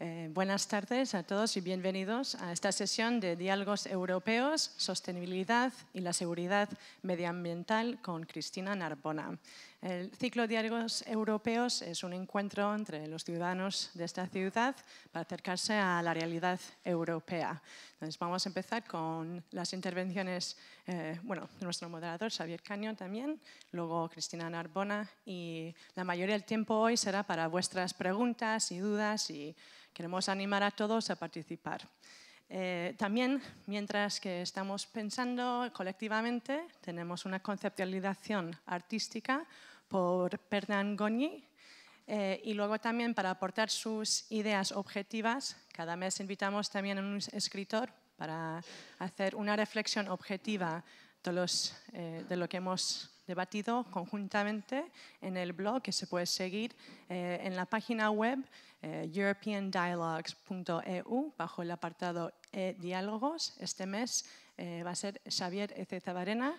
Eh, buenas tardes a todos y bienvenidos a esta sesión de Diálogos Europeos, Sostenibilidad y la Seguridad Medioambiental con Cristina Narbona. El ciclo Diarios Europeos es un encuentro entre los ciudadanos de esta ciudad para acercarse a la realidad europea. Entonces vamos a empezar con las intervenciones, eh, bueno, de nuestro moderador Xavier Caño también, luego Cristina Narbona y la mayoría del tiempo hoy será para vuestras preguntas y dudas y queremos animar a todos a participar. Eh, también, mientras que estamos pensando colectivamente, tenemos una conceptualización artística por Pernán Gogni. Eh, y luego también para aportar sus ideas objetivas, cada mes invitamos también a un escritor para hacer una reflexión objetiva de, eh, lo que hemos debatido conjuntamente en el blog que se puede seguir eh, en la página web europeandialogues.eu bajo el apartado e diálogos. Este mes va a ser Xavier Ezezabarena,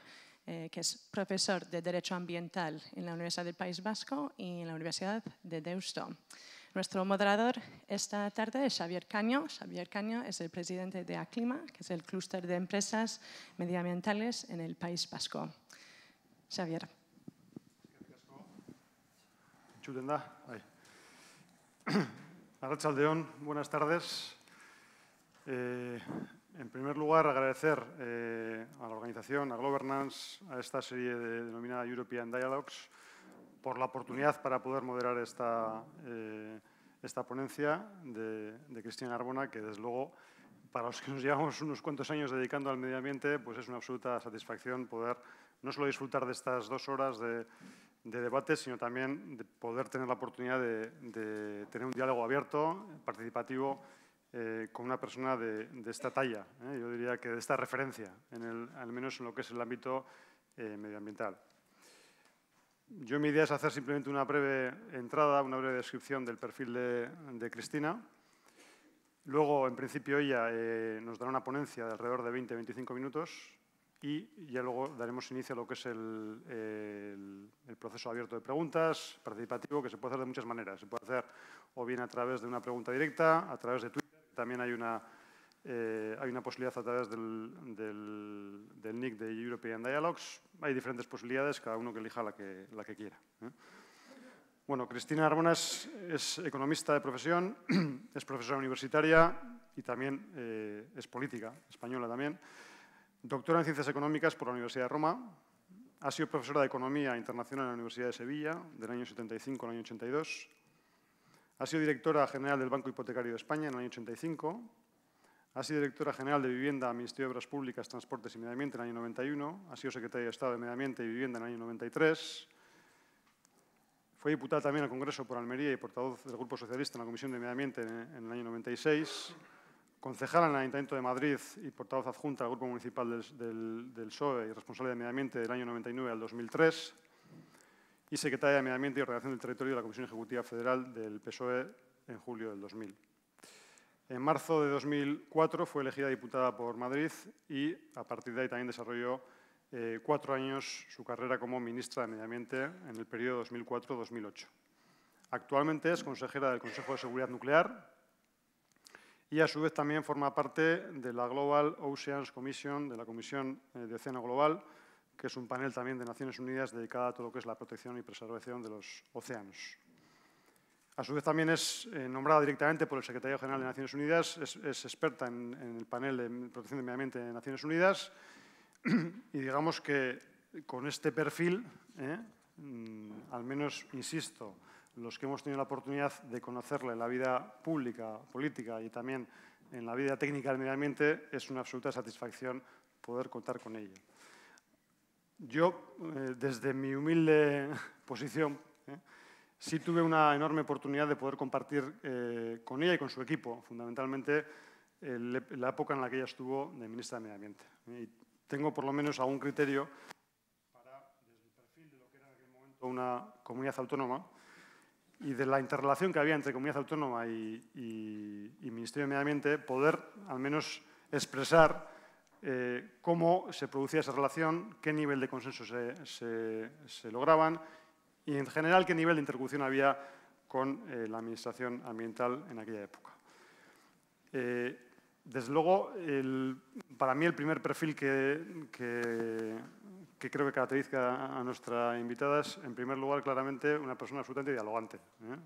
eh, que es profesor de Derecho Ambiental en la Universidad del País Vasco y en la Universidad de Deusto. Nuestro moderador esta tarde es Xavier Caño. Xavier Caño es el presidente de Aclima, que es el clúster de empresas medioambientales en el País Vasco. Xavier. buenas tardes. Eh, en primer lugar, agradecer eh, a la organización, a Governance, a esta serie denominada European Dialogues, por la oportunidad para poder moderar esta, eh, esta ponencia de, de Arbona, que desde luego, para los que nos llevamos unos cuantos años dedicando al medio ambiente, pues es una absoluta satisfacción poder no solo disfrutar de estas dos horas de, debate, sino también de poder tener la oportunidad de, de tener un diálogo abierto, participativo eh, con una persona de, esta talla, ¿eh? yo diría que de esta referencia, en al menos en lo que es el ámbito eh, medioambiental. Yo mi idea es hacer simplemente una breve entrada, una breve descripción del perfil de, Cristina. Luego, en principio, ella nos dará una ponencia de alrededor de 20-25 minutos y ya luego daremos inicio a lo que es el, el, proceso abierto de preguntas, participativo, que se puede hacer de muchas maneras. Se puede hacer o bien a través de una pregunta directa, a través de Twitter, también eh, hay una, posibilidad a través del, del, NIC de European Dialogues. Hay diferentes posibilidades, cada uno que elija la que, quiera. ¿eh? Bueno, Cristina Arbona es, economista de profesión, es profesora universitaria y también eh, es política, española también. Doctora en Ciencias Económicas por la Universidad de Roma. Ha sido profesora de Economía Internacional en la Universidad de Sevilla, del año 75 al año 82. Ha sido directora general del Banco Hipotecario de España en el año 85. Ha sido directora general de Vivienda, Ministerio de Obras Públicas, Transportes y Medio Ambiente en el año 91. Ha sido secretaria de Estado de Medio Ambiente y Vivienda en el año 93. Fue diputada también al Congreso por Almería y portavoz del Grupo Socialista en la Comisión de Medio Ambiente en el año 96. Concejala en el Ayuntamiento de Madrid y portavoz adjunta al Grupo Municipal del, SOE del PSOE y responsable de Medio Ambiente del año 99 al 2003 y secretaria de Medio Ambiente y Ordenación del Territorio de la Comisión Ejecutiva Federal del PSOE en julio del 2000. En marzo de 2004 fue elegida diputada por Madrid y a partir de ahí también desarrolló eh, cuatro años su carrera como ministra de Medio Ambiente en el periodo 2004-2008. Actualmente es consejera del Consejo de Seguridad Nuclear y a su vez también forma parte de la Global Oceans Commission, de la Comisión eh, de Océano Global, que es un panel también de Naciones Unidas dedicado a todo lo que es la protección y preservación de los océanos. A su vez también es eh, nombrada directamente por el Secretario General de Naciones Unidas, es, experta en, el panel de protección del medio ambiente de Naciones Unidas y digamos que con este perfil, ¿eh? mm, al menos, insisto, los que hemos tenido la oportunidad de conocerle en la vida pública, política y también en la vida técnica del medio ambiente, es una absoluta satisfacción poder contar con ella. Yo, eh, desde mi humilde posición, ¿eh? sí tuve una enorme oportunidad de poder compartir eh, con ella y con su equipo, fundamentalmente la época en la que ella estuvo de ministra de Medio Ambiente. Y tengo por lo menos algún criterio para, desde el perfil de lo que era en aquel momento una comunidad autónoma y de la interrelación que había entre comunidad autónoma y, y Ministerio de Medio Ambiente, poder al menos expresar eh, cómo se producía esa relación, qué nivel de consenso se, lograban y, en general, qué nivel de interlocución había con eh, la Administración ambiental en aquella época. Eh, desde luego, para mí el primer perfil que, que, creo que caracteriza a nuestra invitada es, en primer lugar, claramente una persona absolutamente dialogante,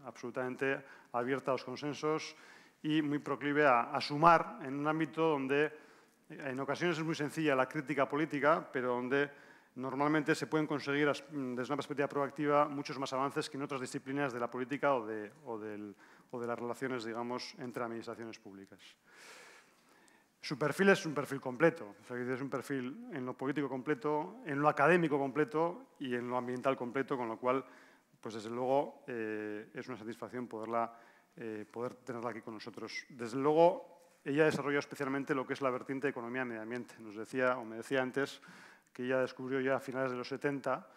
absolutamente abierta a los consensos y muy proclive a sumar en un ámbito donde en ocasiones es muy sencilla la crítica política, pero donde normalmente se pueden conseguir mm, desde una perspectiva proactiva muchos más avances que en otras disciplinas de la política o de, las relaciones, digamos, entre administraciones públicas. Su perfil es un perfil completo, es un perfil en lo político completo, en lo académico completo y en lo ambiental completo, con lo cual, pues desde luego, eh, es una satisfacción poderla, eh, poder tenerla aquí con nosotros. Desde luego, ella desarrolló especialmente lo que es la vertiente de economía y medio ambiente. Nos decía, o me decía antes, que ella descubrió ya a finales de los 70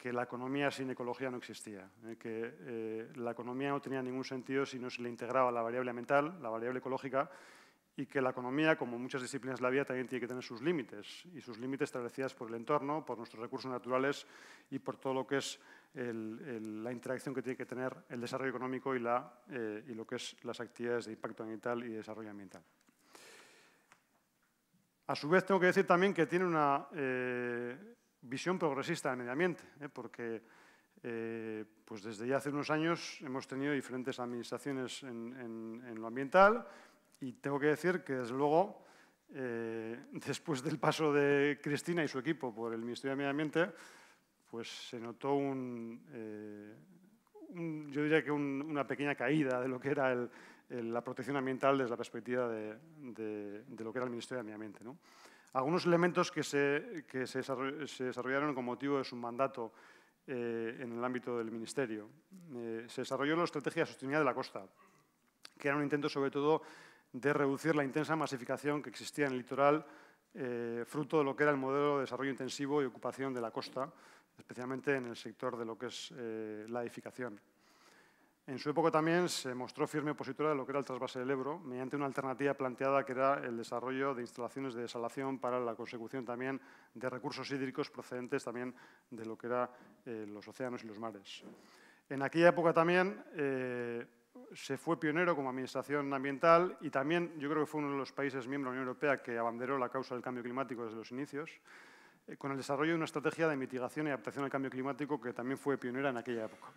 que la economía sin ecología no existía, eh, que eh, la economía no tenía ningún sentido si no se le integraba la variable ambiental, la variable ecológica, y que la economía, como muchas disciplinas la vida, también tiene que tener sus límites, y sus límites establecidas por el entorno, por nuestros recursos naturales y por todo lo que es la interacción que tiene que tener el desarrollo económico eh, y, lo que es las actividades de impacto ambiental y desarrollo ambiental. A su vez, tengo que decir también que tiene una eh, visión progresista del medio ambiente, eh, porque pues desde ya hace unos años hemos tenido diferentes administraciones en, en lo ambiental y tengo que decir que, desde luego, después del paso de Cristina y su equipo por el Ministerio de Medio Ambiente, pues se notó un, eh, yo diría que una pequeña caída de lo que era la protección ambiental desde la perspectiva de, lo que era el Ministerio de Medio Ambiente. Algunos elementos que, se, que se, desarrollaron con motivo de su mandato eh, en el ámbito del Ministerio. Eh, se desarrolló la Estrategia de Sostenibilidad de la Costa, que era un intento sobre todo de reducir la intensa masificación que existía en el litoral, fruto de lo que era el modelo de desarrollo intensivo y ocupación de la costa, especialmente en el sector de lo que es eh, la edificación. En su época también se mostró firme opositora de lo que era el trasvase del Ebro, mediante una alternativa planteada que era el desarrollo de instalaciones de desalación para la consecución también de recursos hídricos procedentes también de lo que eran eh, los océanos y los mares. En aquella época también eh, se fue pionero como administración ambiental y también yo creo que fue uno de los países miembros de la Unión Europea que abanderó la causa del cambio climático desde los inicios. Eh, con el desarrollo de una estrategia de mitigación y adaptación al cambio climático que también fue pionera en aquella época.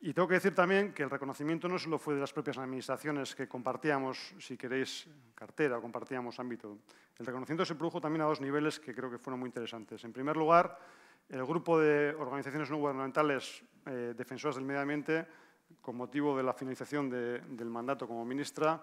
Y tengo que decir también que el reconocimiento no solo fue de las propias administraciones que compartíamos, si queréis, cartera o compartíamos ámbito. El reconocimiento se produjo también a dos niveles que creo que fueron muy interesantes. En primer lugar, el grupo de organizaciones no gubernamentales eh, defensoras del medio ambiente, con motivo de la finalización del mandato como ministra,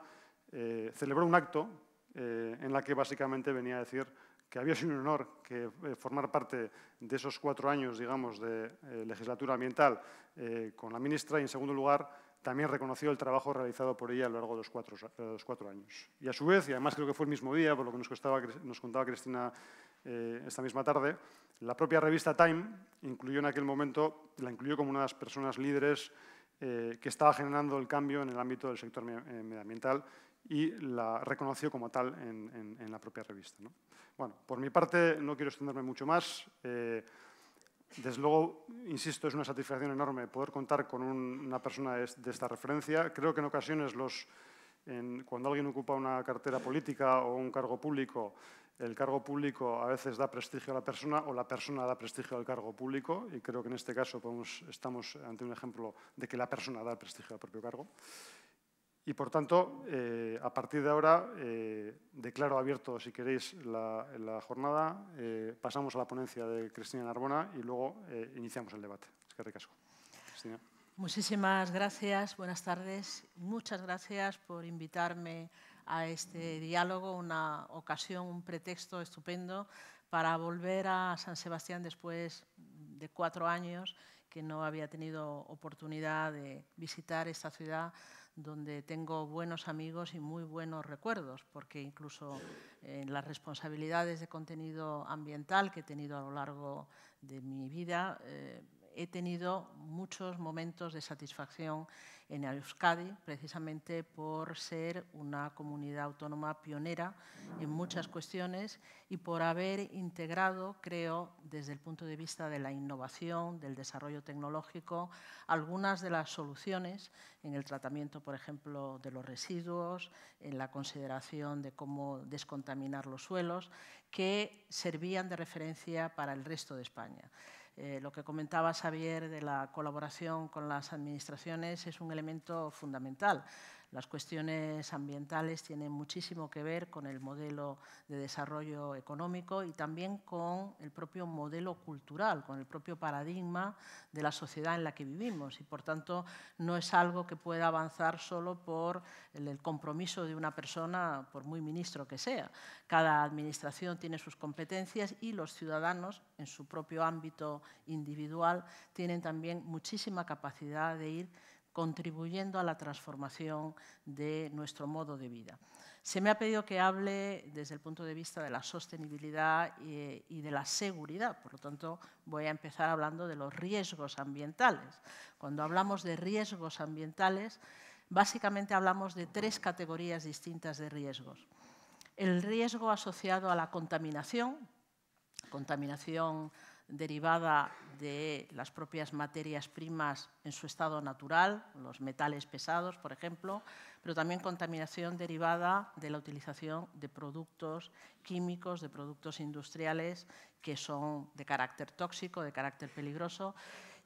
eh, celebró un acto en la que básicamente venía a decir que había sido un honor que eh, formar parte de esos cuatro años, digamos, de eh, legislatura ambiental eh, con la ministra y, en segundo lugar, también reconoció el trabajo realizado por ella a lo largo de los cuatro, años. Y a su vez, y además creo que fue el mismo día, por lo que nos, nos contaba Cristina esta misma tarde, la propia revista Time incluyó en aquel momento, la incluyó como una de las personas líderes que estaba generando el cambio en el ámbito del sector medioambiental y la reconoció como tal en, la propia revista. Bueno, por mi parte no quiero extenderme mucho más. Eh, desde luego, insisto, es una satisfacción enorme poder contar con una persona de, esta referencia. Creo que en ocasiones cuando alguien ocupa una cartera política o un cargo público, el cargo público a veces da prestigio a la persona o la persona da prestigio al cargo público y creo que en este caso estamos ante un ejemplo de que la persona da prestigio al propio cargo. Y por tanto, eh, a partir de ahora, eh, declaro abierto, si queréis, la, jornada. Eh, pasamos a la ponencia de Cristina Narbona y luego iniciamos el debate. Es que Cristina. Muchísimas gracias, buenas tardes. Muchas gracias por invitarme a este diálogo, una ocasión, un pretexto estupendo para volver a San Sebastián después de cuatro años que no había tenido oportunidad de visitar esta ciudad donde tengo buenos amigos y muy buenos recuerdos, porque incluso en eh, las responsabilidades de contenido ambiental que he tenido a lo largo de mi vida, eh, he tenido muchos momentos de satisfacción en Euskadi, precisamente por ser una comunidad autónoma pionera en muchas cuestiones y por haber integrado, creo, desde el punto de vista de la innovación, del desarrollo tecnológico, algunas de las soluciones en el tratamiento, por ejemplo, de los residuos, en la consideración de cómo descontaminar los suelos, que servían de referencia para el resto de España. Eh, lo que comentaba Xavier de la colaboración con las administraciones es un elemento fundamental. Las cuestiones ambientales tienen muchísimo que ver con el modelo de desarrollo económico y también con el propio modelo cultural, con el propio paradigma de la sociedad en la que vivimos. Y, por tanto, no es algo que pueda avanzar solo por el compromiso de una persona, por muy ministro que sea. Cada administración tiene sus competencias y los ciudadanos, en su propio ámbito individual, tienen también muchísima capacidad de ir contribuyendo a la transformación de nuestro modo de vida. Se me ha pedido que hable desde el punto de vista de la sostenibilidad y de la seguridad, por lo tanto voy a empezar hablando de los riesgos ambientales. Cuando hablamos de riesgos ambientales, básicamente hablamos de tres categorías distintas de riesgos. El riesgo asociado a la contaminación, contaminación derivada de las propias materias primas en su estado natural, los metales pesados, por ejemplo, pero también contaminación derivada de la utilización de productos químicos, de productos industriales que son de carácter tóxico, de carácter peligroso.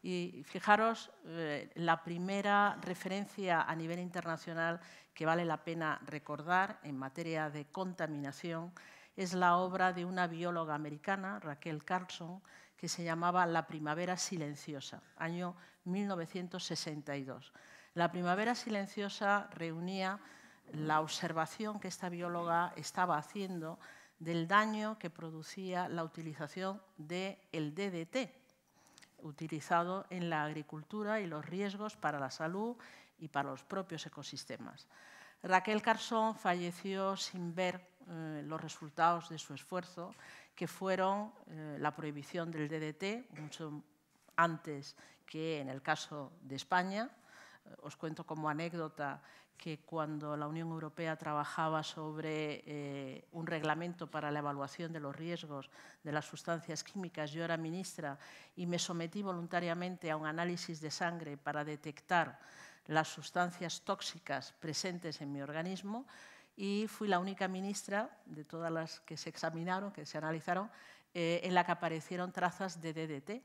Y fijaros, eh, la primera referencia a nivel internacional que vale la pena recordar en materia de contaminación es la obra de una bióloga americana, Raquel Carlson, que se llamaba La Primavera Silenciosa, año 1962. La Primavera Silenciosa reunía la observación que esta bióloga estaba haciendo del daño que producía la utilización del DDT, utilizado en la agricultura y los riesgos para la salud y para los propios ecosistemas. Raquel Carson falleció sin ver eh, los resultados de su esfuerzo que fueron eh, la prohibición del DDT, mucho antes que en el caso de España. Eh, os cuento como anécdota que cuando la Unión Europea trabajaba sobre eh, un reglamento para la evaluación de los riesgos de las sustancias químicas, yo era ministra y me sometí voluntariamente a un análisis de sangre para detectar las sustancias tóxicas presentes en mi organismo, y fui la única ministra de todas las que se examinaron, que se analizaron, eh, en la que aparecieron trazas de DDT,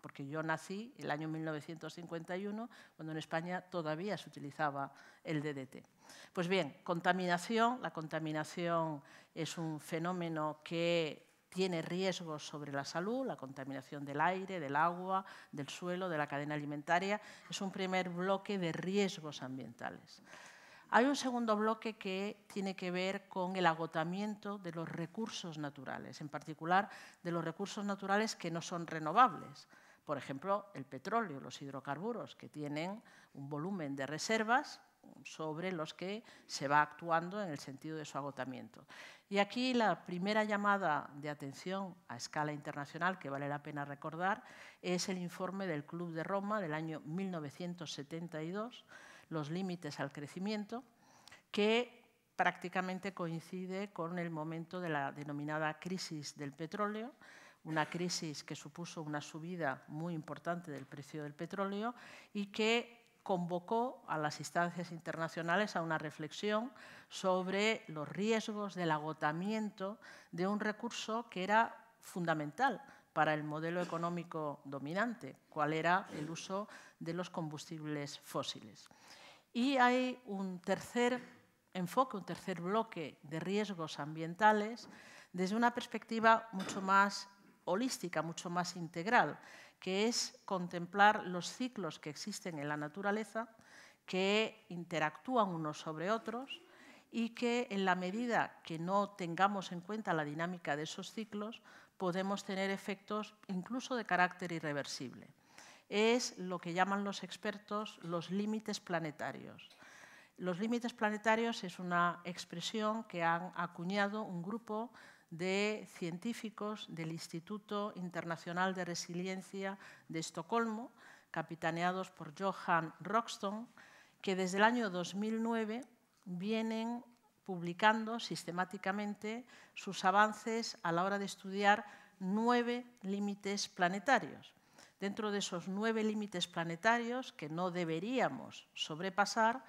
porque yo nací el año 1951, cuando en España todavía se utilizaba el DDT. Pues bien, contaminación. La contaminación es un fenómeno que tiene riesgos sobre la salud, la contaminación del aire, del agua, del suelo, de la cadena alimentaria. Es un primer bloque de riesgos ambientales. Hay un segundo bloque que tiene que ver con el agotamiento de los recursos naturales, en particular de los recursos naturales que no son renovables. Por ejemplo, el petróleo, los hidrocarburos, que tienen un volumen de reservas sobre los que se va actuando en el sentido de su agotamiento. Y aquí la primera llamada de atención a escala internacional que vale la pena recordar es el informe del Club de Roma del año 1972 los límites al crecimiento, que prácticamente coincide con el momento de la denominada crisis del petróleo, una crisis que supuso una subida muy importante del precio del petróleo y que convocó a las instancias internacionales a una reflexión sobre los riesgos del agotamiento de un recurso que era fundamental para el modelo económico dominante, cuál era el uso de los combustibles fósiles. Y hay un tercer enfoque, un tercer bloque de riesgos ambientales desde una perspectiva mucho más holística, mucho más integral, que es contemplar los ciclos que existen en la naturaleza, que interactúan unos sobre otros y que en la medida que no tengamos en cuenta la dinámica de esos ciclos, podemos tener efectos incluso de carácter irreversible es lo que llaman los expertos los límites planetarios. Los límites planetarios es una expresión que han acuñado un grupo de científicos del Instituto Internacional de Resiliencia de Estocolmo, capitaneados por Johan Roxton, que desde el año 2009 vienen publicando sistemáticamente sus avances a la hora de estudiar nueve límites planetarios dentro de esos nueve límites planetarios que no deberíamos sobrepasar,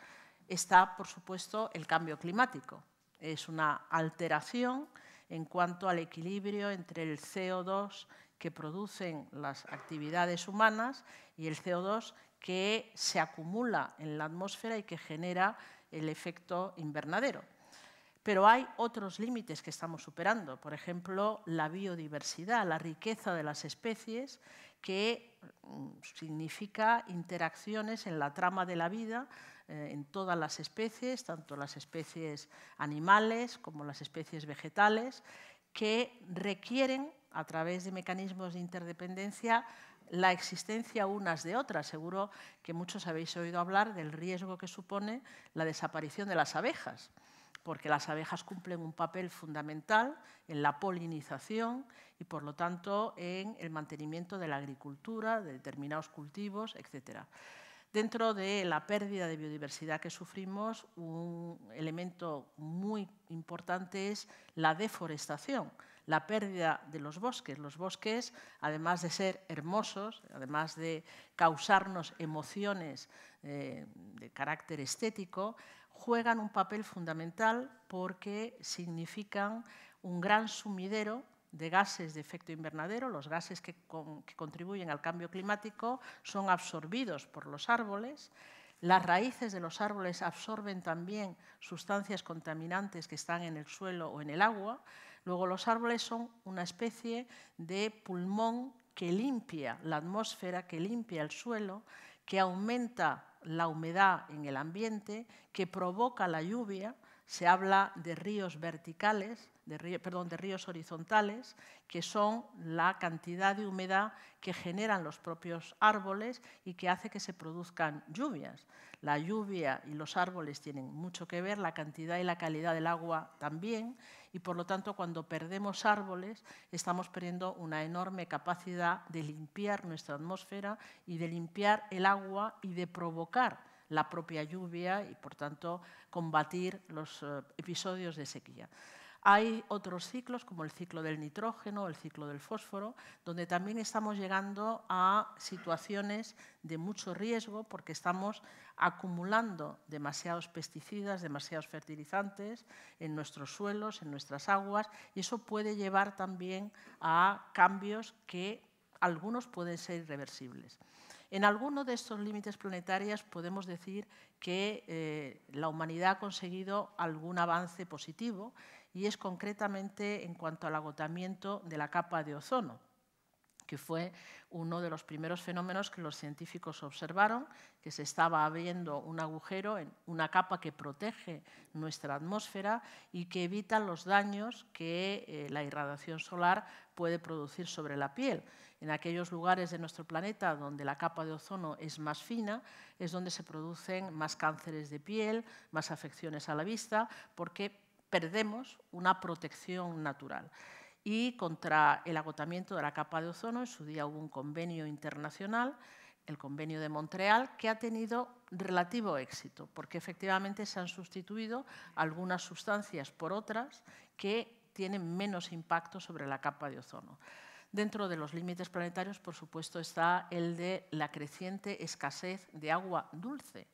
está, por supuesto, el cambio climático. Es una alteración en cuanto al equilibrio entre el CO2 que producen las actividades humanas y el CO2 que se acumula en la atmósfera y que genera el efecto invernadero. Pero hay otros límites que estamos superando, por ejemplo, la biodiversidad, la riqueza de las especies que mm, significa interacciones en la trama de la vida eh, en todas las especies, tanto las especies animales como las especies vegetales, que requieren, a través de mecanismos de interdependencia, la existencia unas de otras. Seguro que muchos habéis oído hablar del riesgo que supone la desaparición de las abejas porque las abejas cumplen un papel fundamental en la polinización y, por lo tanto, en el mantenimiento de la agricultura, de determinados cultivos, etcétera. Dentro de la pérdida de biodiversidad que sufrimos, un elemento muy importante es la deforestación, la pérdida de los bosques. Los bosques, además de ser hermosos, además de causarnos emociones eh, de carácter estético, juegan un papel fundamental porque significan un gran sumidero de gases de efecto invernadero, los gases que, contribuyen al cambio climático, son absorbidos por los árboles. Las raíces de los árboles absorben también sustancias contaminantes que están en el suelo o en el agua. Luego los árboles son una especie de pulmón que limpia la atmósfera, que limpia el suelo, que aumenta la humedad en el ambiente, que provoca la lluvia, se habla de ríos verticales, de perdón, de ríos horizontales, que son la cantidad de humedad que generan los propios árboles y que hace que se produzcan lluvias. La lluvia y los árboles tienen mucho que ver, la cantidad y la calidad del agua también, y por lo tanto cuando perdemos árboles estamos perdiendo una enorme capacidad de limpiar nuestra atmósfera y de limpiar el agua y de provocar la propia lluvia y por tanto combatir los eh, episodios de sequía. Hay otros ciclos, como el ciclo del nitrógeno, el ciclo del fósforo, donde también estamos llegando a situaciones de mucho riesgo porque estamos acumulando demasiados pesticidas, demasiados fertilizantes en nuestros suelos, en nuestras aguas, y eso puede llevar también a cambios que algunos pueden ser irreversibles. En alguno de estos límites planetarios podemos decir que eh, la humanidad ha conseguido algún avance positivo y es concretamente en cuanto al agotamiento de la capa de ozono, que fue uno de los primeros fenómenos que los científicos observaron, que se estaba abriendo un agujero en una capa que protege nuestra atmósfera y que evita los daños que eh, la irradiación solar puede producir sobre la piel. En aquellos lugares de nuestro planeta donde la capa de ozono es más fina, es donde se producen más cánceres de piel, más afecciones a la vista, porque perdemos una protección natural. Y contra el agotamiento de la capa de ozono, en su día hubo un convenio internacional, el convenio de Montreal, que ha tenido relativo éxito, porque efectivamente se han sustituido algunas sustancias por otras que tienen menos impacto sobre la capa de ozono. Dentro de los límites planetarios, por supuesto, está el de la creciente escasez de agua dulce.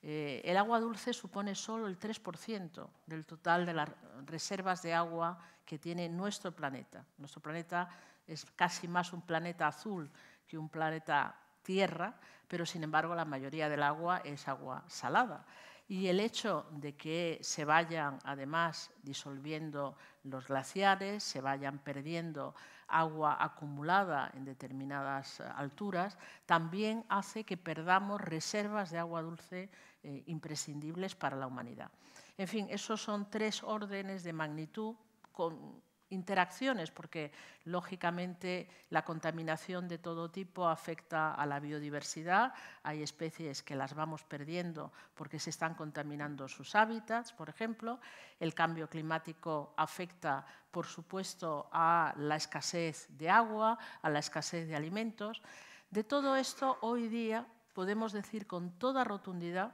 Eh, el agua dulce supone solo el 3% del total de las reservas de agua que tiene nuestro planeta. Nuestro planeta es casi más un planeta azul que un planeta tierra, pero sin embargo la mayoría del agua es agua salada. Y el hecho de que se vayan además disolviendo los glaciares, se vayan perdiendo agua acumulada en determinadas eh, alturas, también hace que perdamos reservas de agua dulce eh, imprescindibles para la humanidad. En fin, esos son tres órdenes de magnitud con interacciones, porque lógicamente la contaminación de todo tipo afecta a la biodiversidad. Hay especies que las vamos perdiendo porque se están contaminando sus hábitats, por ejemplo. El cambio climático afecta, por supuesto, a la escasez de agua, a la escasez de alimentos. De todo esto, hoy día podemos decir con toda rotundidad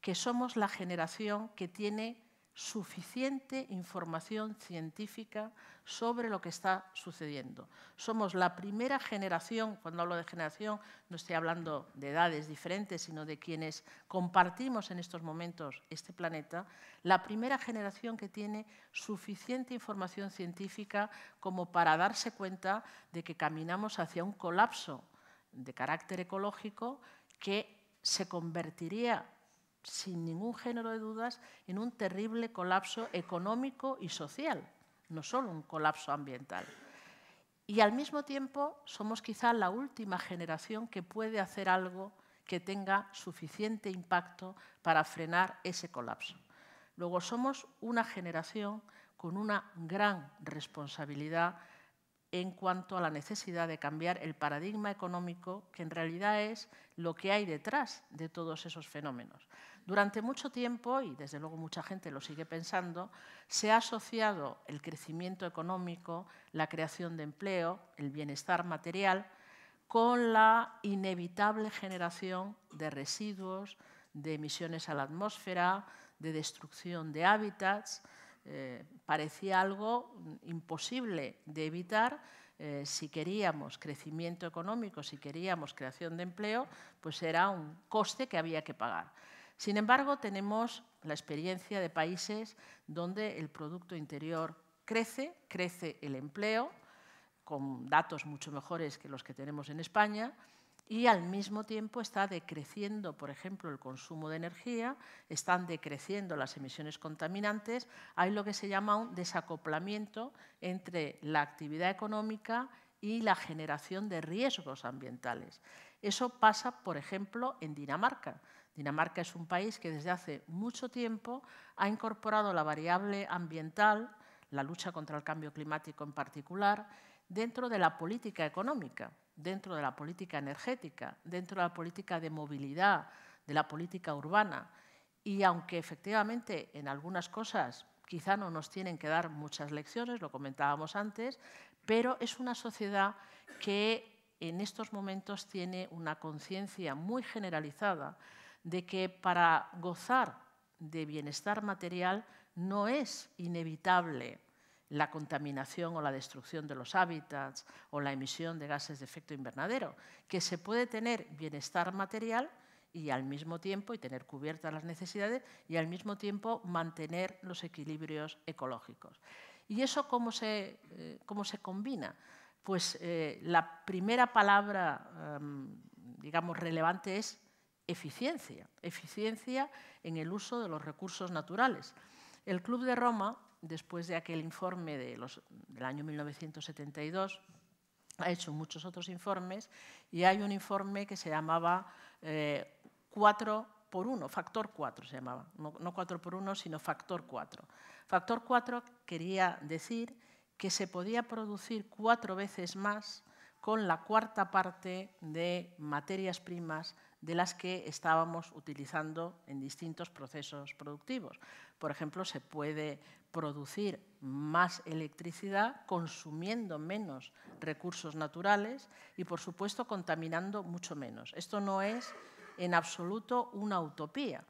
que somos la generación que tiene suficiente información científica sobre lo que está sucediendo. Somos la primera generación, cuando hablo de generación no estoy hablando de edades diferentes, sino de quienes compartimos en estos momentos este planeta, la primera generación que tiene suficiente información científica como para darse cuenta de que caminamos hacia un colapso de carácter ecológico que se convertiría sin ningún género de dudas, en un terrible colapso económico y social, no solo un colapso ambiental. Y al mismo tiempo somos quizá la última generación que puede hacer algo que tenga suficiente impacto para frenar ese colapso. Luego somos una generación con una gran responsabilidad en cuanto a la necesidad de cambiar el paradigma económico, que en realidad es lo que hay detrás de todos esos fenómenos. Durante mucho tiempo, y desde luego mucha gente lo sigue pensando, se ha asociado el crecimiento económico, la creación de empleo, el bienestar material, con la inevitable generación de residuos, de emisiones a la atmósfera, de destrucción de hábitats, eh, parecía algo imposible de evitar. Eh, si queríamos crecimiento económico, si queríamos creación de empleo, pues era un coste que había que pagar. Sin embargo, tenemos la experiencia de países donde el Producto Interior crece, crece el empleo, con datos mucho mejores que los que tenemos en España, y al mismo tiempo está decreciendo, por ejemplo, el consumo de energía, están decreciendo las emisiones contaminantes, hay lo que se llama un desacoplamiento entre la actividad económica y la generación de riesgos ambientales. Eso pasa, por ejemplo, en Dinamarca. Dinamarca es un país que desde hace mucho tiempo ha incorporado la variable ambiental, la lucha contra el cambio climático en particular, dentro de la política económica dentro de la política energética, dentro de la política de movilidad, de la política urbana. Y aunque efectivamente en algunas cosas quizá no nos tienen que dar muchas lecciones, lo comentábamos antes, pero es una sociedad que en estos momentos tiene una conciencia muy generalizada de que para gozar de bienestar material no es inevitable la contaminación o la destrucción de los hábitats o la emisión de gases de efecto invernadero, que se puede tener bienestar material y al mismo tiempo y tener cubiertas las necesidades y al mismo tiempo mantener los equilibrios ecológicos. ¿Y eso cómo se, eh, cómo se combina? Pues eh, la primera palabra, em, digamos, relevante es eficiencia, eficiencia en el uso de los recursos naturales. El Club de Roma después de aquel informe de los, del año 1972, ha hecho muchos otros informes y hay un informe que se llamaba 4 eh, por 1, factor 4 se llamaba, no 4 por 1, sino factor 4. Factor 4 quería decir que se podía producir cuatro veces más con la cuarta parte de materias primas de las que estábamos utilizando en distintos procesos productivos. Por ejemplo, se puede producir más electricidad consumiendo menos recursos naturales y, por supuesto, contaminando mucho menos. Esto no es en absoluto una utopía.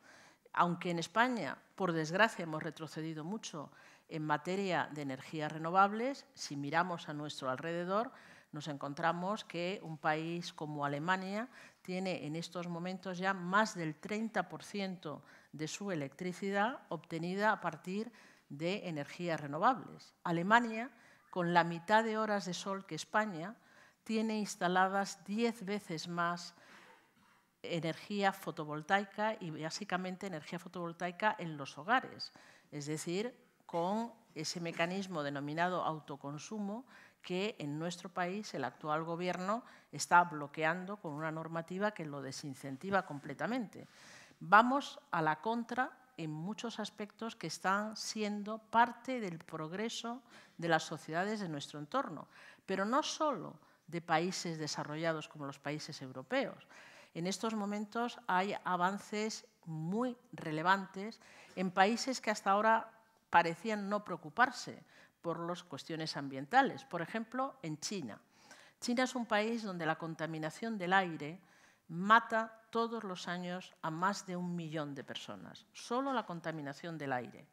Aunque en España, por desgracia, hemos retrocedido mucho en materia de energías renovables, si miramos a nuestro alrededor, nos encontramos que un país como Alemania tiene en estos momentos ya más del 30% de su electricidad obtenida a partir de de energías renovables. Alemania, con la mitad de horas de sol que España, tiene instaladas diez veces más energía fotovoltaica y básicamente energía fotovoltaica en los hogares, es decir, con ese mecanismo denominado autoconsumo que en nuestro país el actual gobierno está bloqueando con una normativa que lo desincentiva completamente. Vamos a la contra en muchos aspectos que están siendo parte del progreso de las sociedades de nuestro entorno, pero no solo de países desarrollados como los países europeos. En estos momentos hay avances muy relevantes en países que hasta ahora parecían no preocuparse por las cuestiones ambientales. Por ejemplo, en China. China es un país donde la contaminación del aire mata todos los años a más de un millón de personas, solo la contaminación del aire.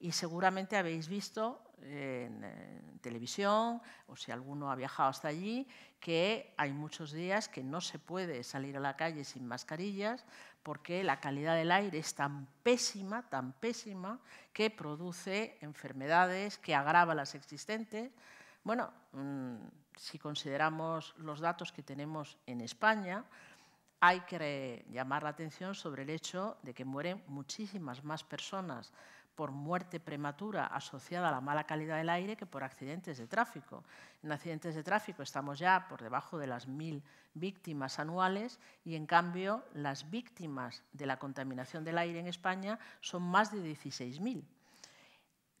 Y seguramente habéis visto en, televisión, o si alguno ha viajado hasta allí, que hay muchos días que no se puede salir a la calle sin mascarillas porque la calidad del aire es tan pésima, tan pésima, que produce enfermedades, que agrava las existentes. Bueno, mm, si consideramos los datos que tenemos en España, hay que llamar la atención sobre el hecho de que mueren muchísimas más personas por muerte prematura asociada a la mala calidad del aire que por accidentes de tráfico. En accidentes de tráfico estamos ya por debajo de las mil víctimas anuales y, en cambio, las víctimas de la contaminación del aire en España son más de 16.000.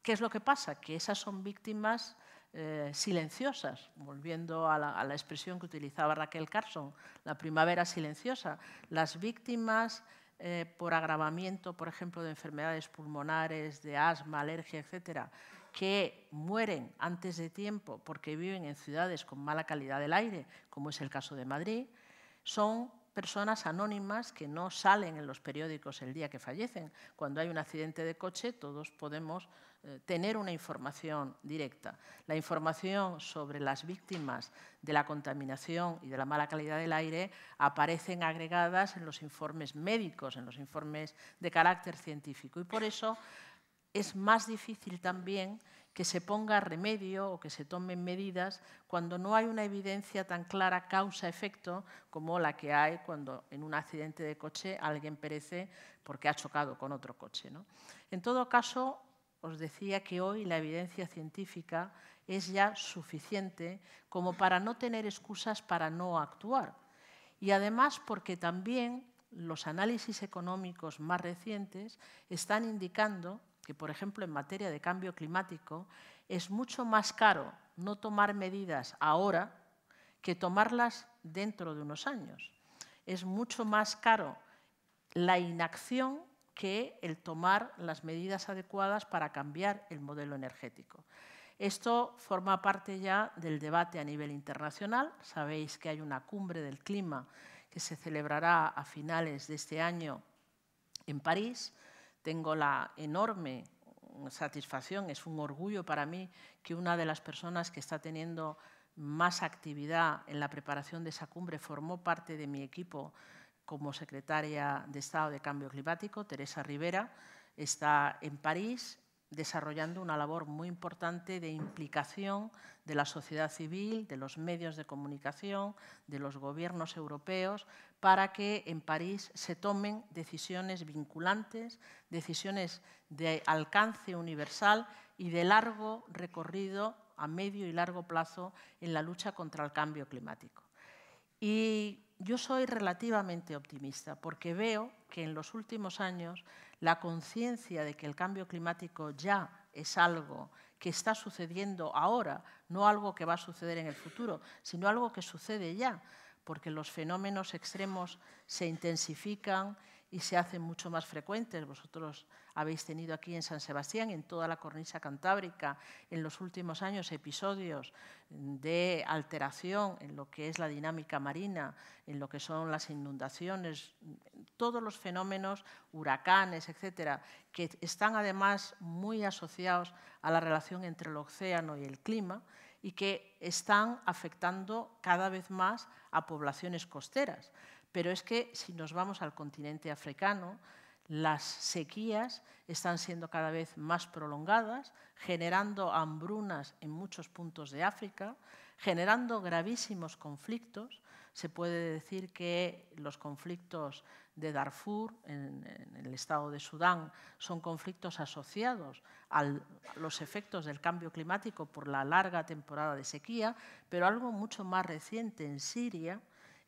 ¿Qué es lo que pasa? Que esas son víctimas eh, silenciosas, volviendo a la, expresión que utilizaba Raquel Carson, la primavera silenciosa. Las víctimas eh, por agravamiento, por ejemplo, de enfermedades pulmonares, de asma, alergia, etcétera, que mueren antes de tiempo porque viven en ciudades con mala calidad del aire, como es el caso de Madrid, son personas anónimas que no salen en los periódicos el día que fallecen. Cuando hay un accidente de coche, todos podemos eh, tener una información directa, la información sobre las víctimas de la contaminación y de la mala calidad del aire aparecen agregadas en los informes médicos, en los informes de carácter científico. Y por eso es más difícil también que se ponga remedio o que se tomen medidas cuando no hay una evidencia tan clara causa-efecto como la que hay cuando en un accidente de coche alguien perece porque ha chocado con otro coche. ¿no? En todo caso, os decía que hoy la evidencia científica es ya suficiente como para no tener excusas para no actuar. Y además porque también los análisis económicos más recientes están indicando que, por ejemplo, en materia de cambio climático, es mucho más caro no tomar medidas ahora que tomarlas dentro de unos años. Es mucho más caro la inacción que el tomar las medidas adecuadas para cambiar el modelo energético. Esto forma parte ya del debate a nivel internacional. Sabéis que hay una cumbre del clima que se celebrará a finales de este año en París. Tengo la enorme satisfacción, es un orgullo para mí que una de las personas que está teniendo más actividad en la preparación de esa cumbre formó parte de mi equipo como secretaria de Estado de Cambio Climático, Teresa Rivera, está en París desarrollando una labor muy importante de implicación de la sociedad civil, de los medios de comunicación, de los gobiernos europeos, para que en París se tomen decisiones vinculantes, decisiones de alcance universal y de largo recorrido a medio y largo plazo en la lucha contra el cambio climático. Y yo soy relativamente optimista porque veo que en los últimos años la conciencia de que el cambio climático ya es algo que está sucediendo ahora, no algo que va a suceder en el futuro, sino algo que sucede ya, porque los fenómenos extremos se intensifican y se hacen mucho más frecuentes. Vosotros habéis tenido aquí en San Sebastián, en toda la cornisa cantábrica, en los últimos años episodios de alteración en lo que es la dinámica marina, en lo que son las inundaciones, todos los fenómenos, huracanes, etcétera, que están además muy asociados a la relación entre el océano y el clima y que están afectando cada vez más a poblaciones costeras. Pero es que si nos vamos al continente africano, las sequías están siendo cada vez más prolongadas, generando hambrunas en muchos puntos de África, generando gravísimos conflictos. Se puede decir que los conflictos de Darfur, en, el estado de Sudán, son conflictos asociados a los efectos del cambio climático por la larga temporada de sequía, pero algo mucho más reciente en Siria.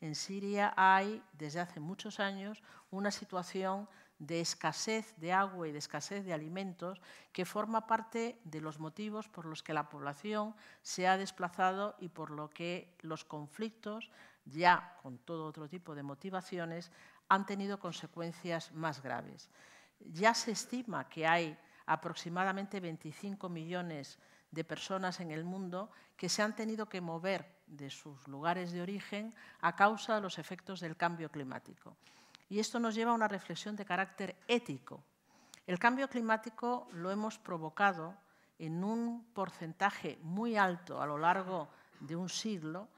En Siria hay, desde hace muchos años, una situación de escasez de agua y de escasez de alimentos que forma parte de los motivos por los que la población se ha desplazado y por lo que los conflictos, ya con todo otro tipo de motivaciones, han tenido consecuencias más graves. Ya se estima que hay aproximadamente 25 millones de personas en el mundo que se han tenido que mover de sus lugares de origen a causa de los efectos del cambio climático. Y esto nos lleva a una reflexión de carácter ético. El cambio climático lo hemos provocado en un porcentaje muy alto a lo largo de un siglo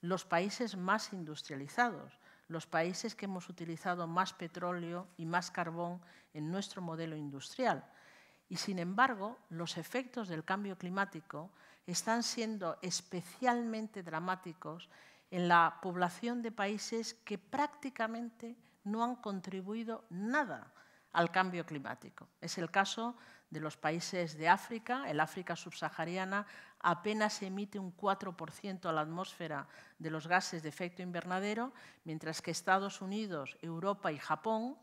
los países más industrializados, los países que hemos utilizado más petróleo y más carbón en nuestro modelo industrial. Y sin embargo, los efectos del cambio climático están siendo especialmente dramáticos en la población de países que prácticamente no han contribuido nada al cambio climático. Es el caso de los países de África. El África subsahariana apenas emite un 4% a la atmósfera de los gases de efecto invernadero, mientras que Estados Unidos, Europa y Japón,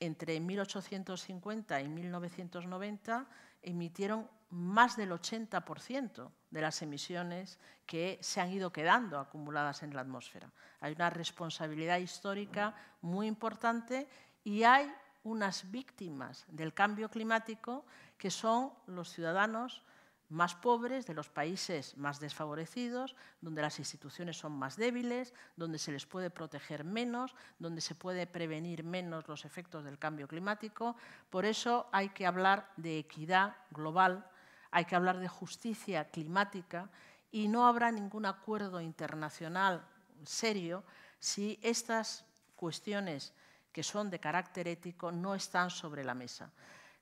entre 1850 y 1990, emitieron más del 80% de las emisiones que se han ido quedando acumuladas en la atmósfera. Hay una responsabilidad histórica muy importante y hay unas víctimas del cambio climático que son los ciudadanos más pobres, de los países más desfavorecidos, donde las instituciones son más débiles, donde se les puede proteger menos, donde se puede prevenir menos los efectos del cambio climático. Por eso hay que hablar de equidad global hay que hablar de justicia climática y no habrá ningún acuerdo internacional serio si estas cuestiones que son de carácter ético no están sobre la mesa.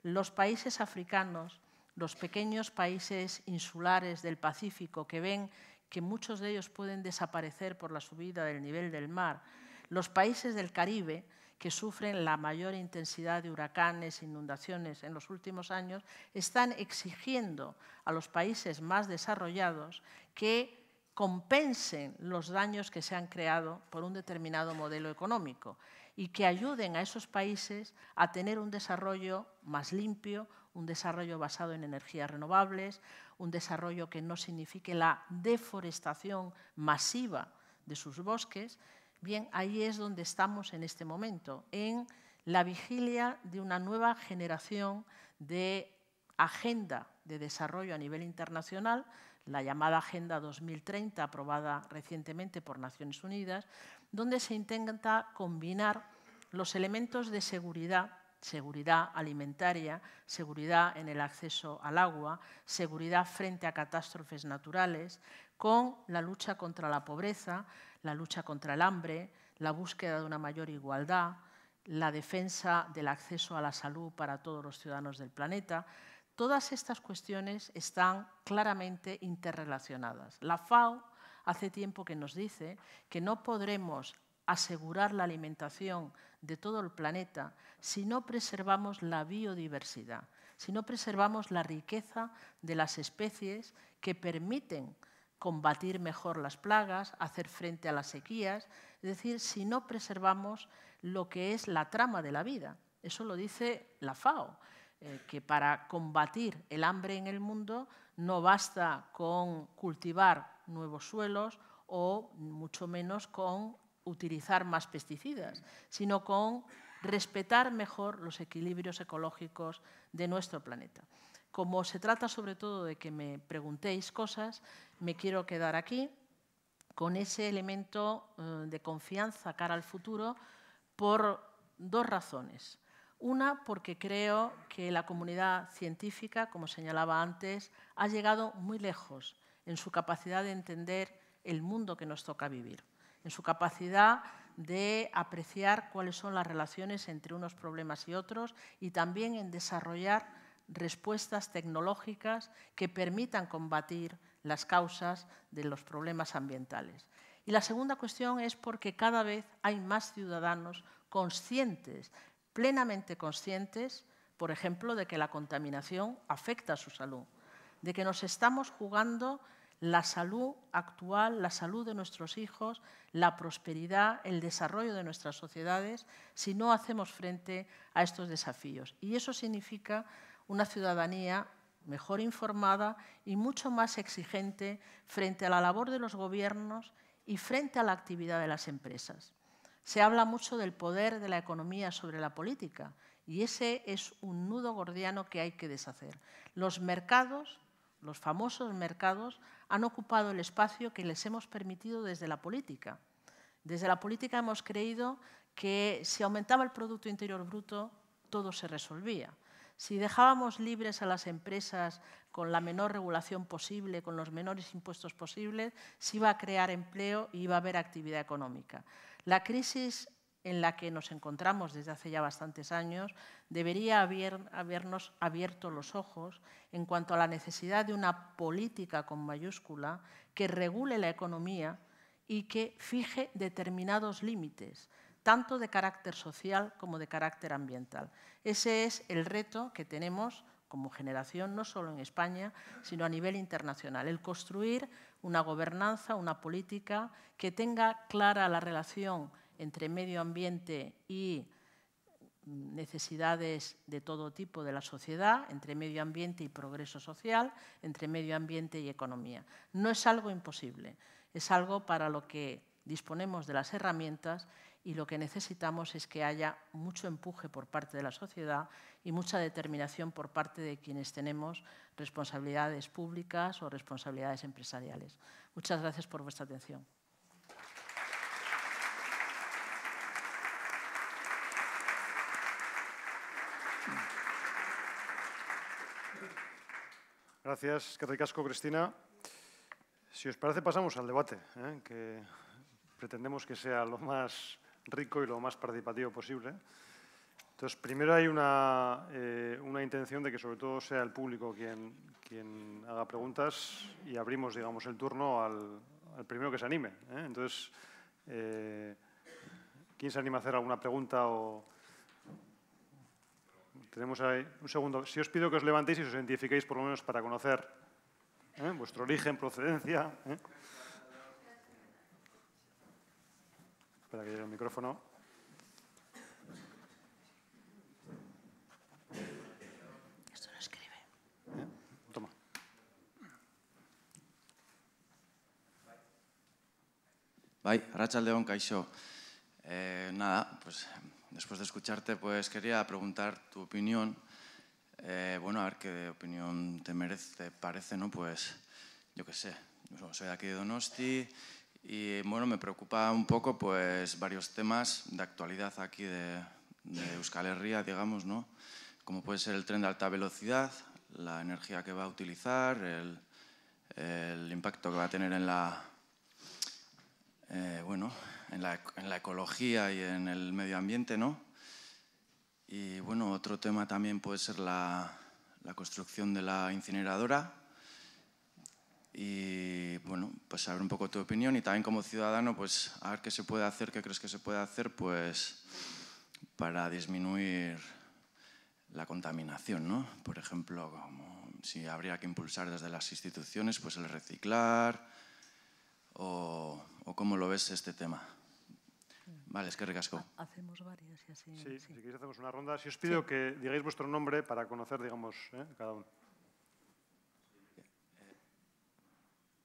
Los países africanos, los pequeños países insulares del Pacífico que ven que muchos de ellos pueden desaparecer por la subida del nivel del mar, los países del Caribe, que sufren la mayor intensidad de huracanes, inundaciones en los últimos años, están exigiendo a los países más desarrollados que compensen los daños que se han creado por un determinado modelo económico y que ayuden a esos países a tener un desarrollo más limpio, un desarrollo basado en energías renovables, un desarrollo que no signifique la deforestación masiva de sus bosques Bien, ahí es donde estamos en este momento, en la vigilia de una nueva generación de agenda de desarrollo a nivel internacional, la llamada Agenda 2030, aprobada recientemente por Naciones Unidas, donde se intenta combinar los elementos de seguridad, seguridad alimentaria, seguridad en el acceso al agua, seguridad frente a catástrofes naturales, con la lucha contra la pobreza, la lucha contra el hambre, la búsqueda de una mayor igualdad, la defensa del acceso a la salud para todos los ciudadanos del planeta. Todas estas cuestiones están claramente interrelacionadas. La FAO hace tiempo que nos dice que no podremos asegurar la alimentación de todo el planeta si no preservamos la biodiversidad, si no preservamos la riqueza de las especies que permiten combatir mejor las plagas, hacer frente a las sequías, es decir, si no preservamos lo que es la trama de la vida. Eso lo dice la FAO, eh, que para combatir el hambre en el mundo no basta con cultivar nuevos suelos o mucho menos con utilizar más pesticidas, sino con respetar mejor los equilibrios ecológicos de nuestro planeta. Como se trata sobre todo de que me preguntéis cosas, me quiero quedar aquí con ese elemento eh, de confianza cara al futuro por dos razones. Una, porque creo que la comunidad científica, como señalaba antes, ha llegado muy lejos en su capacidad de entender el mundo que nos toca vivir, en su capacidad de apreciar cuáles son las relaciones entre unos problemas y otros y también en desarrollar respuestas tecnológicas que permitan combatir las causas de los problemas ambientales. Y la segunda cuestión es porque cada vez hay más ciudadanos conscientes, plenamente conscientes, por ejemplo, de que la contaminación afecta a su salud, de que nos estamos jugando la salud actual, la salud de nuestros hijos, la prosperidad, el desarrollo de nuestras sociedades, si no hacemos frente a estos desafíos. Y eso significa una ciudadanía mejor informada y mucho más exigente frente a la labor de los gobiernos y frente a la actividad de las empresas. Se habla mucho del poder de la economía sobre la política y ese es un nudo gordiano que hay que deshacer. Los mercados, los famosos mercados, han ocupado el espacio que les hemos permitido desde la política. Desde la política hemos creído que si aumentaba el Producto Interior Bruto, todo se resolvía. Si dejábamos libres a las empresas con la menor regulación posible, con los menores impuestos posibles, se iba a crear empleo y iba a haber actividad económica. La crisis en la que nos encontramos desde hace ya bastantes años debería habernos abierto los ojos en cuanto a la necesidad de una política con mayúscula que regule la economía y que fije determinados límites tanto de carácter social como de carácter ambiental. Ese es el reto que tenemos como generación, no solo en España, sino a nivel internacional, el construir una gobernanza, una política que tenga clara la relación entre medio ambiente y necesidades de todo tipo de la sociedad, entre medio ambiente y progreso social, entre medio ambiente y economía. No es algo imposible, es algo para lo que disponemos de las herramientas y lo que necesitamos es que haya mucho empuje por parte de la sociedad y mucha determinación por parte de quienes tenemos responsabilidades públicas o responsabilidades empresariales. Muchas gracias por vuestra atención. Gracias, Catricasco, Cristina. Si os parece, pasamos al debate, ¿eh? que pretendemos que sea lo más rico y lo más participativo posible. Entonces, primero hay una, eh, una intención de que sobre todo sea el público quien, quien haga preguntas y abrimos, digamos, el turno al, primero que se anime. ¿eh? Entonces, eh, ¿quién se anima a hacer alguna pregunta o...? Tenemos ahí un segundo. Si os pido que os levantéis y os identifiquéis por lo menos para conocer vuestro origen, procedencia... Espera que llegue el micrófono. Esto no escribe. ¿Eh? Toma. Bye, Rachel León Caixo. nada, pues después de escucharte, pues quería preguntar tu opinión. Eh, bueno, a ver qué opinión te merece, parece, ¿no? Pues yo qué sé. soy de aquí de Donosti, y bueno, me preocupa un poco pues varios temas de actualidad aquí de, Euskal Herria, digamos, ¿no? Como puede ser el tren de alta velocidad, la energía que va a utilizar, el, impacto que va a tener en la, eh, en la, en la, ecología y en el medio ambiente, ¿no? Y bueno, otro tema también puede ser la, la construcción de la incineradora, y bueno, pues saber un poco tu opinión y también como ciudadano, pues a ver qué se puede hacer, qué crees que se puede hacer, pues para disminuir la contaminación, ¿no? Por ejemplo, como si habría que impulsar desde las instituciones, pues el reciclar o, cómo lo ves este tema. Vale, es que recasco. Hacemos varias y así. Sí, si queréis hacemos una ronda. Si os pido que digáis vuestro nombre para conocer, digamos, ¿eh? cada uno.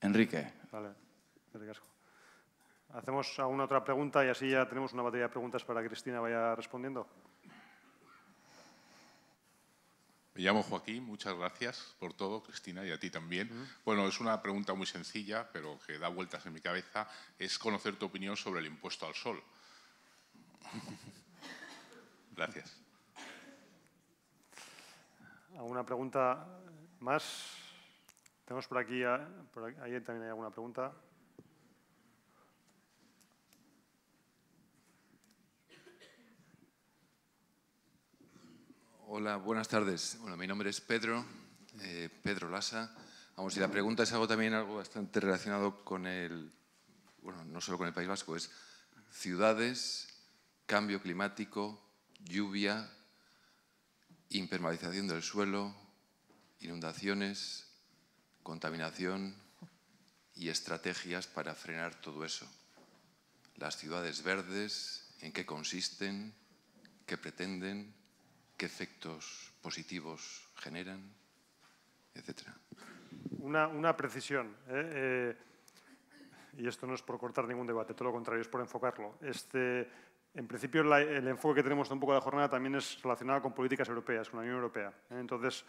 Enrique. Vale, ¿Hacemos alguna otra pregunta y así ya tenemos una batería de preguntas para que Cristina vaya respondiendo? Me llamo Joaquín, muchas gracias por todo, Cristina, y a ti también. Bueno, es una pregunta muy sencilla, pero que da vueltas en mi cabeza, es conocer tu opinión sobre el impuesto al sol. gracias. ¿Alguna pregunta más? Tenemos por aquí, por ahí también hay alguna pregunta. Hola, buenas tardes. Bueno, mi nombre es Pedro, eh, Pedro Lasa. Vamos, y la pregunta es algo también algo bastante relacionado con el, bueno, no solo con el País Vasco, es ciudades, cambio climático, lluvia, impermeabilización del suelo, inundaciones, contaminación y estrategias para frenar todo eso. Las ciudades verdes, en qué consisten, qué pretenden, qué efectos positivos generan, etcétera. Una, precisión, eh, eh, y esto no es por cortar ningún debate, todo lo contrario, es por enfocarlo. Este, en principio, el enfoque que tenemos de un poco de la jornada también es relacionado con políticas europeas, con la Unión Europea. ¿eh? Entonces,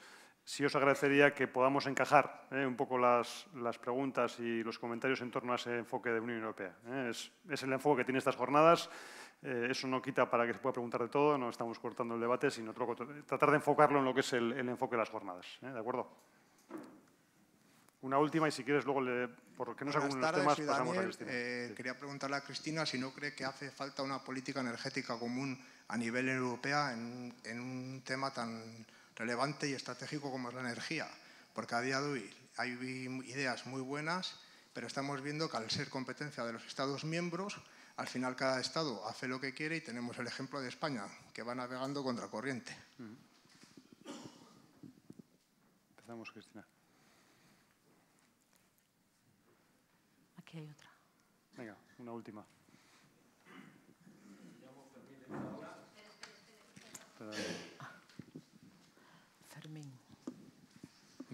sí os agradecería que podamos encajar eh, un poco las, las, preguntas y los comentarios en torno a ese enfoque de Unión Europea. Eh. Es, es, el enfoque que tiene estas jornadas. Eh, eso no quita para que se pueda preguntar de todo, no estamos cortando el debate, sino tratar de enfocarlo en lo que es el, el enfoque de las jornadas. ¿De acuerdo? Una última y si quieres luego, le, porque no se los temas, Daniel, a Cristina. Quería preguntarle a Cristina si no cree que hace falta una política energética común a nivel europea en, en un tema tan relevante y estratégico como es la energía, porque a día de hoy hay ideas muy buenas, pero estamos viendo que al ser competencia de los Estados miembros, al final cada Estado hace lo que quiere y tenemos el ejemplo de España, que va navegando contra corriente. Mm-hmm. Empezamos, Cristina. Aquí hay otra. Venga, una última.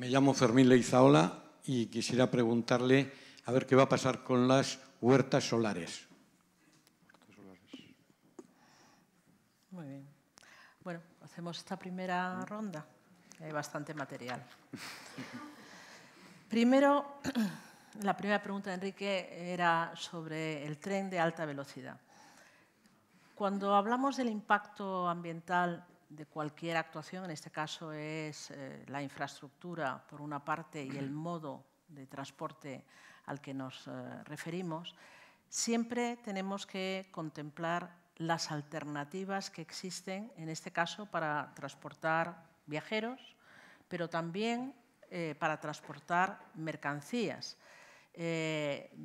Me llamo Fermín Leizaola y quisiera preguntarle a ver qué va a pasar con las huertas solares. Muy bien. Bueno, hacemos esta primera ronda. Hay bastante material. Primero, la primera pregunta de Enrique era sobre el tren de alta velocidad. Cuando hablamos del impacto ambiental de cualquier actuación, en este caso es eh, la infraestructura por una parte y el modo de transporte al que nos eh, referimos, siempre tenemos que contemplar las alternativas que existen, en este caso, para transportar viajeros, pero también eh, para transportar mercancías.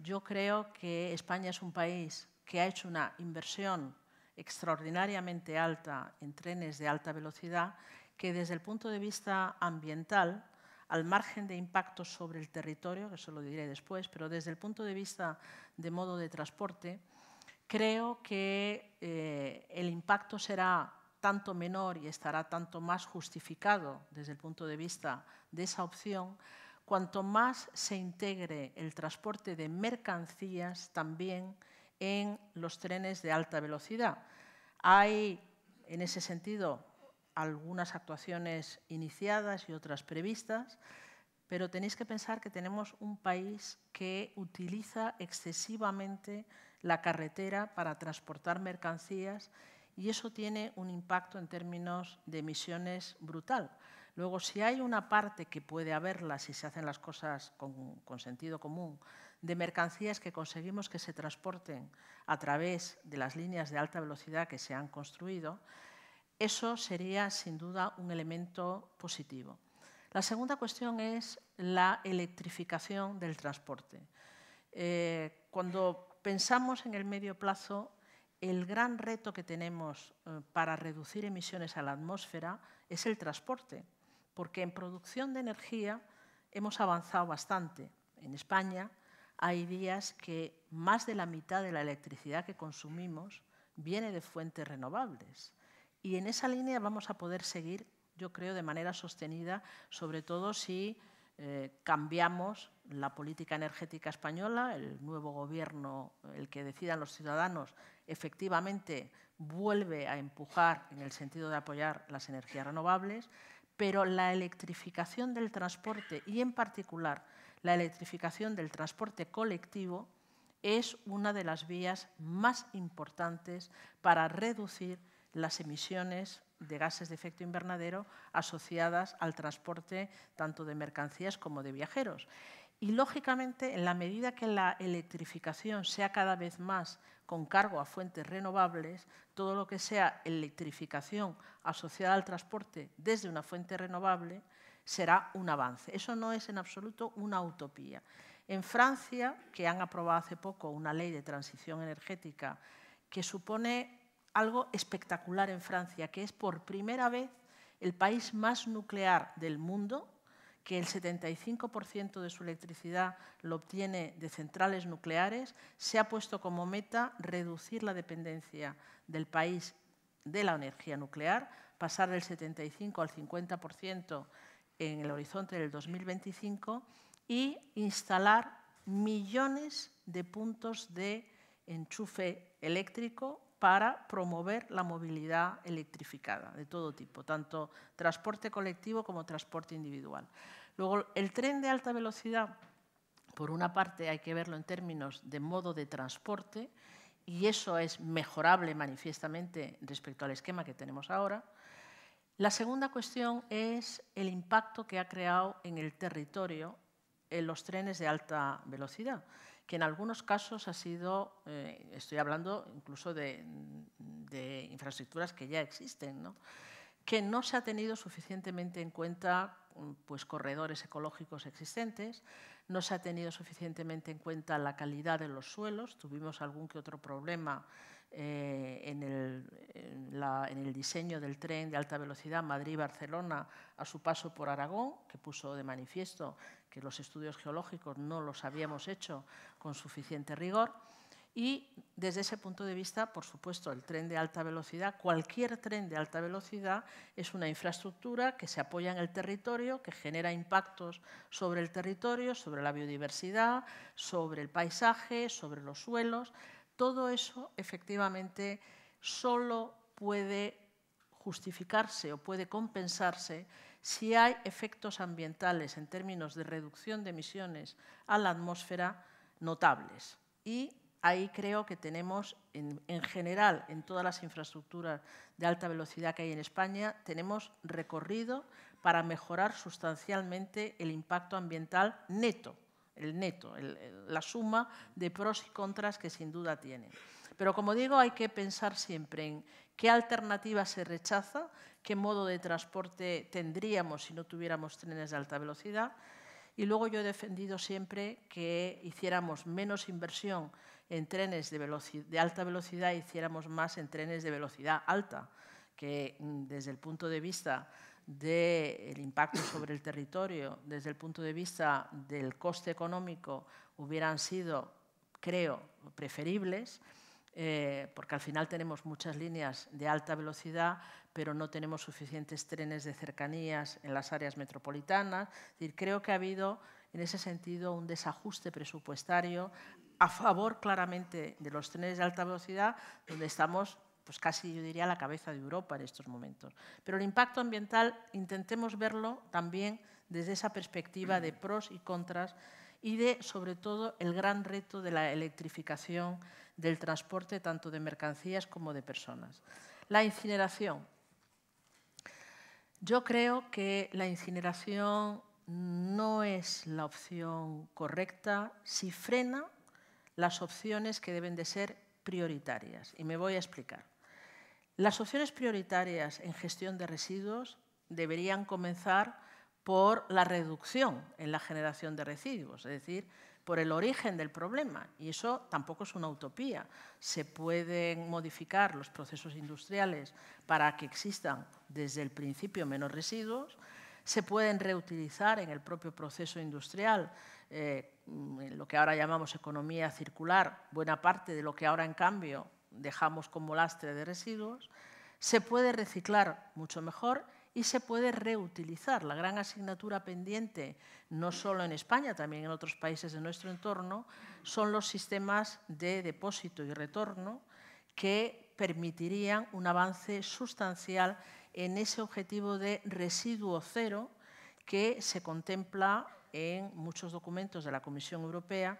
yo creo que España es un país que ha hecho una inversión extraordinariamente alta en trenes de alta velocidad que desde el punto de vista ambiental, al margen de impacto sobre el territorio, que eso lo diré después, pero desde el punto de vista de modo de transporte, creo que eh, el impacto será tanto menor y estará tanto más justificado desde el punto de vista de esa opción, cuanto más se integre el transporte de mercancías también en los trenes de alta velocidad. Hay, en ese sentido, algunas actuaciones iniciadas y otras previstas, pero tenéis que pensar que tenemos un país que utiliza excesivamente la carretera para transportar mercancías y eso tiene un impacto en términos de emisiones brutal. Luego, si hay una parte que puede haberla si se hacen las cosas con, sentido común, de mercancías que conseguimos que se transporten a través de las líneas de alta velocidad que se han construido, eso sería sin duda un elemento positivo. La segunda cuestión es la electrificación del transporte. Eh, cuando pensamos en el medio plazo, el gran reto que tenemos eh, para reducir emisiones a la atmósfera es el transporte, porque en producción de energía hemos avanzado bastante. En España, hay días que más de la mitad de la electricidad que consumimos viene de fuentes renovables. Y en esa línea vamos a poder seguir, yo creo, de manera sostenida, sobre todo si eh, cambiamos la política energética española, el nuevo gobierno, el que decidan los ciudadanos, efectivamente vuelve a empujar en el sentido de apoyar las energías renovables, pero la electrificación del transporte y en particular la electrificación del transporte colectivo es una de las vías más importantes para reducir las emisiones de gases de efecto invernadero asociadas al transporte tanto de mercancías como de viajeros. Y, lógicamente, en la medida que la electrificación sea cada vez más con cargo a fuentes renovables, todo lo que sea electrificación asociada al transporte desde una fuente renovable será un avance. Eso no es en absoluto una utopía. En Francia, que han aprobado hace poco una ley de transición energética que supone algo espectacular en Francia, que es por primera vez el país más nuclear del mundo, que el 75% de su electricidad lo obtiene de centrales nucleares, se ha puesto como meta reducir la dependencia del país de la energía nuclear, pasar del 75 al 50% en el horizonte del 2025 y instalar millones de puntos de enchufe eléctrico para promover la movilidad electrificada de todo tipo, tanto transporte colectivo como transporte individual. Luego, el tren de alta velocidad, por una parte, hay que verlo en términos de modo de transporte, y eso es mejorable manifiestamente respecto al esquema que tenemos ahora, la segunda cuestión es el impacto que ha creado en el territorio los trenes de alta velocidad, que en algunos casos ha sido, eh, estoy hablando incluso de, infraestructuras que ya existen, que no se ha tenido suficientemente en cuenta pues, corredores ecológicos existentes, no se ha tenido suficientemente en cuenta la calidad de los suelos, tuvimos algún que otro problema eh, en, el, diseño del tren de alta velocidad Madrid-Barcelona a su paso por Aragón, que puso de manifiesto que los estudios geológicos no los habíamos hecho con suficiente rigor. Y desde ese punto de vista, por supuesto, el tren de alta velocidad, cualquier tren de alta velocidad, es una infraestructura que se apoya en el territorio, que genera impactos sobre el territorio, sobre la biodiversidad, sobre el paisaje, sobre los suelos. Todo eso, efectivamente, solo puede justificarse o puede compensarse si hay efectos ambientales en términos de reducción de emisiones a la atmósfera notables. Y ahí creo que tenemos, en, general, en todas las infraestructuras de alta velocidad que hay en España, tenemos recorrido para mejorar sustancialmente el impacto ambiental neto el neto, la suma de pros y contras que sin duda tienen. Pero como digo, hay que pensar siempre en qué alternativa se rechaza, qué modo de transporte tendríamos si no tuviéramos trenes de alta velocidad. Y luego yo he defendido siempre que hiciéramos menos inversión en trenes de, de alta velocidad y hiciéramos más en trenes de velocidad alta, que mm, desde el punto de vista del impacto sobre el territorio desde el punto de vista del coste económico hubieran sido, creo, preferibles, eh, porque al final tenemos muchas líneas de alta velocidad, pero no tenemos suficientes trenes de cercanías en las áreas metropolitanas. Es decir, creo que ha habido, en ese sentido, un desajuste presupuestario a favor claramente de los trenes de alta velocidad, donde estamos pues casi yo diría la cabeza de Europa en estos momentos. Pero el impacto ambiental intentemos verlo también desde esa perspectiva de pros y contras y de, sobre todo, el gran reto de la electrificación del transporte tanto de mercancías como de personas. La incineración. Yo creo que la incineración no es la opción correcta si frena las opciones que deben de ser prioritarias. Y me voy a explicar. Las opciones prioritarias en gestión de residuos deberían comenzar por la reducción en la generación de residuos, es decir, por el origen del problema. Y eso tampoco es una utopía. Se pueden modificar los procesos industriales para que existan desde el principio menos residuos, se pueden reutilizar en el propio proceso industrial, eh, lo que ahora llamamos economía circular, buena parte de lo que ahora en cambio dejamos como lastre de residuos, se puede reciclar mucho mejor y se puede reutilizar. La gran asignatura pendiente, no solo en España, también en otros países de nuestro entorno, son los sistemas de depósito y retorno que permitirían un avance sustancial en ese objetivo de residuo cero que se contempla en muchos documentos de la Comisión Europea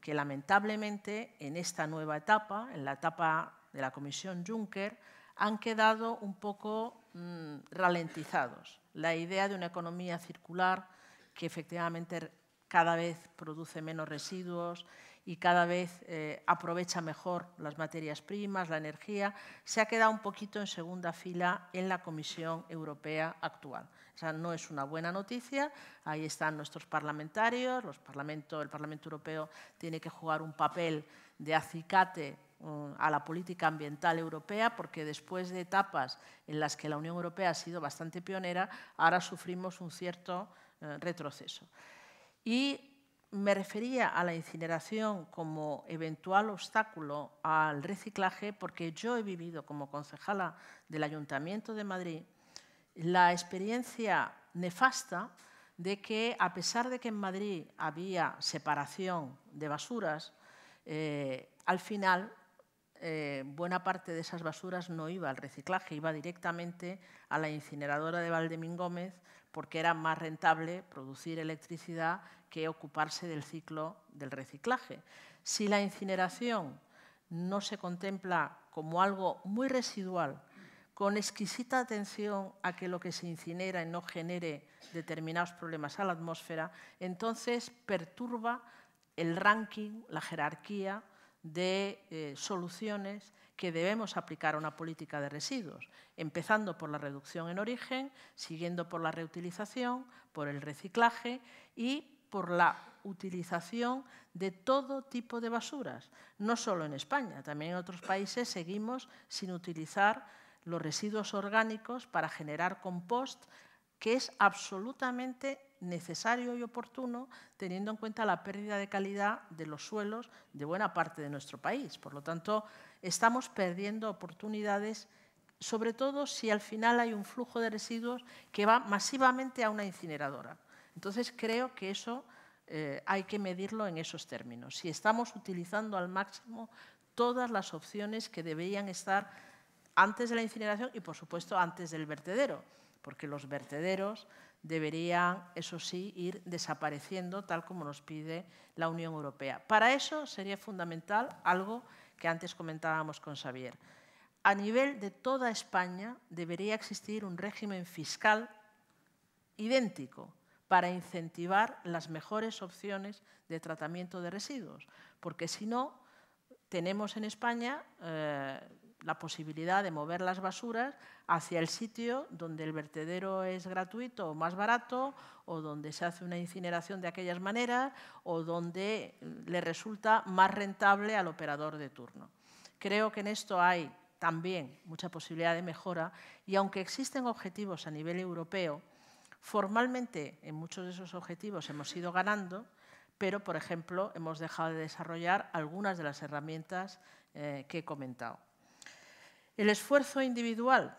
que lamentablemente en esta nueva etapa, en la etapa de la Comisión Juncker, han quedado un poco mm, ralentizados. La idea de una economía circular que efectivamente cada vez produce menos residuos, y cada vez eh, aprovecha mejor las materias primas, la energía, se ha quedado un poquito en segunda fila en la Comisión Europea actual. O sea, no es una buena noticia, ahí están nuestros parlamentarios, el Parlamento Europeo tiene que jugar un papel de acicate mm, a la política ambiental europea, porque después de etapas en las que la Unión Europea ha sido bastante pionera, ahora sufrimos un cierto eh, retroceso. Y me refería a la incineración como eventual obstáculo al reciclaje porque yo he vivido como concejala del Ayuntamiento de Madrid la experiencia nefasta de que, a pesar de que en Madrid había separación de basuras, eh, al final eh, buena parte de esas basuras no iba al reciclaje, iba directamente a la incineradora de Valdemín Gómez porque era más rentable producir electricidad que ocuparse del ciclo del reciclaje. Si la incineración no se contempla como algo muy residual, con exquisita atención a que lo que se incinera no genere determinados problemas a la atmósfera, entonces perturba el ranking, la jerarquía, de eh, soluciones que debemos aplicar a una política de residuos, empezando por la reducción en origen, siguiendo por la reutilización, por el reciclaje y por la utilización de todo tipo de basuras, no solo en España, también en otros países seguimos sin utilizar los residuos orgánicos para generar compost, que es absolutamente necesario y oportuno teniendo en cuenta la pérdida de calidad de los suelos de buena parte de nuestro país. Por lo tanto, estamos perdiendo oportunidades, sobre todo si al final hay un flujo de residuos que va masivamente a una incineradora. Entonces, creo que eso eh, hay que medirlo en esos términos. Si estamos utilizando al máximo todas las opciones que deberían estar antes de la incineración y, por supuesto, antes del vertedero, porque los vertederos deberían, eso sí, ir desapareciendo tal como nos pide la Unión Europea. Para eso sería fundamental algo que antes comentábamos con Xavier. A nivel de toda España debería existir un régimen fiscal idéntico para incentivar las mejores opciones de tratamiento de residuos, porque si no, tenemos en España eh, la posibilidad de mover las basuras hacia el sitio donde el vertedero es gratuito o más barato, o donde se hace una incineración de aquellas maneras, o donde le resulta más rentable al operador de turno. Creo que en esto hay también mucha posibilidad de mejora y aunque existen objetivos a nivel europeo, formalmente en muchos de esos objetivos hemos ido ganando, pero, por ejemplo, hemos dejado de desarrollar algunas de las herramientas eh, que he comentado. El esfuerzo individual.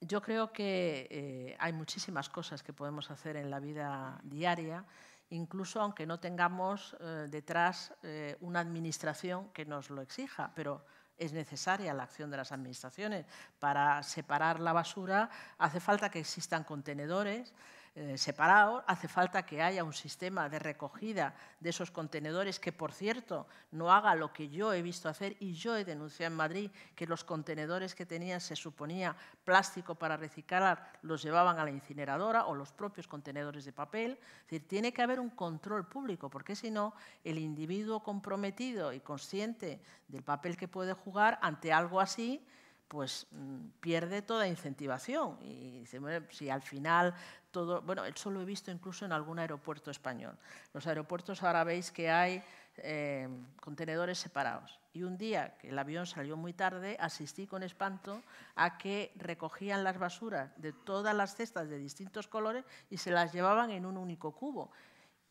Yo creo que eh, hay muchísimas cosas que podemos hacer en la vida diaria, incluso aunque no tengamos eh, detrás eh, una administración que nos lo exija, pero es necesaria la acción de las administraciones. Para separar la basura hace falta que existan contenedores, eh, separado hace falta que haya un sistema de recogida de esos contenedores que, por cierto, no haga lo que yo he visto hacer y yo he denunciado en Madrid que los contenedores que tenían se suponía plástico para reciclar los llevaban a la incineradora o los propios contenedores de papel. Es decir, tiene que haber un control público porque si no, el individuo comprometido y consciente del papel que puede jugar ante algo así pues mm, pierde toda incentivación. Y si al final todo... Bueno, eso lo he visto incluso en algún aeropuerto español. Los aeropuertos ahora veis que hay eh, contenedores separados. Y un día, que el avión salió muy tarde, asistí con espanto a que recogían las basuras de todas las cestas de distintos colores y se las llevaban en un único cubo.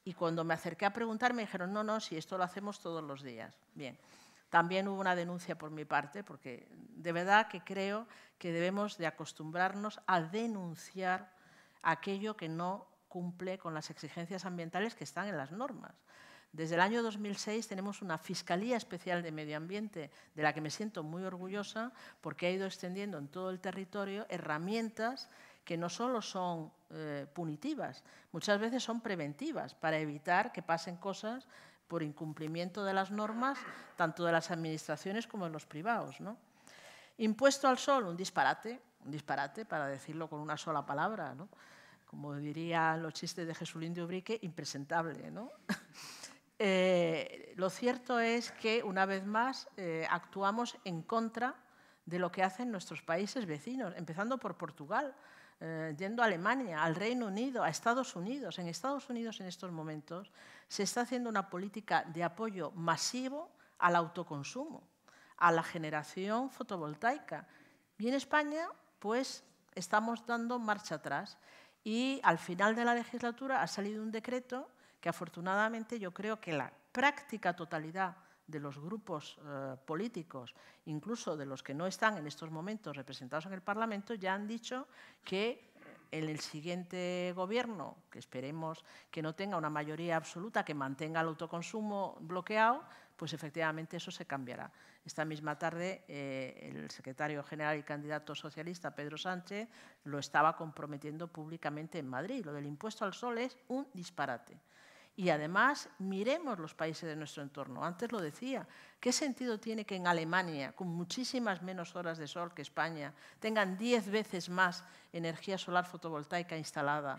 Y cuando me acerqué a preguntar, me dijeron, no, no, si esto lo hacemos todos los días. Bien. También hubo una denuncia por mi parte, porque de verdad que creo que debemos de acostumbrarnos a denunciar aquello que no cumple con las exigencias ambientales que están en las normas. Desde el año 2006 tenemos una Fiscalía Especial de Medio Ambiente, de la que me siento muy orgullosa, porque ha ido extendiendo en todo el territorio herramientas que no solo son eh, punitivas, muchas veces son preventivas, para evitar que pasen cosas por incumplimiento de las normas, tanto de las administraciones como de los privados. Impuesto al sol, un disparate, un disparate para decirlo con una sola palabra, como diría los chistes de Jesulín de Ubrique, impresentable. Eh, lo cierto es que, una vez más, eh, actuamos en contra de lo que hacen nuestros países vecinos, empezando por Portugal, eh, yendo a Alemania, al Reino Unido, a Estados Unidos. En Estados Unidos, en estos momentos, se está haciendo una política de apoyo masivo al autoconsumo, a la generación fotovoltaica. Y en España, pues, estamos dando marcha atrás. Y al final de la legislatura ha salido un decreto que afortunadamente yo creo que la práctica totalidad de los grupos eh, políticos, incluso de los que no están en estos momentos representados en el Parlamento, ya han dicho que en el siguiente gobierno, que esperemos que no tenga una mayoría absoluta que mantenga el autoconsumo bloqueado, pues efectivamente eso se cambiará. Esta misma tarde eh, el secretario general y candidato socialista Pedro Sánchez lo estaba comprometiendo públicamente en Madrid. Lo del impuesto al sol es un disparate. Y además, miremos los países de nuestro entorno. Antes lo decía, ¿qué sentido tiene que en Alemania, con muchísimas menos horas de sol que España, tengan diez veces más energía solar fotovoltaica instalada,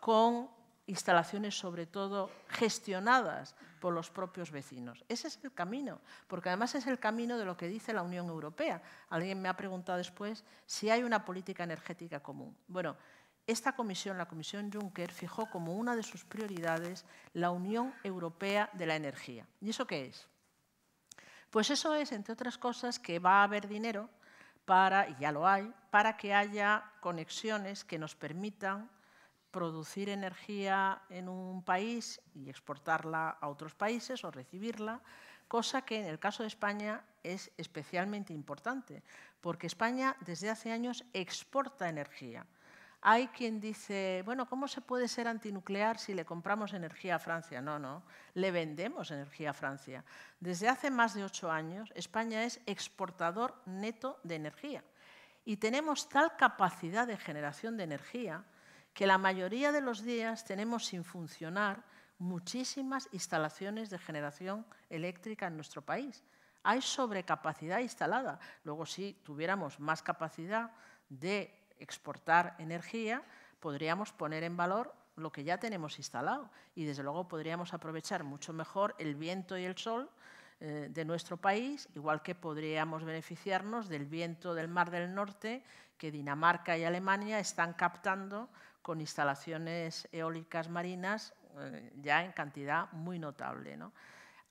con instalaciones sobre todo gestionadas por los propios vecinos? Ese es el camino, porque además es el camino de lo que dice la Unión Europea. Alguien me ha preguntado después si hay una política energética común. Bueno, esta comisión, la Comisión Juncker, fijó como una de sus prioridades la Unión Europea de la Energía. ¿Y eso qué es? Pues eso es, entre otras cosas, que va a haber dinero para, y ya lo hay, para que haya conexiones que nos permitan producir energía en un país y exportarla a otros países o recibirla, cosa que en el caso de España es especialmente importante, porque España desde hace años exporta energía. Hay quien dice, bueno, ¿cómo se puede ser antinuclear si le compramos energía a Francia? No, no, le vendemos energía a Francia. Desde hace más de ocho años, España es exportador neto de energía. Y tenemos tal capacidad de generación de energía que la mayoría de los días tenemos sin funcionar muchísimas instalaciones de generación eléctrica en nuestro país. Hay sobrecapacidad instalada. Luego, si tuviéramos más capacidad de exportar energía, podríamos poner en valor lo que ya tenemos instalado y desde luego podríamos aprovechar mucho mejor el viento y el sol eh, de nuestro país, igual que podríamos beneficiarnos del viento del Mar del Norte que Dinamarca y Alemania están captando con instalaciones eólicas marinas eh, ya en cantidad muy notable.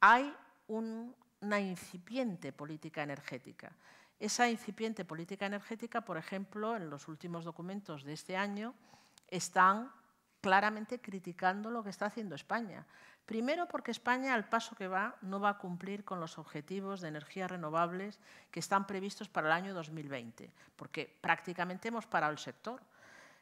Hay una incipiente política energética esa incipiente política energética, por ejemplo, en los últimos documentos de este año, están claramente criticando lo que está haciendo España. Primero porque España, al paso que va, no va a cumplir con los objetivos de energías renovables que están previstos para el año 2020, porque prácticamente hemos parado el sector.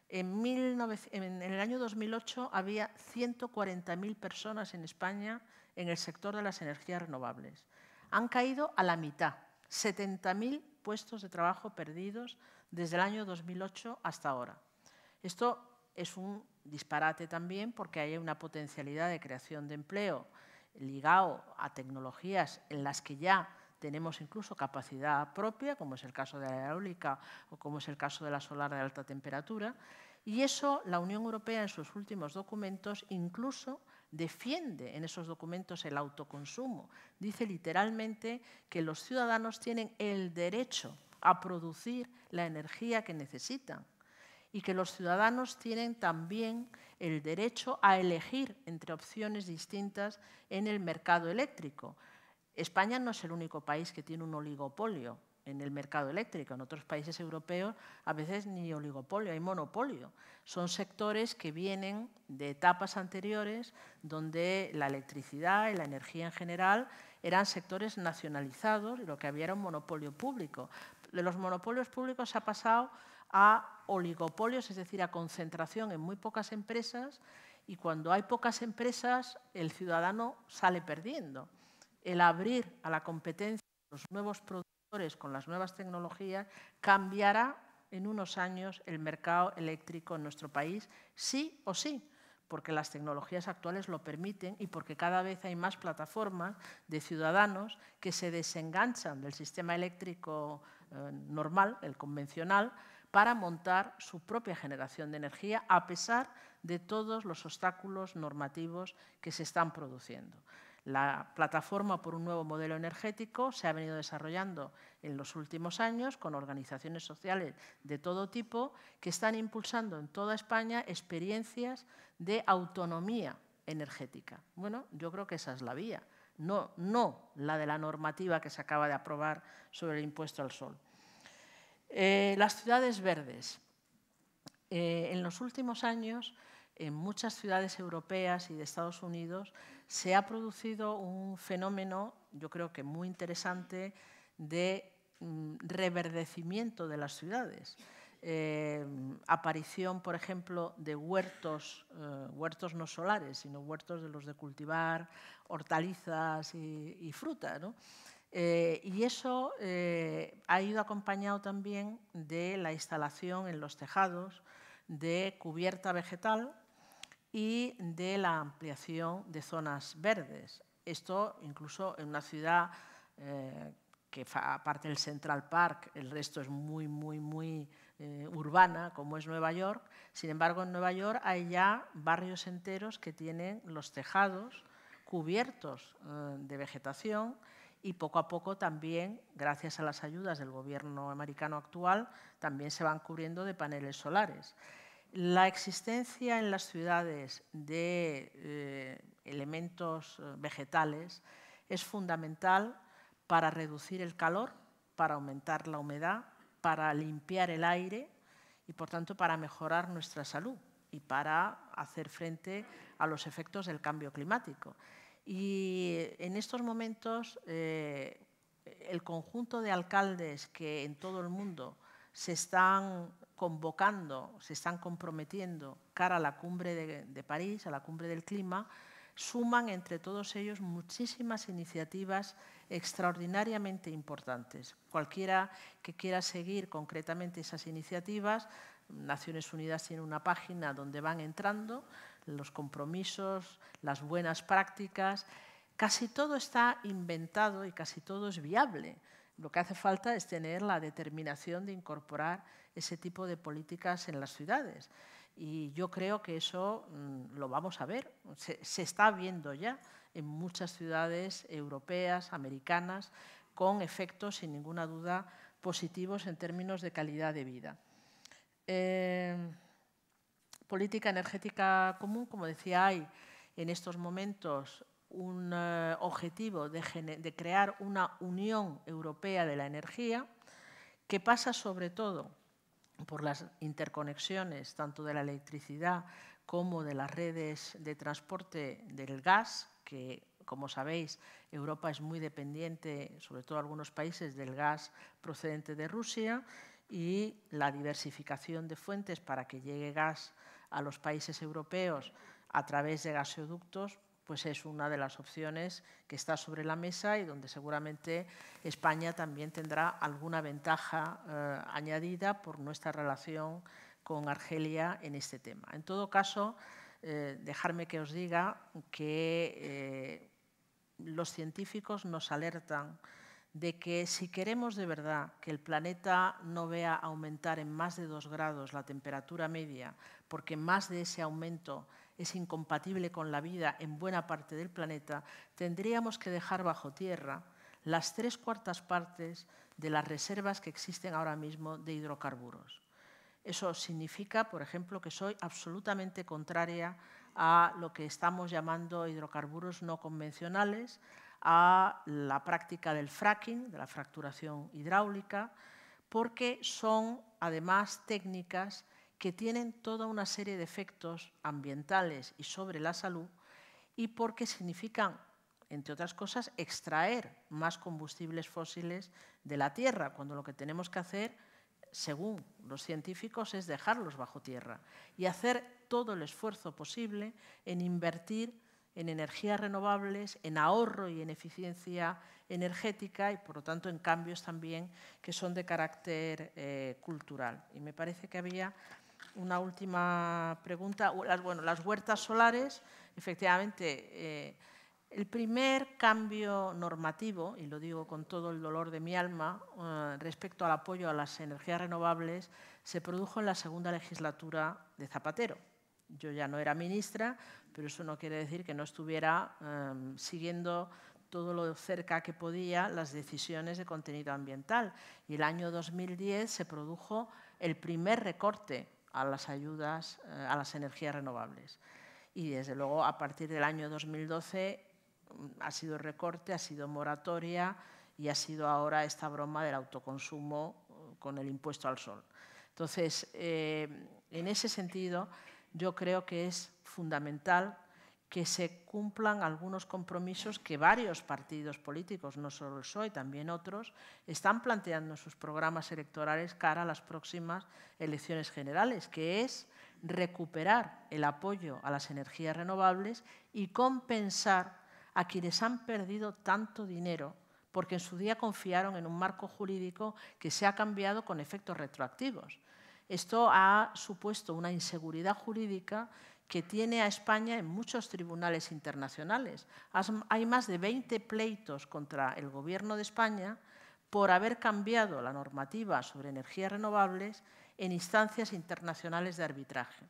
En, el año 2008 había 140.000 personas en España en el sector de las energías renovables. Han caído a la mitad 70.000 puestos de trabajo perdidos desde el año 2008 hasta ahora. Esto es un disparate también porque hay una potencialidad de creación de empleo ligado a tecnologías en las que ya tenemos incluso capacidad propia, como es el caso de la eólica o como es el caso de la solar de alta temperatura, y eso la Unión Europea en sus últimos documentos incluso defiende en esos documentos el autoconsumo. Dice literalmente que los ciudadanos tienen el derecho a producir la energía que necesitan y que los ciudadanos tienen también el derecho a elegir entre opciones distintas en el mercado eléctrico. España no es el único país que tiene un oligopolio en el mercado eléctrico. En otros países europeos a veces ni oligopolio, hay monopolio. Son sectores que vienen de etapas anteriores donde la electricidad y la energía en general eran sectores nacionalizados y lo que había era un monopolio público. De los monopolios públicos se ha pasado a oligopolios, es decir, a concentración en muy pocas empresas y cuando hay pocas empresas el ciudadano sale perdiendo. El abrir a la competencia los nuevos productos con las nuevas tecnologías cambiará en unos años el mercado eléctrico en nuestro país, sí o sí, porque las tecnologías actuales lo permiten y porque cada vez hay más plataformas de ciudadanos que se desenganchan del sistema eléctrico eh, normal, el convencional, para montar su propia generación de energía a pesar de todos los obstáculos normativos que se están produciendo. La plataforma por un nuevo modelo energético se ha venido desarrollando en los últimos años con organizaciones sociales de todo tipo que están impulsando en toda España experiencias de autonomía energética. Bueno, yo creo que esa es la vía, no, no la de la normativa que se acaba de aprobar sobre el impuesto al sol. Eh, las ciudades verdes. Eh, en los últimos años, en muchas ciudades europeas y de Estados Unidos, se ha producido un fenómeno, yo creo que muy interesante, de mm, reverdecimiento de las ciudades. Eh, aparición, por ejemplo, de huertos, eh, huertos no solares, sino huertos de los de cultivar hortalizas y, fruta. Eh, y eso ha ido acompañado también de la instalación en los tejados de cubierta vegetal y de la ampliación de zonas verdes. Esto incluso en una ciudad eh, que aparte del Central Park, el resto es muy, muy, muy eh, urbana, como es Nueva York. Sin embargo, en Nueva York hay ya barrios enteros que tienen los tejados cubiertos eh, de vegetación y poco a poco también, gracias a las ayudas del gobierno americano actual, también se van cubriendo de paneles solares. La existencia en las ciudades de eh, elementos eh, vegetales es fundamental para reducir el calor, para aumentar la humedad, para limpiar el aire y, por tanto, para mejorar nuestra salud y para hacer frente a los efectos del cambio climático. Y en estos momentos, eh, el conjunto de alcaldes que en todo el mundo se están convocando, se están comprometiendo cara a la cumbre de, París, a la cumbre del clima, suman entre todos ellos muchísimas iniciativas extraordinariamente importantes. Cualquiera que quiera seguir concretamente esas iniciativas, Naciones Unidas tiene una página donde van entrando los compromisos, las buenas prácticas. Casi todo está inventado y casi todo es viable. Lo que hace falta es tener la determinación de incorporar ese tipo de políticas en las ciudades. Y yo creo que eso mm, lo vamos a ver, se, está viendo ya en muchas ciudades europeas, americanas, con efectos, sin ninguna duda, positivos en términos de calidad de vida. Eh, política energética común, como decía, hay en estos momentos un eh, objetivo de, de crear una Unión Europea de la Energía que pasa sobre todo por las interconexiones tanto de la electricidad como de las redes de transporte del gas, que como sabéis Europa es muy dependiente, sobre todo algunos países, del gas procedente de Rusia y la diversificación de fuentes para que llegue gas a los países europeos a través de gasoductos, pues es una de las opciones que está sobre la mesa y donde seguramente España también tendrá alguna ventaja eh, añadida por nuestra relación con Argelia en este tema. En todo caso, eh, dejarme que os diga que eh, los científicos nos alertan de que si queremos de verdad que el planeta no vea aumentar en más de dos grados la temperatura media, porque más de ese aumento es incompatible con la vida en buena parte del planeta, tendríamos que dejar bajo tierra las tres cuartas partes de las reservas que existen ahora mismo de hidrocarburos. Eso significa, por ejemplo, que soy absolutamente contraria a lo que estamos llamando hidrocarburos no convencionales, a la práctica del fracking, de la fracturación hidráulica, porque son además técnicas que tienen toda una serie de efectos ambientales y sobre la salud y porque significan, entre otras cosas, extraer más combustibles fósiles de la Tierra, cuando lo que tenemos que hacer, según los científicos, es dejarlos bajo tierra y hacer todo el esfuerzo posible en invertir en energías renovables, en ahorro y en eficiencia energética y, por lo tanto, en cambios también que son de carácter eh, cultural. Y me parece que había una última pregunta. Bueno, las huertas solares, efectivamente, eh, el primer cambio normativo, y lo digo con todo el dolor de mi alma, eh, respecto al apoyo a las energías renovables, se produjo en la segunda legislatura de Zapatero. Yo ya no era ministra, pero eso no quiere decir que no estuviera em, siguiendo todo lo cerca que podía las decisiones de contenido ambiental. Y el año 2010 se produjo el primer recorte a las ayudas eh, a las energías renovables. Y desde luego, a partir del año 2012 mm, ha sido recorte, ha sido moratoria y ha sido ahora esta broma del autoconsumo eh, con el impuesto al sol. Entonces, eh, en ese sentido, yo creo que es fundamental que se cumplan algunos compromisos que varios partidos políticos, no solo el PSOE, también otros, están planteando en sus programas electorales cara a las próximas elecciones generales, que es recuperar el apoyo a las energías renovables y compensar a quienes han perdido tanto dinero porque en su día confiaron en un marco jurídico que se ha cambiado con efectos retroactivos. Esto ha supuesto una inseguridad jurídica que tiene a España en muchos tribunales internacionales. Hay más de 20 pleitos contra el Gobierno de España por haber cambiado la normativa sobre energías renovables en instancias internacionales de arbitraje.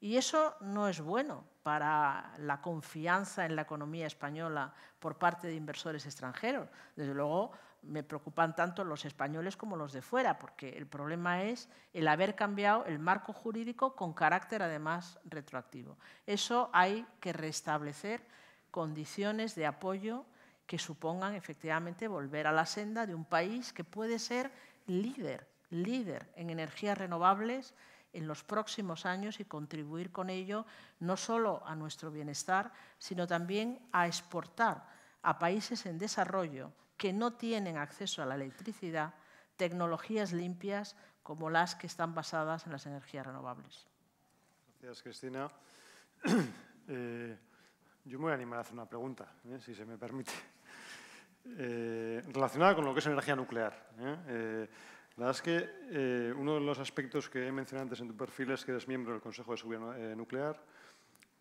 Y eso no es bueno para la confianza en la economía española por parte de inversores extranjeros. Desde luego, me preocupan tanto los españoles como los de fuera, porque el problema es el haber cambiado el marco jurídico con carácter además retroactivo. Eso hay que restablecer condiciones de apoyo que supongan efectivamente volver a la senda de un país que puede ser líder, líder en energías renovables en los próximos años y contribuir con ello no solo a nuestro bienestar, sino también a exportar a países en desarrollo que no tienen acceso a la electricidad tecnologías limpias como las que están basadas en las energías renovables. Gracias, Cristina. Eh, yo me voy a animar a hacer una pregunta, eh, si se me permite, eh, relacionada con lo que es energía nuclear. la verdad es que uno de los aspectos que he mencionado antes en tu perfil es que eres miembro del Consejo de Seguridad Nuclear,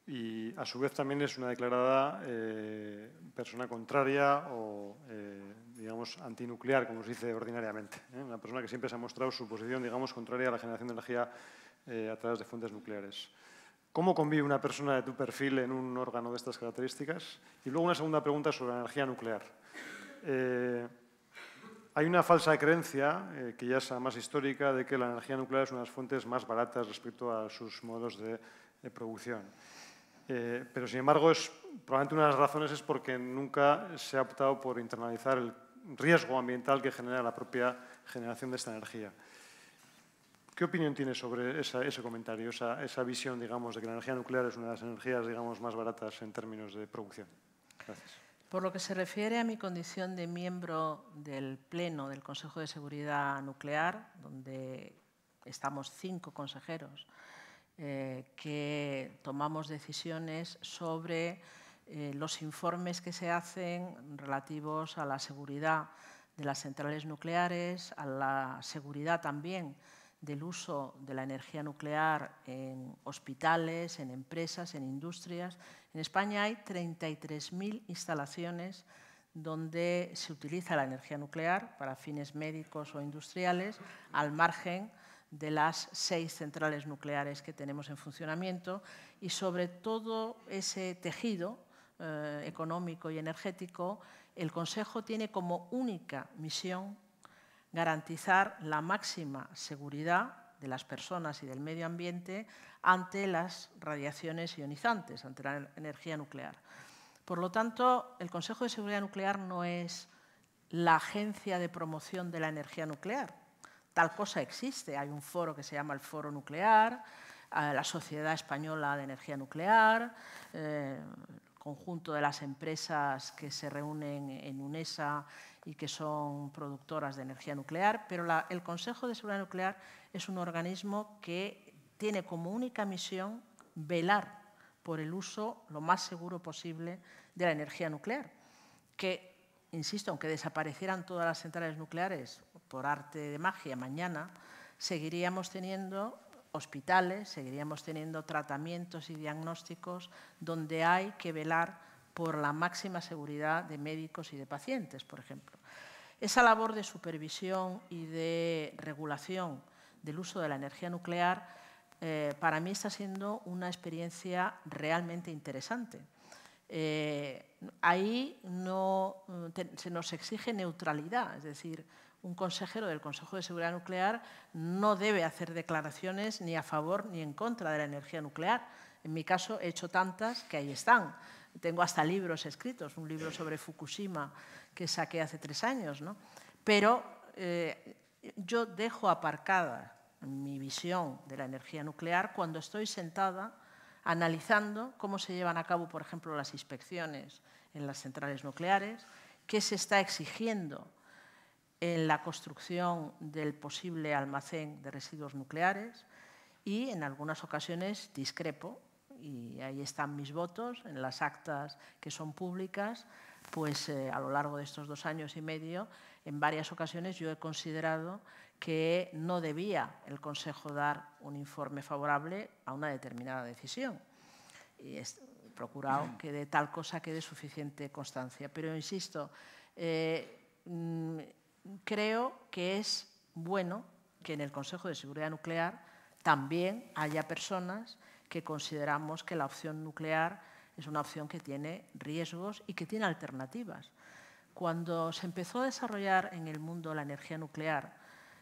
y a su vez también es una declarada eh, persona contraria o, eh, digamos, antinuclear, como se dice ordinariamente. ¿eh? Una persona que siempre se ha mostrado su posición, digamos, contraria a la generación de energía a través de fuentes nucleares. ¿Cómo convive una persona de tu perfil en un órgano de estas características? Y luego una segunda pregunta sobre la energía nuclear. hay una falsa creencia, que ya es más histórica, de que la energía nuclear es una de las fuentes más baratas respecto a sus modos de producción. Eh, pero sin embargo, es, probablemente una de las razones es porque nunca se ha optado por internalizar el riesgo ambiental que genera la propia generación de esta energía. ¿Qué opinión tiene sobre ese comentario, esa, esa, visión, digamos, de que la energía nuclear es una de las energías, digamos, más baratas en términos de producción? Gracias. Por lo que se refiere a mi condición de miembro del Pleno del Consejo de Seguridad Nuclear, donde estamos cinco consejeros, eh, que tomamos decisiones sobre eh, los informes que se hacen relativos a la seguridad de las centrales nucleares, a la seguridad también del uso de la energía nuclear en hospitales, en empresas, en industrias. En España hay 33.000 instalaciones donde se utiliza la energía nuclear para fines médicos o industriales, al margen de las seis centrales nucleares que tenemos en funcionamiento y sobre todo ese tejido eh, económico y energético, el Consejo tiene como única misión garantizar la máxima seguridad de las personas y del medio ambiente ante las radiaciones ionizantes, ante la energía nuclear. Por lo tanto, el Consejo de Seguridad Nuclear no es la agencia de promoción de la energía nuclear, tal cosa existe. Hay un foro que se llama el Foro Nuclear, eh, la Sociedad Española de Energía Nuclear, eh, el conjunto de las empresas que se reúnen en UNESA y que son productoras de energía nuclear, pero el Consejo de Seguridad Nuclear es un organismo que tiene como única misión velar por el uso lo más seguro posible de la energía nuclear, que, insisto, aunque desaparecieran todas las centrales nucleares por arte de magia mañana, seguiríamos teniendo hospitales, seguiríamos teniendo tratamientos y diagnósticos donde hay que velar por la máxima seguridad de médicos y de pacientes, por ejemplo. Esa labor de supervisión y de regulación del uso de la energía nuclear eh, para mí está siendo una experiencia realmente interesante. Eh, ahí no, se nos exige neutralidad, es decir, un consejero del Consejo de Seguridad Nuclear no debe hacer declaraciones ni a favor ni en contra de la energía nuclear. En mi caso he hecho tantas que ahí están. Tengo hasta libros escritos, un libro sobre Fukushima que saqué hace tres años. Pero eh, yo dejo aparcada mi visión de la energía nuclear cuando estoy sentada analizando cómo se llevan a cabo, por ejemplo, las inspecciones en las centrales nucleares, qué se está exigiendo en la construcción del posible almacén de residuos nucleares y en algunas ocasiones discrepo, y ahí están mis votos en las actas que son públicas, pues eh, a lo largo de estos dos años y medio, en varias ocasiones yo he considerado que no debía el Consejo dar un informe favorable a una determinada decisión. Y he procurado que de tal cosa quede suficiente constancia. Pero insisto, eh, mm, creo que es bueno que en el Consejo de Seguridad Nuclear también haya personas que consideramos que la opción nuclear es una opción que tiene riesgos y que tiene alternativas. Cuando se empezó a desarrollar en el mundo la energía nuclear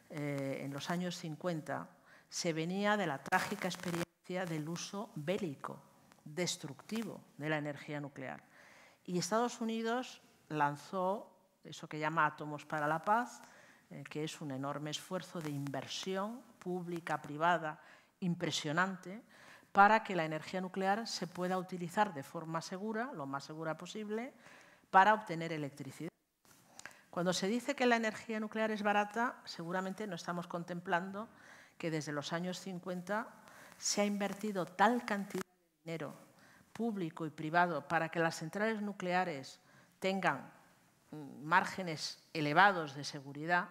eh, en los años 50, se venía de la trágica experiencia del uso bélico, destructivo de la energía nuclear. Y Estados Unidos lanzó eso que llama Átomos para la Paz, eh, que es un enorme esfuerzo de inversión pública, privada, impresionante, para que la energía nuclear se pueda utilizar de forma segura, lo más segura posible, para obtener electricidad. Cuando se dice que la energía nuclear es barata, seguramente no estamos contemplando que desde los años 50 se ha invertido tal cantidad de dinero público y privado para que las centrales nucleares tengan márgenes elevados de seguridad,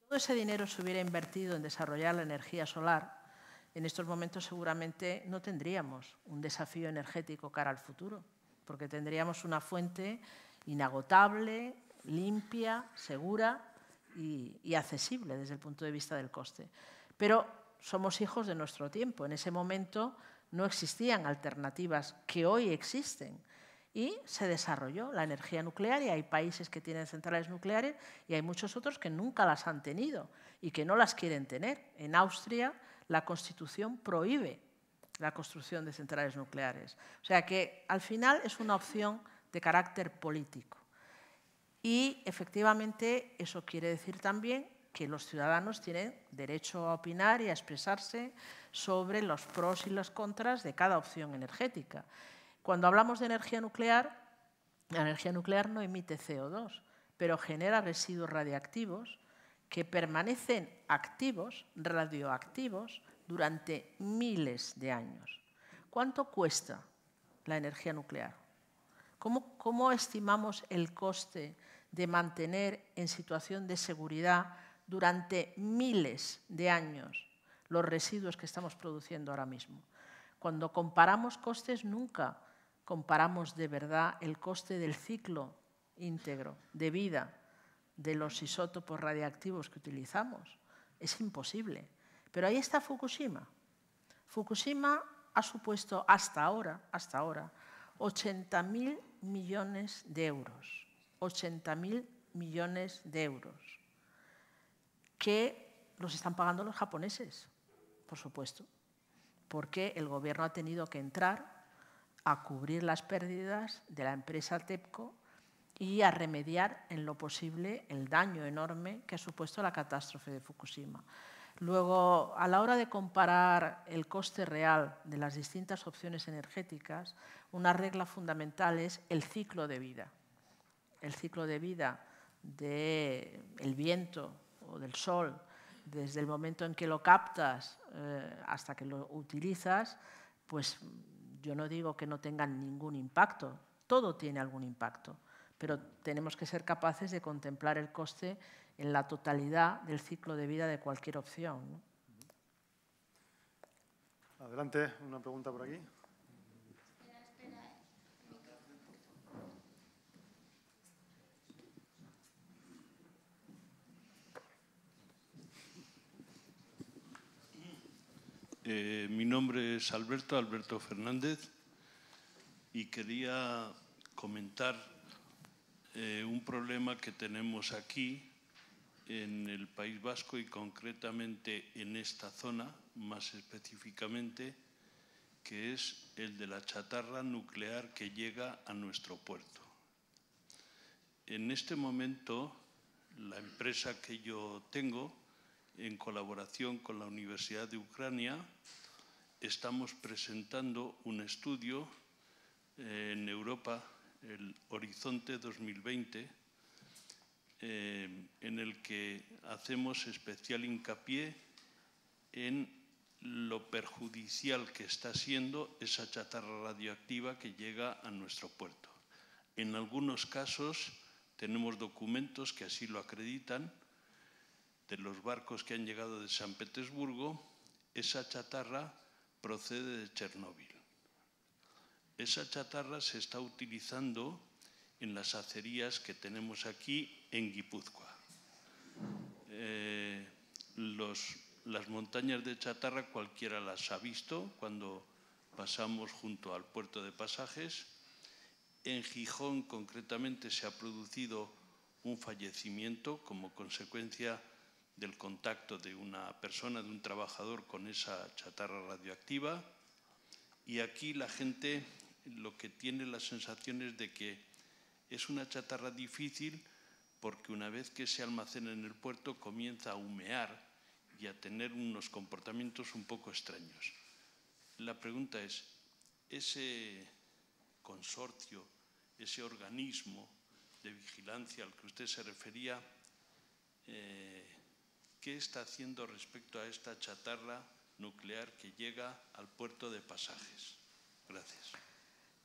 si todo ese dinero se hubiera invertido en desarrollar la energía solar, en estos momentos seguramente no tendríamos un desafío energético cara al futuro, porque tendríamos una fuente inagotable, limpia, segura y, accesible desde el punto de vista del coste. Pero somos hijos de nuestro tiempo. En ese momento no existían alternativas que hoy existen y se desarrolló la energía nuclear y hay países que tienen centrales nucleares y hay muchos otros que nunca las han tenido y que no las quieren tener. En Austria la Constitución prohíbe la construcción de centrales nucleares. O sea que al final es una opción de carácter político. Y efectivamente eso quiere decir también que los ciudadanos tienen derecho a opinar y a expresarse sobre los pros y los contras de cada opción energética. Cuando hablamos de energía nuclear, la energía nuclear no emite CO2, pero genera residuos radiactivos que permanecen activos, radioactivos, durante miles de años. ¿Cuánto cuesta la energía nuclear? ¿Cómo, estimamos el coste de mantener en situación de seguridad durante miles de años los residuos que estamos produciendo ahora mismo? Cuando comparamos costes, nunca comparamos de verdad el coste del ciclo íntegro de vida de los isótopos radiactivos que utilizamos. Es imposible. Pero ahí está Fukushima. Fukushima ha supuesto hasta ahora, hasta ahora, 80.000 millones de euros. 80.000 millones de euros. Que los están pagando los japoneses, por supuesto. Porque el gobierno ha tenido que entrar a cubrir las pérdidas de la empresa TEPCO y a remediar en lo posible el daño enorme que ha supuesto la catástrofe de Fukushima. Luego, a la hora de comparar el coste real de las distintas opciones energéticas, una regla fundamental es el ciclo de vida. El ciclo de vida del viento o del sol, desde el momento en que lo captas eh, hasta que lo utilizas, pues yo no digo que no tengan ningún impacto, todo tiene algún impacto, pero tenemos que ser capaces de contemplar el coste en la totalidad del ciclo de vida de cualquier opción. Adelante, una pregunta por aquí. Eh, mi nombre es Alberto, Alberto Fernández, y quería comentar eh, un problema que tenemos aquí en el País Vasco y concretamente en esta zona, más específicamente, que es el de la chatarra nuclear que llega a nuestro puerto. En este momento, la empresa que yo tengo en colaboración con la Universidad de Ucrania, estamos presentando un estudio eh, en Europa, el Horizonte 2020, eh, en el que hacemos especial hincapié en lo perjudicial que está siendo esa chatarra radioactiva que llega a nuestro puerto. En algunos casos tenemos documentos que así lo acreditan de los barcos que han llegado de San Petersburgo, esa chatarra procede de Chernóbil. Esa chatarra se está utilizando en las acerías que tenemos aquí en Guipúzcoa. Eh, las montañas de chatarra cualquiera las ha visto cuando pasamos junto al puerto de pasajes. En Gijón concretamente se ha producido un fallecimiento como consecuencia del contacto de una persona, de un trabajador con esa chatarra radioactiva. Y aquí la gente lo que tiene la sensación es de que es una chatarra difícil porque una vez que se almacena en el puerto comienza a humear y a tener unos comportamientos un poco extraños. La pregunta es, ese consorcio, ese organismo de vigilancia al que usted se refería, eh, ¿Qué está haciendo respecto a esta chatarra nuclear que llega al puerto de pasajes? Gracias.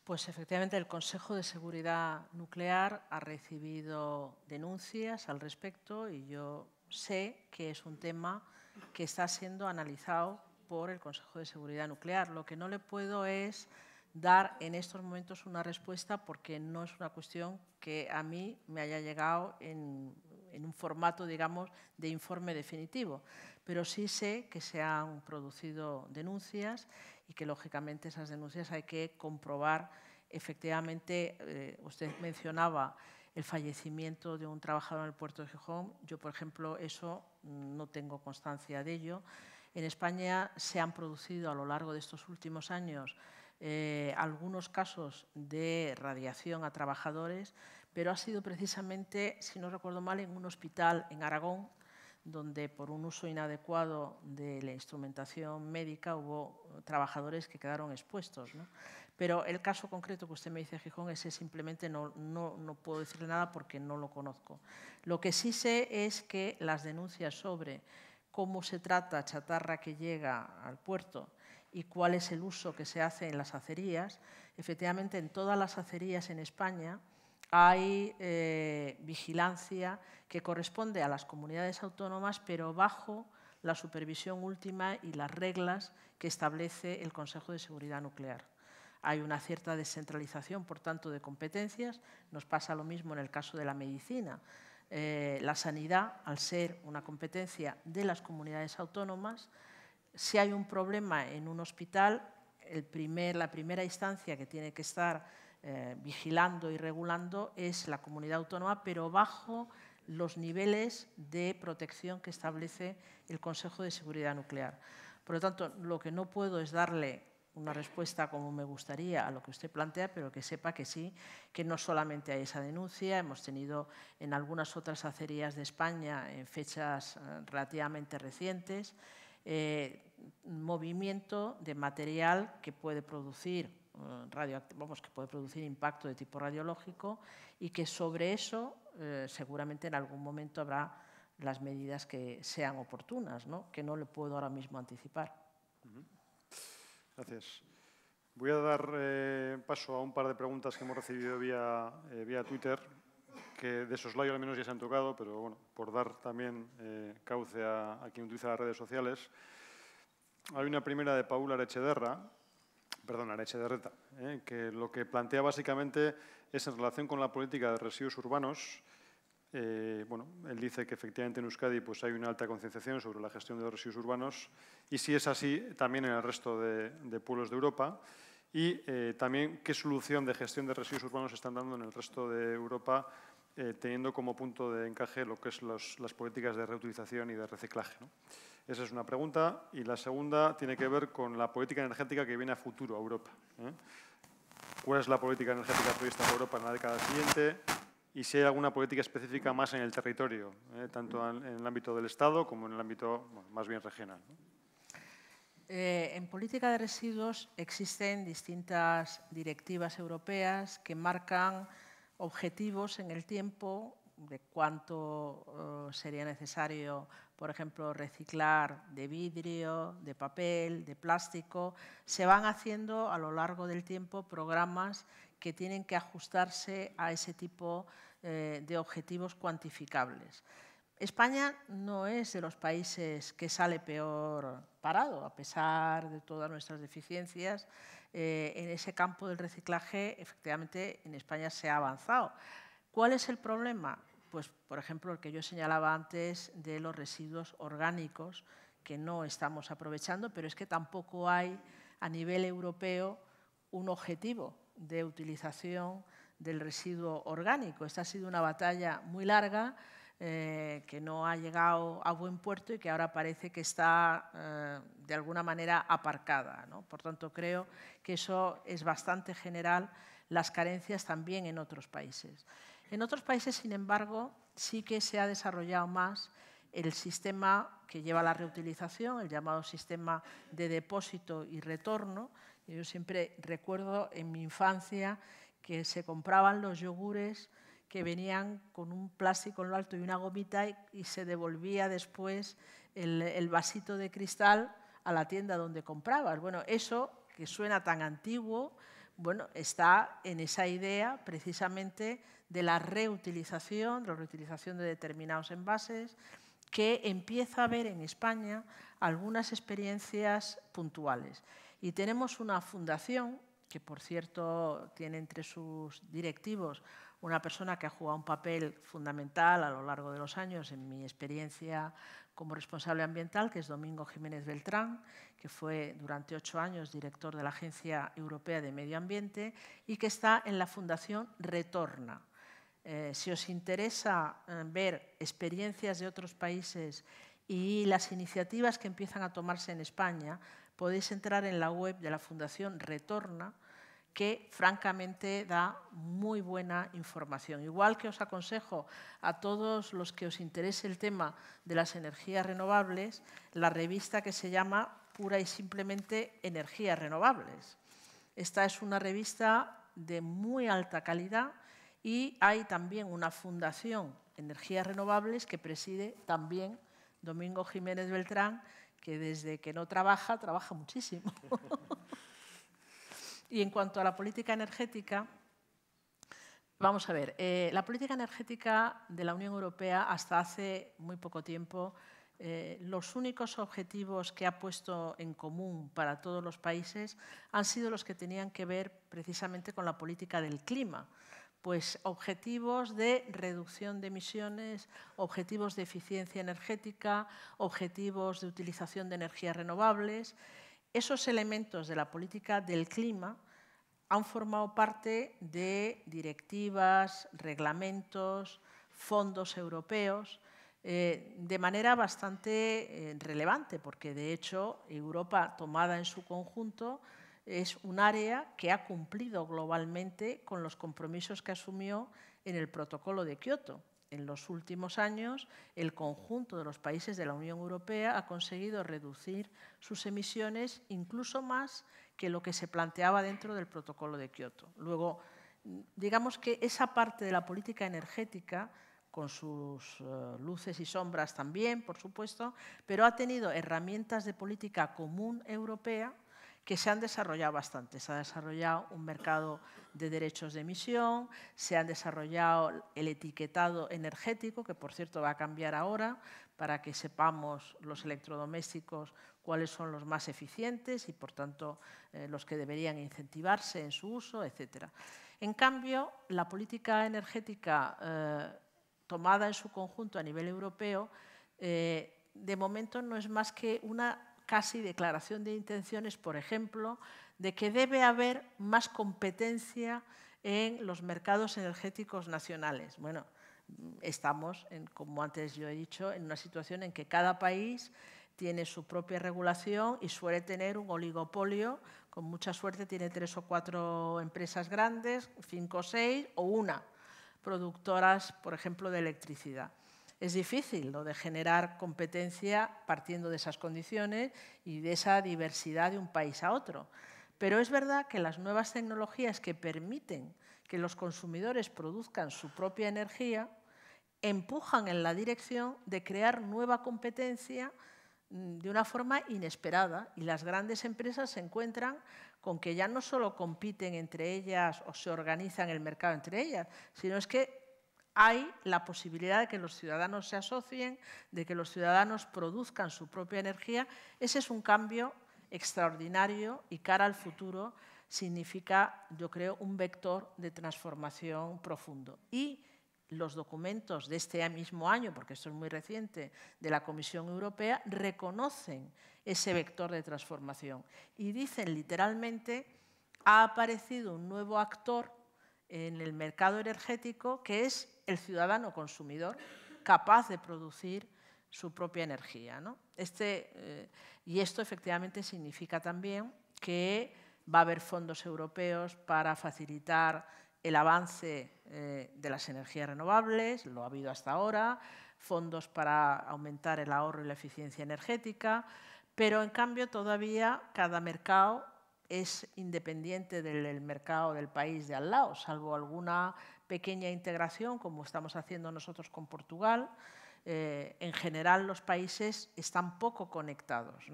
Pues efectivamente el Consejo de Seguridad Nuclear ha recibido denuncias al respecto y yo sé que es un tema que está siendo analizado por el Consejo de Seguridad Nuclear. Lo que no le puedo es dar en estos momentos una respuesta porque no es una cuestión que a mí me haya llegado en en un formato, digamos, de informe definitivo. Pero sí sé que se han producido denuncias y que, lógicamente, esas denuncias hay que comprobar. Efectivamente, eh, usted mencionaba el fallecimiento de un trabajador en el puerto de Gijón. Yo, por ejemplo, eso no tengo constancia de ello. En España se han producido a lo largo de estos últimos años eh, algunos casos de radiación a trabajadores, pero ha sido precisamente, si no recuerdo mal, en un hospital en Aragón, donde por un uso inadecuado de la instrumentación médica hubo trabajadores que quedaron expuestos. Pero el caso concreto que usted me dice, Gijón, ese simplemente no, no, no puedo decirle nada porque no lo conozco. Lo que sí sé es que las denuncias sobre cómo se trata chatarra que llega al puerto y cuál es el uso que se hace en las acerías, efectivamente en todas las acerías en España hay eh, vigilancia que corresponde a las comunidades autónomas, pero bajo la supervisión última y las reglas que establece el Consejo de Seguridad Nuclear. Hay una cierta descentralización, por tanto, de competencias. Nos pasa lo mismo en el caso de la medicina. Eh, la sanidad, al ser una competencia de las comunidades autónomas, si hay un problema en un hospital, la primera instancia que tiene que estar eh, vigilando y regulando es la comunidad autónoma, pero bajo los niveles de protección que establece el Consejo de Seguridad Nuclear. Por lo tanto, lo que no puedo es darle una respuesta como me gustaría a lo que usted plantea, pero que sepa que sí, que no solamente hay esa denuncia, hemos tenido en algunas otras acerías de España, en fechas eh, relativamente recientes, eh, movimiento de material que puede producir eh, vamos, que puede producir impacto de tipo radiológico y que sobre eso eh, seguramente en algún momento habrá las medidas que sean oportunas, ¿no? que no le puedo ahora mismo anticipar. Gracias. Voy a dar eh, paso a un par de preguntas que hemos recibido vía, vía Twitter, que de soslayo al menos ya se han tocado, pero bueno, por dar también cauce a, quien utiliza las redes sociales. Hay una primera de Paula Rechederra perdón, de eh, que lo que plantea básicamente es en relación con la política de residuos urbanos. Eh, bueno, él dice que efectivamente en Euskadi pues, hay una alta concienciación sobre la gestión de los residuos urbanos y si es así, también en el resto de, pueblos de Europa. Y eh, también qué solución de gestión de residuos urbanos están dando en el resto de Europa, eh, teniendo como punto de encaje lo que es las políticas de reutilización y de reciclaje. Esa es una pregunta. Y la segunda tiene que ver con la política energética que viene a futuro a Europa. ¿eh? ¿Cuál es la política energética prevista para Europa en la década siguiente? Y si hay alguna política específica más en el territorio, ¿eh? tanto en el ámbito del Estado como en el ámbito más bien regional. Eh, en política de residuos existen distintas directivas europeas que marcan objetivos en el tiempo de cuánto oh, sería necesario, por ejemplo, reciclar de vidrio, de papel, de plástico. Se van haciendo a lo largo del tiempo programas que tienen que ajustarse a ese tipo eh, de objetivos cuantificables. España no es de los países que sale peor parado, a pesar de todas nuestras deficiencias. Eh, en ese campo del reciclaje, efectivamente, en España se ha avanzado. ¿Cuál es el problema? Pues, por ejemplo, el que yo señalaba antes de los residuos orgánicos que no estamos aprovechando, pero es que tampoco hay a nivel europeo un objetivo de utilización del residuo orgánico. Esta ha sido una batalla muy larga eh, que no ha llegado a buen puerto y que ahora parece que está eh, de alguna manera aparcada. Por tanto, creo que eso es bastante general, las carencias también en otros países. En otros países, sin embargo, sí que se ha desarrollado más el sistema que lleva la reutilización, el llamado sistema de depósito y retorno. Yo siempre recuerdo en mi infancia que se compraban los yogures que venían con un plástico en lo alto y una gomita y, se devolvía después el, el vasito de cristal a la tienda donde comprabas. Bueno, eso que suena tan antiguo, bueno, está en esa idea precisamente de la reutilización, la reutilización de determinados envases, que empieza a haber en España algunas experiencias puntuales. Y tenemos una fundación, que por cierto tiene entre sus directivos una persona que ha jugado un papel fundamental a lo largo de los años en mi experiencia como responsable ambiental, que es Domingo Jiménez Beltrán, que fue durante ocho años director de la Agencia Europea de Medio Ambiente y que está en la Fundación Retorna. Eh, si os interesa eh, ver experiencias de otros países y las iniciativas que empiezan a tomarse en España, podéis entrar en la web de la Fundación Retorna, que francamente da muy buena información. Igual que os aconsejo a todos los que os interese el tema de las energías renovables, la revista que se llama Pura y Simplemente Energías Renovables. Esta es una revista de muy alta calidad y hay también una fundación Energías Renovables que preside también Domingo Jiménez Beltrán, que desde que no trabaja, trabaja muchísimo. y en cuanto a la política energética, vamos a ver, eh, la política energética de la Unión Europea hasta hace muy poco tiempo, eh, los únicos objetivos que ha puesto en común para todos los países han sido los que tenían que ver precisamente con la política del clima pues, objetivos de reducción de emisiones, objetivos de eficiencia energética, objetivos de utilización de energías renovables. Esos elementos de la política del clima han formado parte de directivas, reglamentos, fondos europeos, eh, de manera bastante eh, relevante, porque de hecho Europa tomada en su conjunto es un área que ha cumplido globalmente con los compromisos que asumió en el protocolo de Kioto. En los últimos años, el conjunto de los países de la Unión Europea ha conseguido reducir sus emisiones incluso más que lo que se planteaba dentro del protocolo de Kioto. Luego, digamos que esa parte de la política energética con sus eh, luces y sombras también, por supuesto, pero ha tenido herramientas de política común europea que se han desarrollado bastante. Se ha desarrollado un mercado de derechos de emisión, se ha desarrollado el etiquetado energético, que por cierto va a cambiar ahora, para que sepamos los electrodomésticos cuáles son los más eficientes y por tanto eh, los que deberían incentivarse en su uso, etc. En cambio, la política energética eh, tomada en su conjunto a nivel europeo eh, de momento no es más que una casi declaración de intenciones, por ejemplo, de que debe haber más competencia en los mercados energéticos nacionales. Bueno, estamos, como antes yo he dicho, en una situación en que cada país tiene su propia regulación y suele tener un oligopolio. Con mucha suerte tiene tres o cuatro empresas grandes, cinco o seis o una, productoras, por ejemplo, de electricidad. Es difícil lo de generar competencia partiendo de esas condiciones y de esa diversidad de un país a otro. Pero es verdad que las nuevas tecnologías que permiten que los consumidores produzcan su propia energía empujan en la dirección de crear nueva competencia mm, de una forma inesperada y las grandes empresas se encuentran con que ya no solo compiten entre ellas o se organizan el mercado entre ellas, sino es que hay la posibilidad de que los ciudadanos se asocien, de que los ciudadanos produzcan su propia energía. Ese es un cambio extraordinario y cara al futuro significa, yo creo, un vector de transformación profundo. Y los documentos de este mismo año, porque esto es muy reciente, de la Comisión Europea, reconocen ese vector de transformación y dicen literalmente, ha aparecido un nuevo actor en el mercado energético que es el ciudadano consumidor capaz de producir su propia energía. Este, eh, y esto efectivamente significa también que va a haber fondos europeos para facilitar el avance eh, de las energías renovables, lo ha habido hasta ahora, fondos para aumentar el ahorro y la eficiencia energética, pero en cambio todavía cada mercado es independiente del mercado del país de al lado, salvo alguna pequeña integración, como estamos haciendo nosotros con Portugal, eh, en general los países están poco conectados.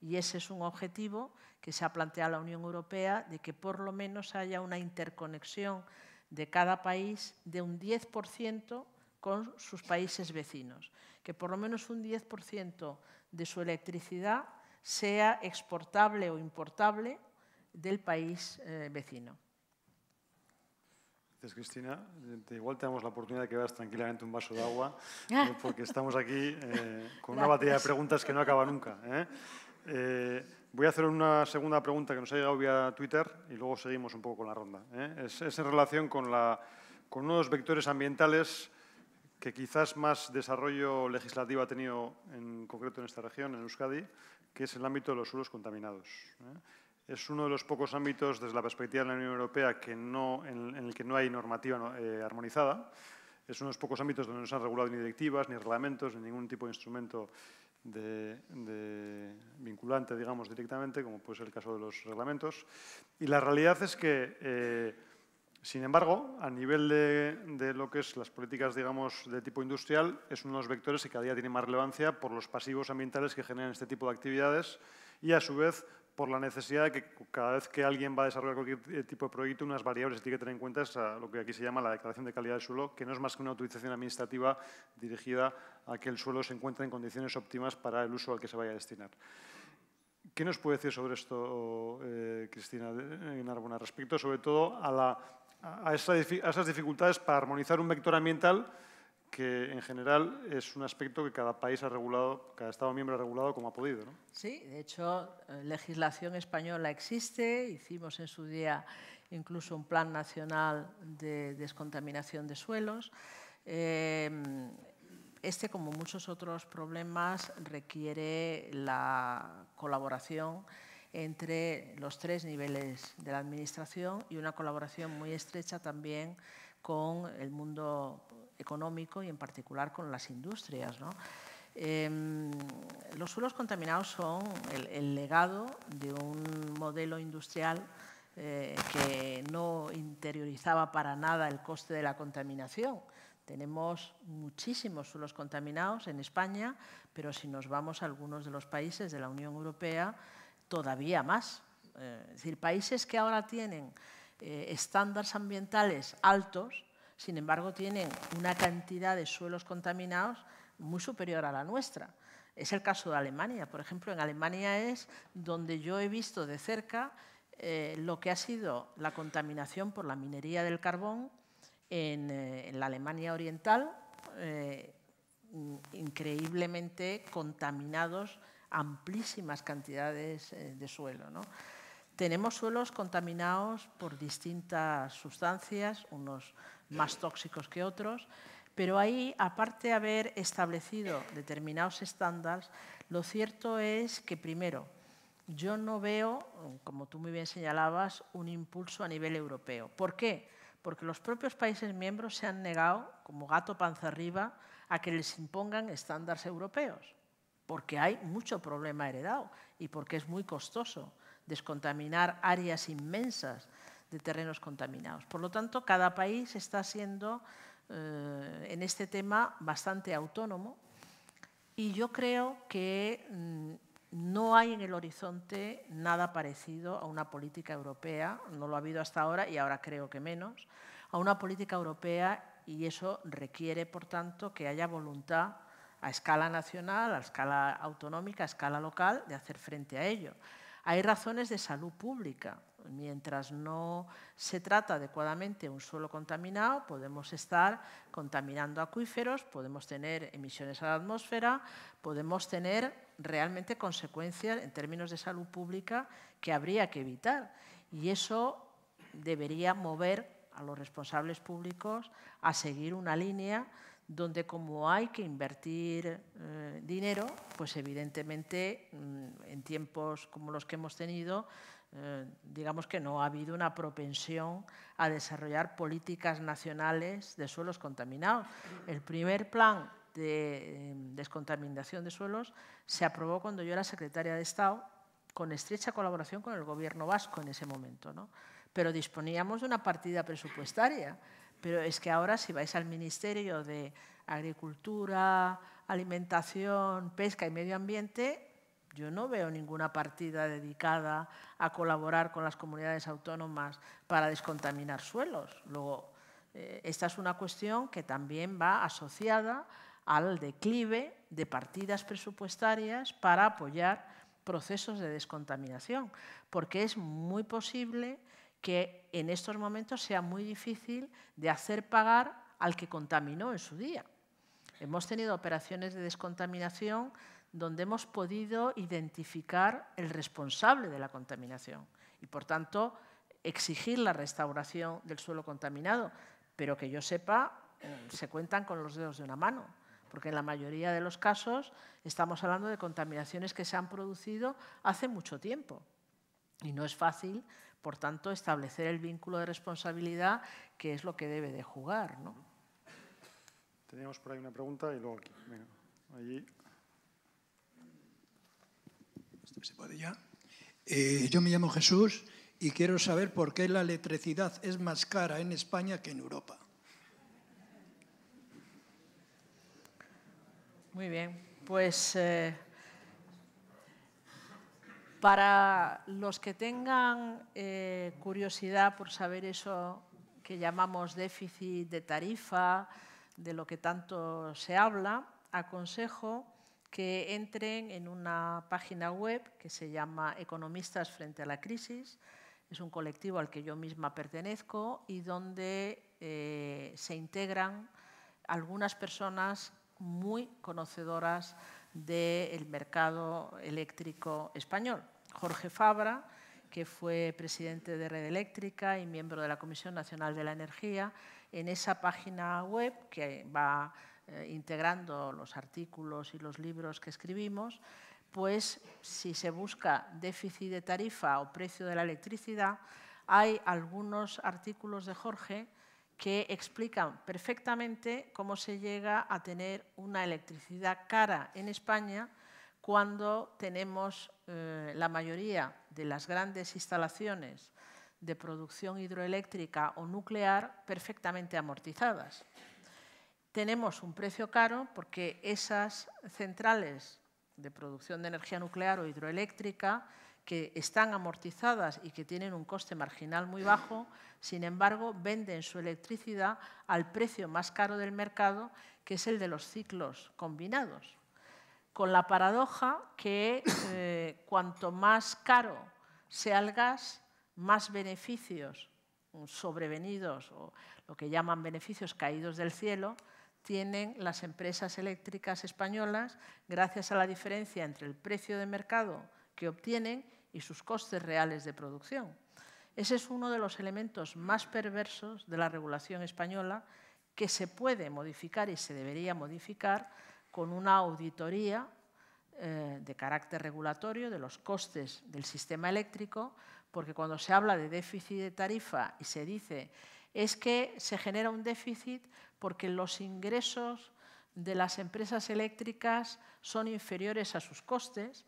Y ese es un objetivo que se ha planteado la Unión Europea, de que por lo menos haya una interconexión de cada país de un 10% con sus países vecinos, que por lo menos un 10% de su electricidad sea exportable o importable del país eh, vecino. Gracias, Cristina. Igual tenemos la oportunidad de que veas tranquilamente un vaso de agua, ah. porque estamos aquí eh, con una batería de preguntas que no acaba nunca. ¿eh? Eh, voy a hacer una segunda pregunta que nos ha llegado vía Twitter y luego seguimos un poco con la ronda. Es, en relación con, la, con uno de los vectores ambientales que quizás más desarrollo legislativo ha tenido en concreto en esta región, en Euskadi, que es el ámbito de los suelos contaminados. Es uno de los pocos ámbitos desde la perspectiva de la Unión Europea que no, en, el que no hay normativa eh, armonizada. Es uno de los pocos ámbitos donde no se han regulado ni directivas, ni reglamentos, ni ningún tipo de instrumento vinculante, digamos, directamente, como puede ser el caso de los reglamentos. Y la realidad es que, eh, sin embargo, a nivel de, lo que es las políticas, digamos, de tipo industrial, es uno de los vectores que cada día tiene más relevancia por los pasivos ambientales que generan este tipo de actividades y, a su vez, por la necesidad de que cada vez que alguien va a desarrollar cualquier eh, tipo de proyecto, unas variables que tiene que tener en cuenta es lo que aquí se llama la declaración de calidad del suelo, que no es más que una autorización administrativa dirigida a que el suelo se encuentre en condiciones óptimas para el uso al que se vaya a destinar. ¿Qué nos puede decir sobre esto, eh, Cristina, en eh, alguna respecto sobre todo a, a esas dificultades para armonizar un vector ambiental que en general es un aspecto que cada país ha regulado, cada Estado miembro ha regulado como ha podido. ¿no? Sí, de hecho, eh, legislación española existe, hicimos en su día incluso un plan nacional de descontaminación de suelos. Em, este, como muchos otros problemas, requiere la colaboración entre los tres niveles de la Administración y una colaboración muy estrecha también con el mundo económico y en particular con las industrias. Em, los suelos contaminados son el, legado de un modelo industrial eh, que no interiorizaba para nada el coste de la contaminación. Tenemos muchísimos suelos contaminados en España, pero si nos vamos a algunos de los países de la Unión Europea, todavía más. Eh, es decir, países que ahora tienen eh, estándares ambientales altos, sin embargo, tienen una cantidad de suelos contaminados muy superior a la nuestra. Es el caso de Alemania. Por ejemplo, en Alemania es donde yo he visto de cerca eh, lo que ha sido la contaminación por la minería del carbón en, eh, la Alemania Oriental, eh, increíblemente contaminados amplísimas cantidades de suelo. Tenemos suelos contaminados por distintas sustancias, unos más tóxicos que otros, pero ahí, aparte de haber establecido determinados estándares, lo cierto es que, primero, yo no veo, como tú muy bien señalabas, un impulso a nivel europeo. ¿Por qué? Porque los propios países miembros se han negado, como gato panza arriba, a que les impongan estándares europeos, porque hay mucho problema heredado y porque es muy costoso descontaminar áreas inmensas de terrenos contaminados. Por lo tanto, cada país está siendo eh, en este tema bastante autónomo y yo creo que mm, no hay en el horizonte nada parecido a una política europea, no lo ha habido hasta ahora y ahora creo que menos, a una política europea y eso requiere, por tanto, que haya voluntad a escala nacional, a escala autonómica, a escala local, de hacer frente a ello. Hay razones de salud pública. Mientras no se trata adecuadamente un suelo contaminado, podemos estar contaminando acuíferos, podemos tener emisiones a la atmósfera, podemos tener realmente consecuencias en términos de salud pública que habría que evitar. Y eso debería mover a los responsables públicos a seguir una línea donde como hay que invertir eh, dinero, pues evidentemente mm, en tiempos como los que hemos tenido eh, digamos que no ha habido una propensión a desarrollar políticas nacionales de suelos contaminados. El primer plan de em, descontaminación de suelos se aprobó cuando yo era secretaria de Estado, con estrecha colaboración con el Gobierno vasco en ese momento. ¿no? Pero disponíamos de una partida presupuestaria. Pero es que ahora si vais al Ministerio de Agricultura, Alimentación, Pesca y Medio Ambiente, yo no veo ninguna partida dedicada a colaborar con las comunidades autónomas para descontaminar suelos. Luego, eh, esta es una cuestión que también va asociada al declive de partidas presupuestarias para apoyar procesos de descontaminación, porque es muy posible que en estos momentos sea muy difícil de hacer pagar al que contaminó en su día. Hemos tenido operaciones de descontaminación donde hemos podido identificar el responsable de la contaminación y, por tanto, exigir la restauración del suelo contaminado. Pero que yo sepa, eh, se cuentan con los dedos de una mano, porque en la mayoría de los casos estamos hablando de contaminaciones que se han producido hace mucho tiempo. Y no es fácil, por tanto, establecer el vínculo de responsabilidad, que es lo que debe de jugar. ¿no? Teníamos por ahí una pregunta y luego allí. ¿Se puede ya? Eh, yo me llamo Jesús y quiero saber por qué la electricidad es más cara en España que en Europa. Muy bien, pues eh, para los que tengan eh, curiosidad por saber eso que llamamos déficit de tarifa, de lo que tanto se habla, aconsejo que entren en una página web que se llama Economistas frente a la crisis. Es un colectivo al que yo misma pertenezco y donde eh, se integran algunas personas muy conocedoras del mercado eléctrico español. Jorge Fabra, que fue presidente de Red Eléctrica y miembro de la Comisión Nacional de la Energía, en esa página web que va eh, integrando los artículos y los libros que escribimos, pues si se busca déficit de tarifa o precio de la electricidad, hay algunos artículos de Jorge que explican perfectamente cómo se llega a tener una electricidad cara en España cuando tenemos eh, la mayoría de las grandes instalaciones de producción hidroeléctrica o nuclear perfectamente amortizadas tenemos un precio caro porque esas centrales de producción de energía nuclear o hidroeléctrica que están amortizadas y que tienen un coste marginal muy bajo, sin embargo, venden su electricidad al precio más caro del mercado, que es el de los ciclos combinados. Con la paradoja que eh, cuanto más caro sea el gas, más beneficios mm, sobrevenidos o lo que llaman beneficios caídos del cielo tienen las empresas eléctricas españolas gracias a la diferencia entre el precio de mercado que obtienen y sus costes reales de producción. Ese es uno de los elementos más perversos de la regulación española que se puede modificar y se debería modificar con una auditoría eh, de carácter regulatorio de los costes del sistema eléctrico, porque cuando se habla de déficit de tarifa y se dice es que se genera un déficit porque los ingresos de las empresas eléctricas son inferiores a sus costes,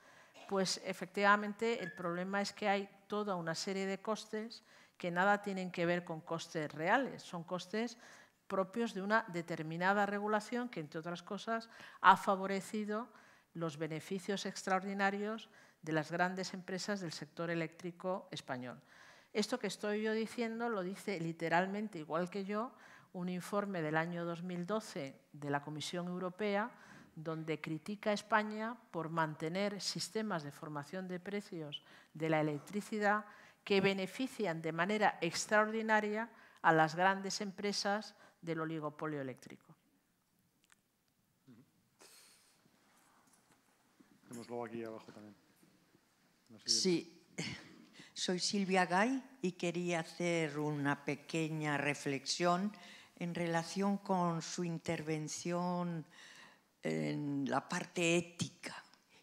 pues efectivamente el problema es que hay toda una serie de costes que nada tienen que ver con costes reales, son costes propios de una determinada regulación que, entre otras cosas, ha favorecido los beneficios extraordinarios de las grandes empresas del sector eléctrico español. Esto que estoy yo diciendo lo dice literalmente, igual que yo, un informe del año 2012 de la Comisión Europea, donde critica a España por mantener sistemas de formación de precios de la electricidad que benefician de manera extraordinaria a las grandes empresas del oligopolio eléctrico. aquí abajo también. Sí, soy Silvia Gay y quería hacer una pequeña reflexión en relación con su intervención en la parte ética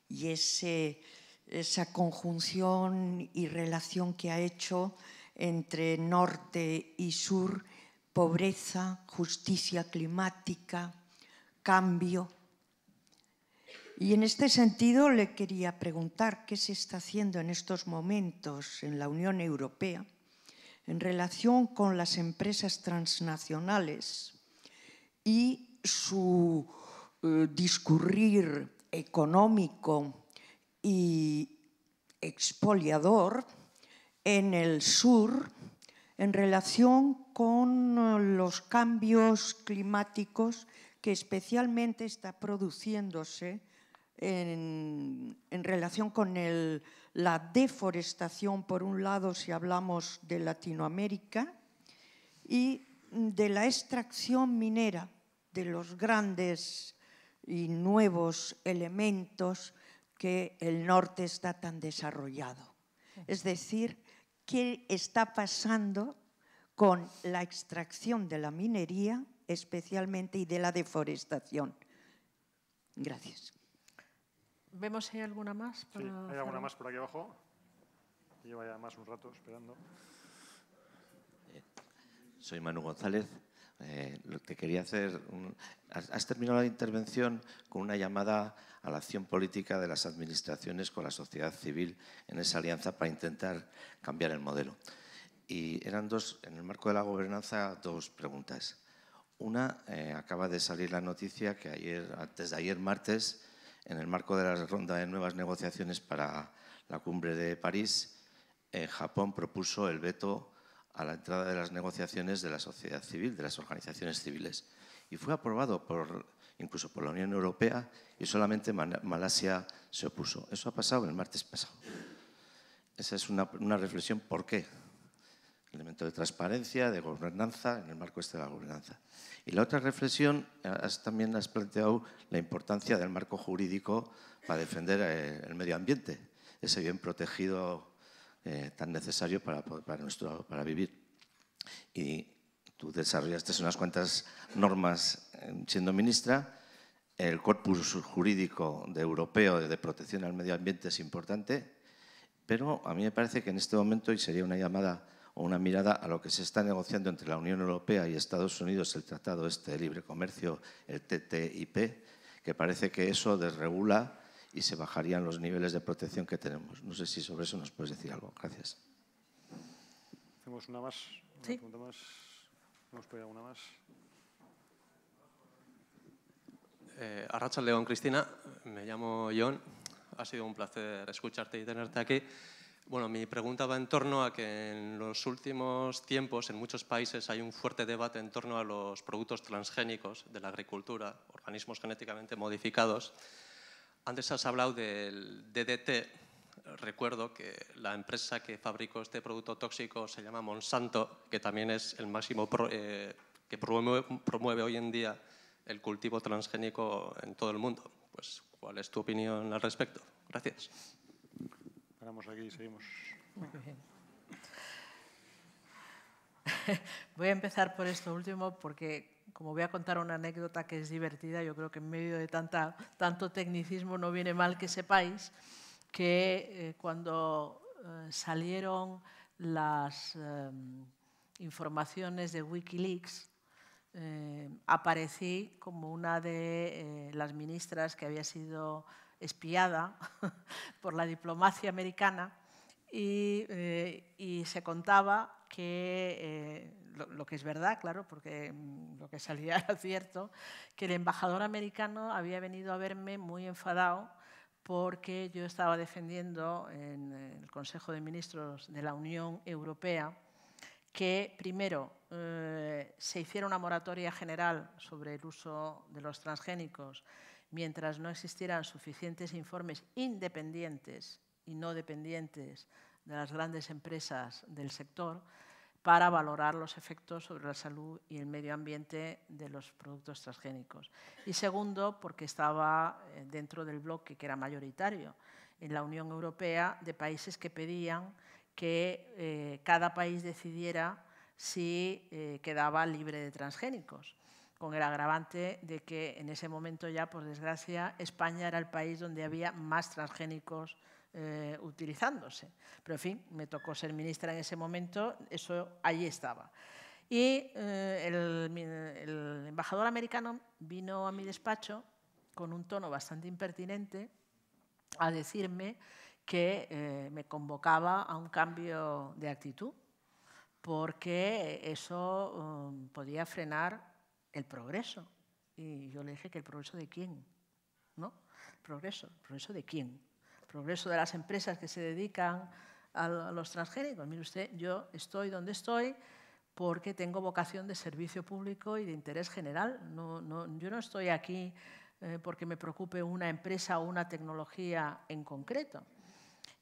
y ese, esa conjunción y relación que ha hecho entre norte y sur, pobreza, justicia climática, cambio y en este sentido le quería preguntar qué se está haciendo en estos momentos en la Unión Europea en relación con las empresas transnacionales y su eh, discurrir económico y expoliador en el sur en relación con eh, los cambios climáticos que especialmente está produciéndose en, relación con la deforestación, por un lado, si hablamos de Latinoamérica, y de la extracción minera de los grandes y nuevos elementos que el norte está tan desarrollado. Es decir, ¿qué está pasando con la extracción de la minería especialmente y de la deforestación? Gracias. ¿Vemos si hay alguna más? sí, hay alguna más por aquí abajo. Lleva ya más un rato esperando. Eh, soy Manu González. Eh, lo que quería hacer, has, terminado la intervención con una llamada a la acción política de las administraciones con la sociedad civil en esa alianza para intentar cambiar el modelo. Y eran dos, en el marco de la gobernanza, dos preguntas. Una, eh, acaba de salir la noticia que ayer, desde ayer martes, en el marco de la ronda de nuevas negociaciones para la cumbre de París, eh, Japón propuso el veto a la entrada de las negociaciones de la sociedad civil, de las organizaciones civiles. Y fue aprobado por, incluso por la Unión Europea y solamente Malasia se opuso. Eso ha pasado el martes pasado. Esa es una reflexión por qué elemento de transparencia, de gobernanza, en el marco este de la gobernanza. Y la otra reflexión, también has planteado la importancia del marco jurídico para defender eh, el medio ambiente, ese bien protegido eh, tan necesario para, nuestro, para vivir. Y tú desarrollaste unas cuantas normas eh, siendo ministra. El corpus jurídico europeo de protección al medio ambiente es importante, pero a mí me parece que en este momento, y sería una llamada o una mirada a lo que se está negociando entre la Unión Europea y Estados Unidos, el Tratado Este de Libre Comercio, el TTIP, que parece que eso desregula y se bajarían los niveles de protección que tenemos. No sé si sobre eso nos puedes decir algo. Gracias. Hacemos una más, más. Eh, León, Cristina. Me llamo John. Ha sido un placer escucharte y tenerte aquí. Bueno, mi pregunta va en torno a que en los últimos tiempos en muchos países hay un fuerte debate en torno a los productos transgénicos de la agricultura, organismos genéticamente modificados. Antes has hablado del DDT. Recuerdo que la empresa que fabricó este producto tóxico se llama Monsanto, que también es el máximo eh, que promueve, promueve hoy en día el cultivo transgénico en todo el mundo. Pues, ¿cuál es tu opinión al respecto? Gracias aquí seguimos. Voy a empezar por esto último porque como voy a contar una anécdota que es divertida, yo creo que en medio de tanta, tanto tecnicismo no viene mal que sepáis que eh, cuando eh, salieron las eh, informaciones de Wikileaks, aparecí como una de las ministras que había sido espiada por la diplomacia americana y, eh, se contaba que, eh, lo, que es verdad, claro, porque mm, lo que salía era cierto, que el embajador americano había venido a verme muy enfadado porque yo estaba defendiendo en el Consejo de Ministros de la Unión Europea que, primero, eh, se hiciera una moratoria general sobre el uso de los transgénicos mientras no existieran suficientes informes independientes y no dependientes de las grandes empresas del sector para valorar los efectos sobre la salud y el medio ambiente de los productos transgénicos. Y segundo, porque estaba eh, dentro del bloque que era mayoritario en la Unión Europea de países que pedían que eh, cada país decidiera si eh, quedaba libre de transgénicos con el agravante de que en ese momento ya, por desgracia, España era el país donde había más transgénicos eh, utilizándose. Pero, en fin, me tocó ser ministra en ese momento, eso allí estaba. Y eh, el, embajador americano vino a mi despacho con un tono bastante impertinente a decirme que eh, me convocaba a un cambio de actitud, porque eso um, podía frenar el progreso. Y yo le dije que el progreso de quién, ¿no? Progreso, progreso de quién. Progreso de las empresas que se dedican a los transgénicos. Mire usted, yo estoy donde estoy porque tengo vocación de servicio público y de interés general. No, no, yo no estoy aquí eh, porque me preocupe una empresa o una tecnología en concreto.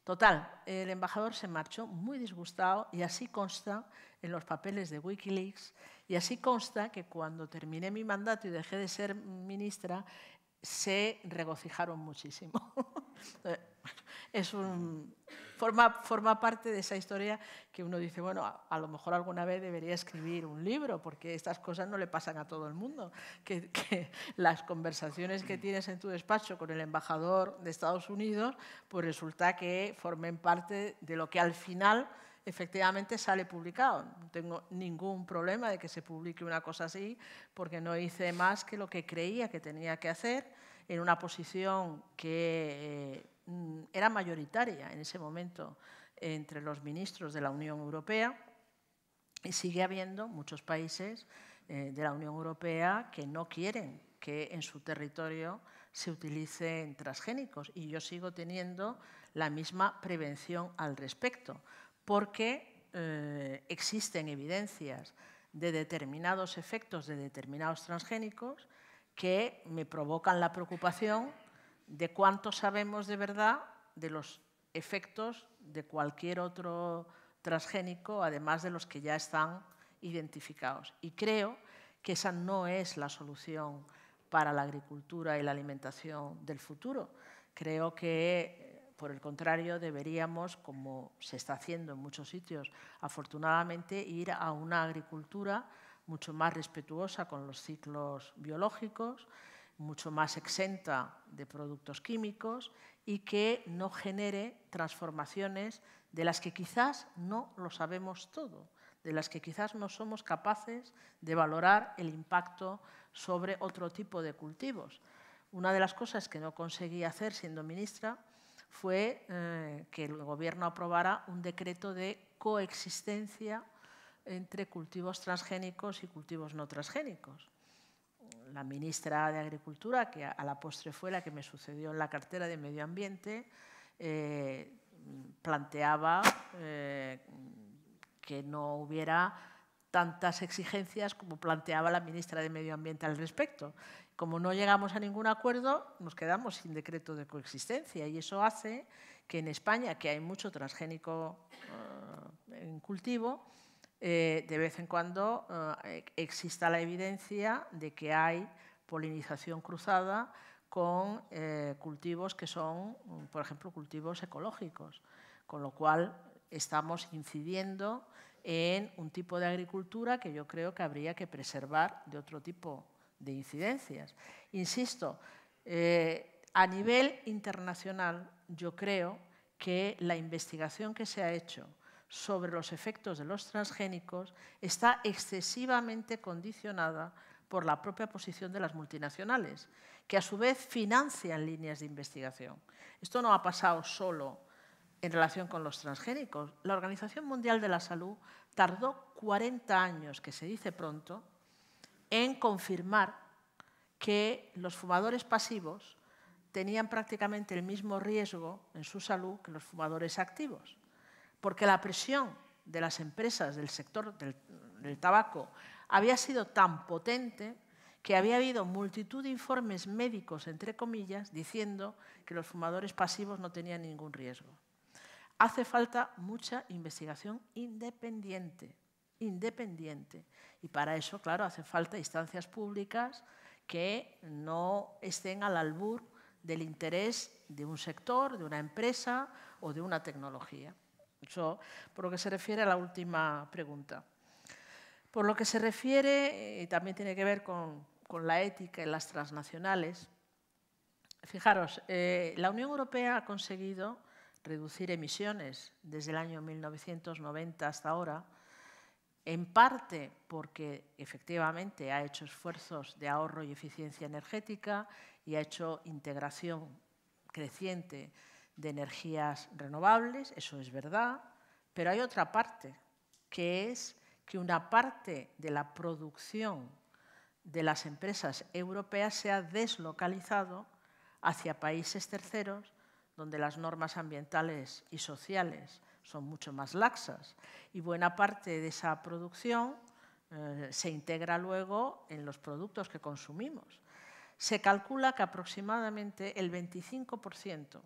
Total, el embajador se marchó muy disgustado y así consta en los papeles de Wikileaks y así consta que cuando terminé mi mandato y dejé de ser ministra, se regocijaron muchísimo. es un, forma, forma parte de esa historia que uno dice, bueno, a, lo mejor alguna vez debería escribir un libro, porque estas cosas no le pasan a todo el mundo. que las conversaciones que tienes en tu despacho con el embajador de Estados Unidos, pues resulta que formen parte de lo que al final efectivamente sale publicado. No tengo ningún problema de que se publique una cosa así, porque no hice más que lo que creía que tenía que hacer en una posición que eh, mm, era mayoritaria en ese momento entre los ministros de la Unión Europea y sigue habiendo muchos países eh, de la Unión Europea que no quieren que en su territorio se utilicen transgénicos y yo sigo teniendo la misma prevención al respecto porque eh, existen evidencias de determinados efectos de determinados transgénicos que me provocan la preocupación de cuánto sabemos de verdad de los efectos de cualquier otro transgénico, además de los que ya están identificados. Y creo que esa no es la solución para la agricultura y la alimentación del futuro. Creo que por el contrario, deberíamos, como se está haciendo en muchos sitios, afortunadamente, ir a una agricultura mucho más respetuosa con los ciclos biológicos, mucho más exenta de productos químicos y que no genere transformaciones de las que quizás no lo sabemos todo, de las que quizás no somos capaces de valorar el impacto sobre otro tipo de cultivos. Una de las cosas que no conseguí hacer siendo ministra fue eh, que el Gobierno aprobara un decreto de coexistencia entre cultivos transgénicos y cultivos no transgénicos. La ministra de Agricultura, que a la postre fue la que me sucedió en la cartera de Medio Ambiente, eh, planteaba eh, que no hubiera tantas exigencias como planteaba la ministra de Medio Ambiente al respecto. Como no llegamos a ningún acuerdo, nos quedamos sin decreto de coexistencia y eso hace que en España, que hay mucho transgénico eh, en cultivo, eh, de vez en cuando eh, exista la evidencia de que hay polinización cruzada con cultivos que son, por ejemplo, cultivos ecológicos, con lo cual estamos incidiendo en un tipo de agricultura que yo creo que habría que preservar de otro tipo de incidencias. Insisto, eh, a nivel internacional yo creo que la investigación que se ha hecho sobre los efectos de los transgénicos está excesivamente condicionada por la propia posición de las multinacionales, que a su vez financian líneas de investigación. Esto no ha pasado solo en relación con los transgénicos. La Organización Mundial de la Salud tardó 40 años, que se dice pronto, en confirmar que los fumadores pasivos tenían prácticamente el mismo riesgo en su salud que los fumadores activos, porque la presión de las empresas del sector del, del tabaco había sido tan potente que había habido multitud de informes médicos, entre comillas, diciendo que los fumadores pasivos no tenían ningún riesgo hace falta mucha investigación independiente, independiente. Y para eso, claro, hace falta instancias públicas que no estén al albur del interés de un sector, de una empresa o de una tecnología. Eso por lo que se refiere a la última pregunta. Por lo que se refiere, y eh, también tiene que ver con, la ética y las transnacionales, fijaros, eh, la Unión Europea ha conseguido reducir emisiones desde el año 1990 hasta ahora, en parte porque efectivamente ha hecho esfuerzos de ahorro y eficiencia energética y ha hecho integración creciente de energías renovables, eso es verdad, pero hay otra parte, que es que una parte de la producción de las empresas europeas se ha deslocalizado hacia países terceros donde las normas ambientales y sociales son mucho más laxas y buena parte de esa producción eh, se integra luego en los productos que consumimos. Se calcula que aproximadamente el 25%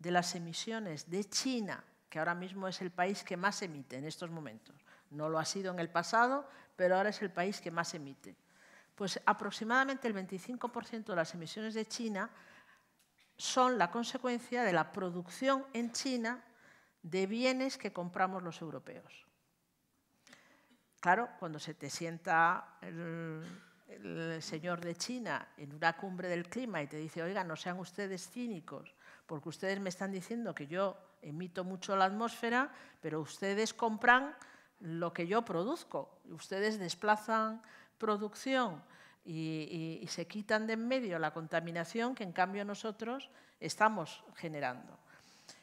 de las emisiones de China, que ahora mismo es el país que más emite en estos momentos, no lo ha sido en el pasado, pero ahora es el país que más emite, pues aproximadamente el 25% de las emisiones de China son la consecuencia de la producción en China de bienes que compramos los europeos. Claro, cuando se te sienta el, señor de China en una cumbre del clima y te dice, oiga, no sean ustedes cínicos, porque ustedes me están diciendo que yo emito mucho la atmósfera, pero ustedes compran lo que yo produzco, ustedes desplazan producción y, se quitan de en medio la contaminación que en cambio nosotros estamos generando.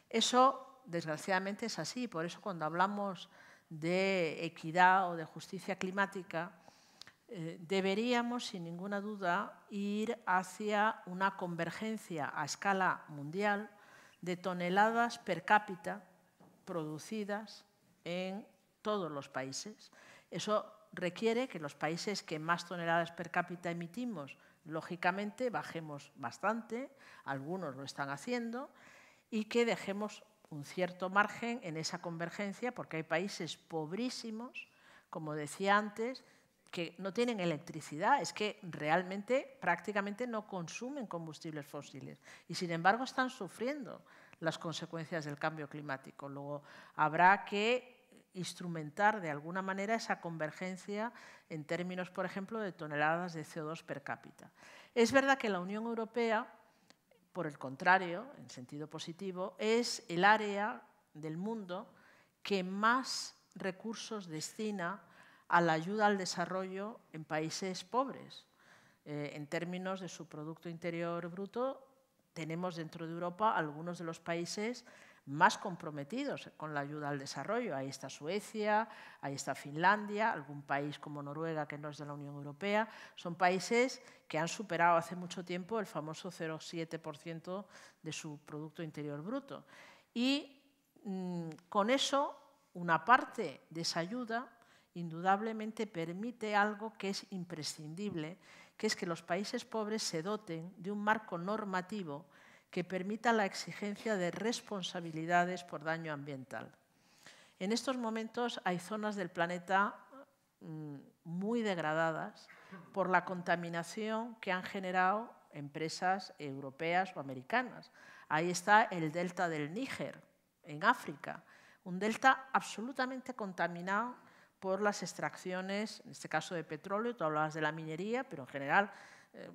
Eso, desgraciadamente, es así. Por eso cuando hablamos de equidad o de justicia climática, eh, deberíamos, sin ninguna duda, ir hacia una convergencia a escala mundial de toneladas per cápita producidas en todos los países. Eso requiere que los países que más toneladas per cápita emitimos, lógicamente, bajemos bastante, algunos lo están haciendo, y que dejemos un cierto margen en esa convergencia, porque hay países pobrísimos, como decía antes, que no tienen electricidad, es que realmente prácticamente no consumen combustibles fósiles y sin embargo están sufriendo las consecuencias del cambio climático. Luego habrá que instrumentar de alguna manera esa convergencia en términos, por ejemplo, de toneladas de CO2 per cápita. Es verdad que la Unión Europea, por el contrario, en sentido positivo, es el área del mundo que más recursos destina a la ayuda al desarrollo en países pobres. Eh, en términos de su Producto Interior Bruto, tenemos dentro de Europa algunos de los países más comprometidos con la ayuda al desarrollo. Ahí está Suecia, ahí está Finlandia, algún país como Noruega que no es de la Unión Europea. Son países que han superado hace mucho tiempo el famoso 0,7% de su Producto Interior Bruto. Y mm, con eso, una parte de esa ayuda indudablemente permite algo que es imprescindible, que es que los países pobres se doten de un marco normativo que permita la exigencia de responsabilidades por daño ambiental. En estos momentos hay zonas del planeta mm, muy degradadas por la contaminación que han generado empresas europeas o americanas. Ahí está el delta del Níger, en África, un delta absolutamente contaminado por las extracciones, en este caso de petróleo, tú hablabas de la minería, pero en general eh,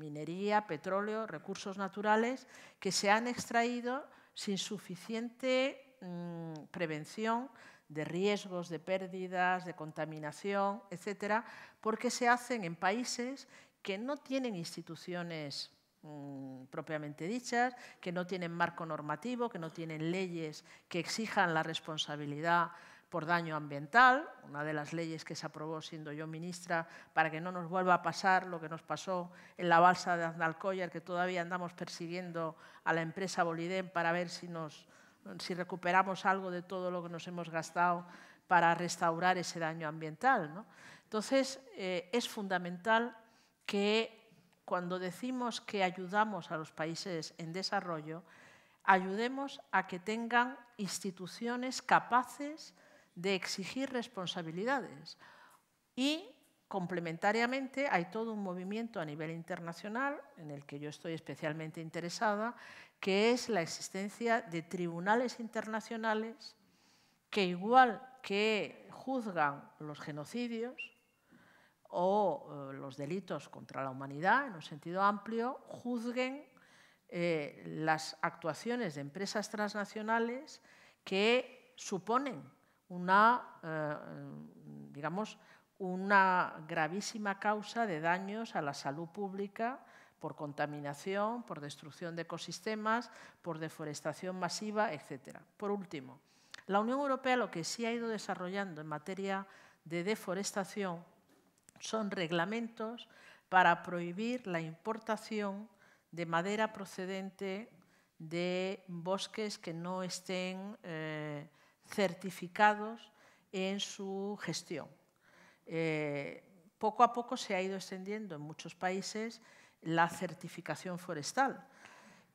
minería, petróleo, recursos naturales, que se han extraído sin suficiente mm, prevención de riesgos, de pérdidas, de contaminación, etcétera, porque se hacen en países que no tienen instituciones mm, propiamente dichas, que no tienen marco normativo, que no tienen leyes que exijan la responsabilidad por daño ambiental, una de las leyes que se aprobó siendo yo ministra para que no nos vuelva a pasar lo que nos pasó en la balsa de Aznalcóllar, que todavía andamos persiguiendo a la empresa Boliden para ver si, nos, si recuperamos algo de todo lo que nos hemos gastado para restaurar ese daño ambiental. ¿no? Entonces, eh, es fundamental que cuando decimos que ayudamos a los países en desarrollo, ayudemos a que tengan instituciones capaces de exigir responsabilidades. Y complementariamente hay todo un movimiento a nivel internacional, en el que yo estoy especialmente interesada, que es la existencia de tribunales internacionales que igual que juzgan los genocidios o eh, los delitos contra la humanidad en un sentido amplio, juzguen eh, las actuaciones de empresas transnacionales que suponen una, eh, digamos, una gravísima causa de daños a la salud pública por contaminación, por destrucción de ecosistemas, por deforestación masiva, etc. Por último, la Unión Europea lo que sí ha ido desarrollando en materia de deforestación son reglamentos para prohibir la importación de madera procedente de bosques que no estén eh, certificados en su gestión. Eh, poco a poco se ha ido extendiendo en muchos países la certificación forestal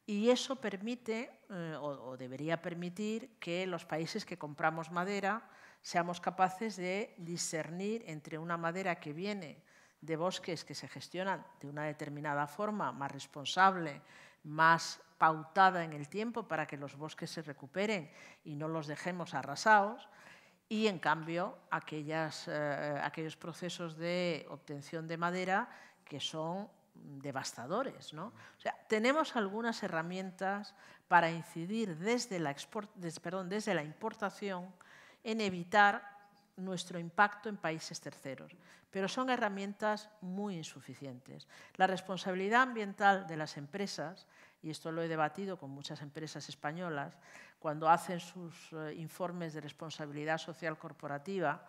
y eso permite eh, o debería permitir que los países que compramos madera seamos capaces de discernir entre una madera que viene de bosques que se gestionan de una determinada forma, más responsable, más pautada en el tiempo para que los bosques se recuperen y no los dejemos arrasados, y en cambio aquellas, eh, aquellos procesos de obtención de madera que son devastadores. ¿no? sea, tenemos algunas herramientas para incidir desde la, export, perdón, desde la importación en evitar nuestro impacto en países terceros, pero son herramientas muy insuficientes. La responsabilidad ambiental de las empresas, y esto lo he debatido con muchas empresas españolas, cuando hacen sus eh, informes de responsabilidad social corporativa,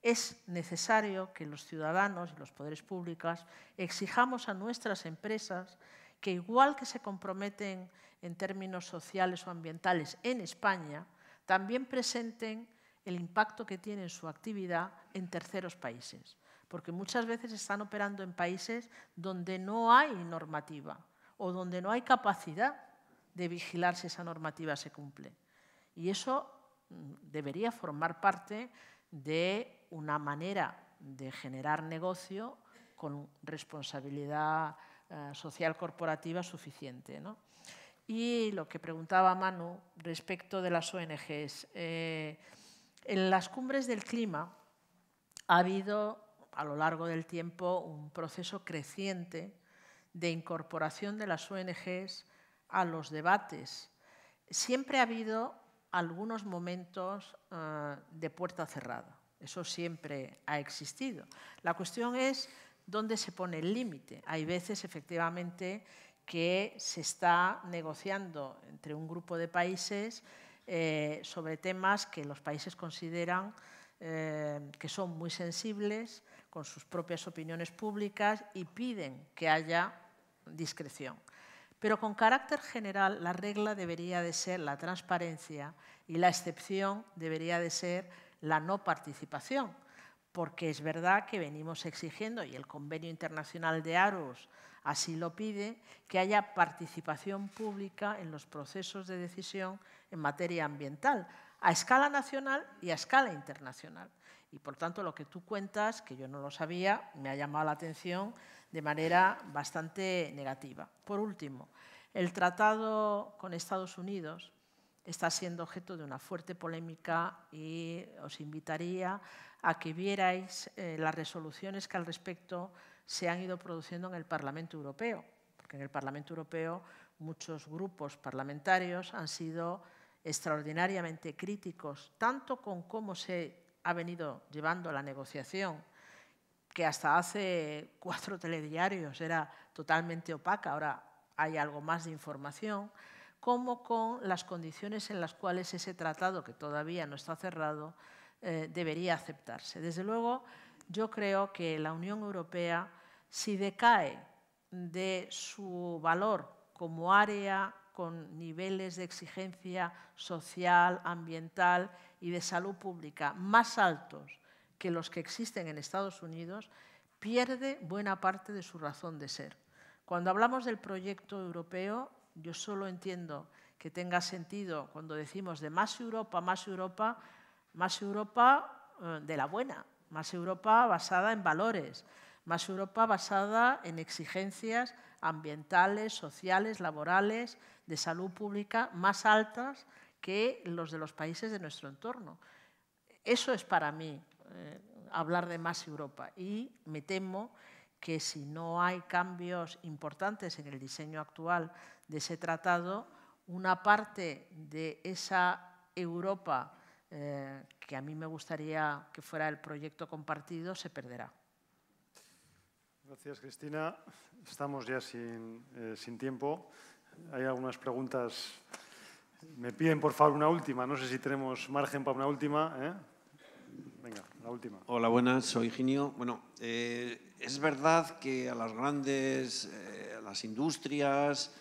es necesario que los ciudadanos y los poderes públicos exijamos a nuestras empresas que igual que se comprometen en términos sociales o ambientales en España, también presenten el impacto que tiene su actividad en terceros países, porque muchas veces están operando en países donde no hay normativa o donde no hay capacidad de vigilar si esa normativa se cumple. Y eso mm, debería formar parte de una manera de generar negocio con responsabilidad eh, social corporativa suficiente. Y lo que preguntaba Manu respecto de las ONGs. Eh, en las cumbres del clima ha habido a lo largo del tiempo un proceso creciente de incorporación de las ONGs a los debates. Siempre ha habido algunos momentos eh, de puerta cerrada. Eso siempre ha existido. La cuestión es dónde se pone el límite. Hay veces, efectivamente, que se está negociando entre un grupo de países eh, sobre temas que los países consideran eh, que son muy sensibles con sus propias opiniones públicas y piden que haya discreción. Pero con carácter general, la regla debería de ser la transparencia y la excepción debería de ser la no participación, porque es verdad que venimos exigiendo, y el Convenio Internacional de Aros Así lo pide que haya participación pública en los procesos de decisión en materia ambiental, a escala nacional y a escala internacional. Y por tanto, lo que tú cuentas, que yo no lo sabía, me ha llamado la atención de manera bastante negativa. Por último, el tratado con Estados Unidos está siendo objeto de una fuerte polémica y os invitaría a que vierais eh, las resoluciones que al respecto se han ido produciendo en el Parlamento Europeo, porque en el Parlamento Europeo muchos grupos parlamentarios han sido extraordinariamente críticos, tanto con cómo se ha venido llevando la negociación, que hasta hace cuatro telediarios era totalmente opaca, ahora hay algo más de información, como con las condiciones en las cuales ese tratado, que todavía no está cerrado, eh, debería aceptarse. Desde luego, yo creo que la Unión Europea, si decae de su valor como área con niveles de exigencia social, ambiental y de salud pública más altos que los que existen en Estados Unidos, pierde buena parte de su razón de ser. Cuando hablamos del proyecto europeo, yo solo entiendo que tenga sentido cuando decimos de más Europa, más Europa, más Europa eh, de la buena, más Europa basada en valores, más Europa basada en exigencias ambientales, sociales, laborales, de salud pública más altas que los de los países de nuestro entorno. Eso es para mí eh, hablar de más Europa y me temo que si no hay cambios importantes en el diseño actual de ese tratado, una parte de esa Europa eh, que a mí me gustaría que fuera el proyecto compartido, se perderá. Gracias, Cristina. Estamos ya eh, sin, tiempo. Hay algunas preguntas. Me piden, por favor, una última. No sé si tenemos margen para una última. ¿eh? la última. Hola, buenas, soy Ginio. Bueno, eh, es verdad que a las grandes, eh, a las industrias,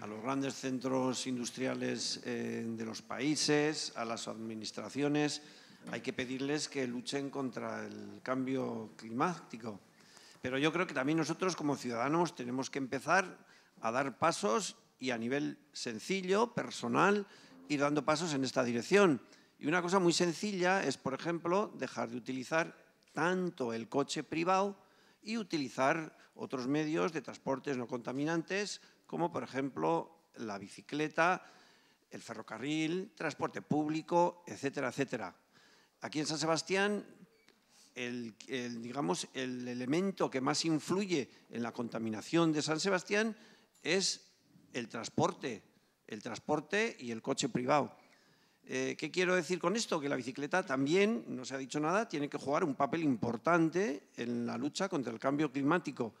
a los grandes centros industriales eh, de los países, a las administraciones, hay que pedirles que luchen contra el cambio climático. Pero yo creo que también nosotros como ciudadanos tenemos que empezar a dar pasos y a nivel sencillo, personal, ir dando pasos en esta dirección. Y una cosa muy sencilla es, por ejemplo, dejar de utilizar tanto el coche privado y utilizar otros medios de transportes no contaminantes, como por ejemplo la bicicleta, el ferrocarril, transporte público, etcétera, etcétera. Aquí en San Sebastián, el, digamos, el elemento que más influye en la contaminación de San Sebastián es el transporte, el transporte y el coche privado. Eh, ¿Qué quiero decir con esto? Que la bicicleta también, no se ha dicho nada, tiene que jugar un papel importante en la lucha contra el cambio climático.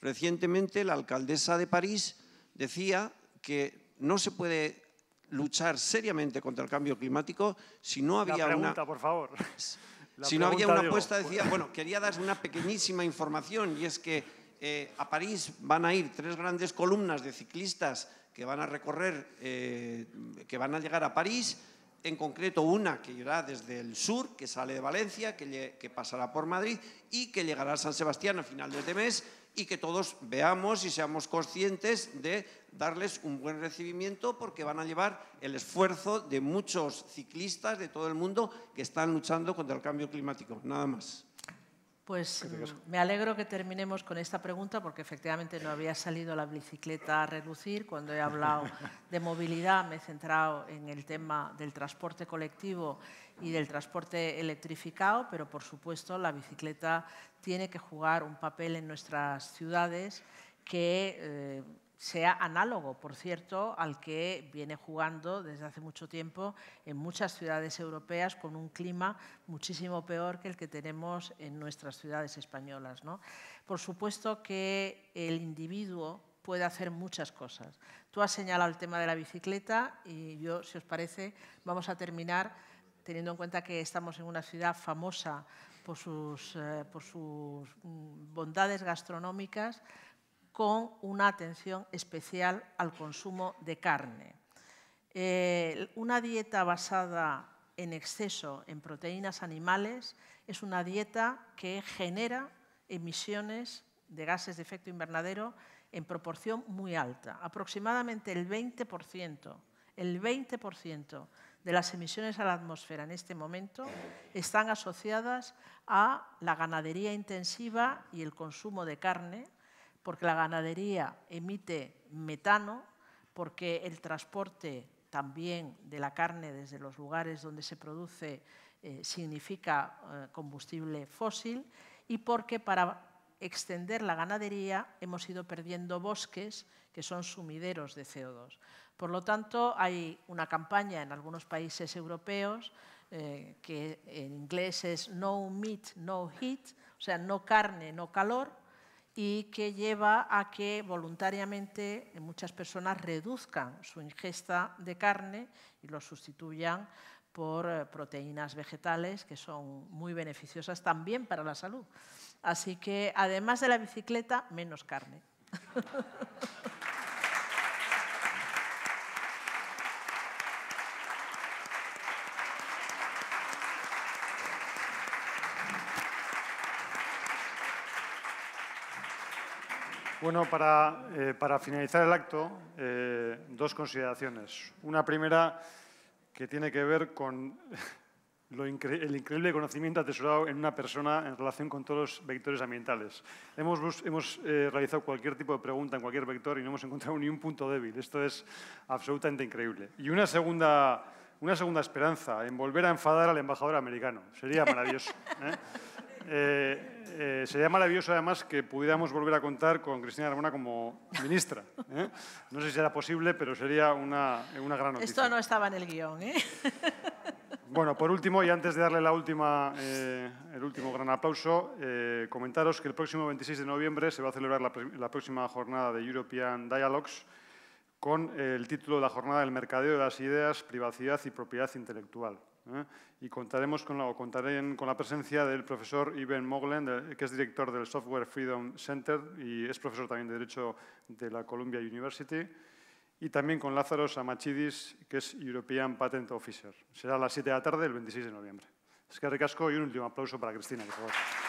Recientemente la alcaldesa de París decía que no se puede luchar seriamente contra el cambio climático si no había la pregunta, una... por favor. si no había una apuesta, decía, bueno, quería dar una pequeñísima información y es que eh, a París van a ir tres grandes columnas de ciclistas que van a recorrer, eh, que van a llegar a París, en concreto una que irá desde el sur, que sale de Valencia, que, pasará por Madrid y que llegará a San Sebastián a final de este mes y que todos veamos y seamos conscientes de darles un buen recibimiento porque van a llevar el esfuerzo de muchos ciclistas de todo el mundo que están luchando contra el cambio climático. Nada más. Pues mm, me alegro que terminemos con esta pregunta porque efectivamente no había salido la bicicleta a reducir. Cuando he hablado de movilidad me he centrado en el tema del transporte colectivo y del transporte electrificado, pero por supuesto la bicicleta tiene que jugar un papel en nuestras ciudades que... Eh, sea análogo, por cierto, al que viene jugando desde hace mucho tiempo en muchas ciudades europeas con un clima muchísimo peor que el que tenemos en nuestras ciudades españolas. Por supuesto que el individuo puede hacer muchas cosas. Tú has señalado el tema de la bicicleta y yo, si os parece, vamos a terminar teniendo en cuenta que estamos en una ciudad famosa por sus, eh, por sus mm, bondades gastronómicas, con una atención especial al consumo de carne. Eh, una dieta basada en exceso en proteínas animales es una dieta que genera emisiones de gases de efecto invernadero en proporción muy alta. Aproximadamente el 20%, el 20% de las emisiones a la atmósfera en este momento están asociadas a la ganadería intensiva y el consumo de carne, porque la ganadería emite metano, porque el transporte también de la carne desde los lugares donde se produce eh, significa eh, combustible fósil y porque para extender la ganadería hemos ido perdiendo bosques que son sumideros de CO2. Por lo tanto, hay una campaña en algunos países europeos eh, que en inglés es no meat, no heat, o sea, no carne, no calor, y que lleva a que voluntariamente muchas personas reduzcan su ingesta de carne y lo sustituyan por eh, proteínas vegetales que son muy beneficiosas también para la salud. Así que además de la bicicleta, menos carne. Bueno, para, eh, para finalizar el acto, eh, dos consideraciones. Una primera que tiene que ver con el increíble conocimiento atesorado en una persona en relación con todos los vectores ambientales. Hemos, hemos eh, realizado cualquier tipo de pregunta en cualquier vector y no hemos encontrado ni un punto débil. Esto es absolutamente increíble. Y una segunda, una segunda esperanza, en volver a enfadar al embajador americano. Sería maravilloso. Eh, eh, sería maravilloso, además, que pudiéramos volver a contar con Cristina Ramona como ministra. ¿eh? No sé si será posible, pero sería una, gran noticia. Esto no estaba en el guión. Bueno, por último, y antes de darle la última, el último gran aplauso, comentaros que el próximo 26 de noviembre se va a celebrar la, próxima jornada de European Dialogues con el título de la jornada del mercadeo de las ideas, privacidad y propiedad intelectual. ¿eh? Y contaremos con la, contaré con la presencia del profesor Iben Moglen, que es director del Software Freedom Center y es profesor también de Derecho de la Columbia University, y también con Lázaro Samachidis, que es European Patent Officer. Será a las 7 de la tarde, el 26 de noviembre. Es que recasco y un último aplauso para Cristina, por favor.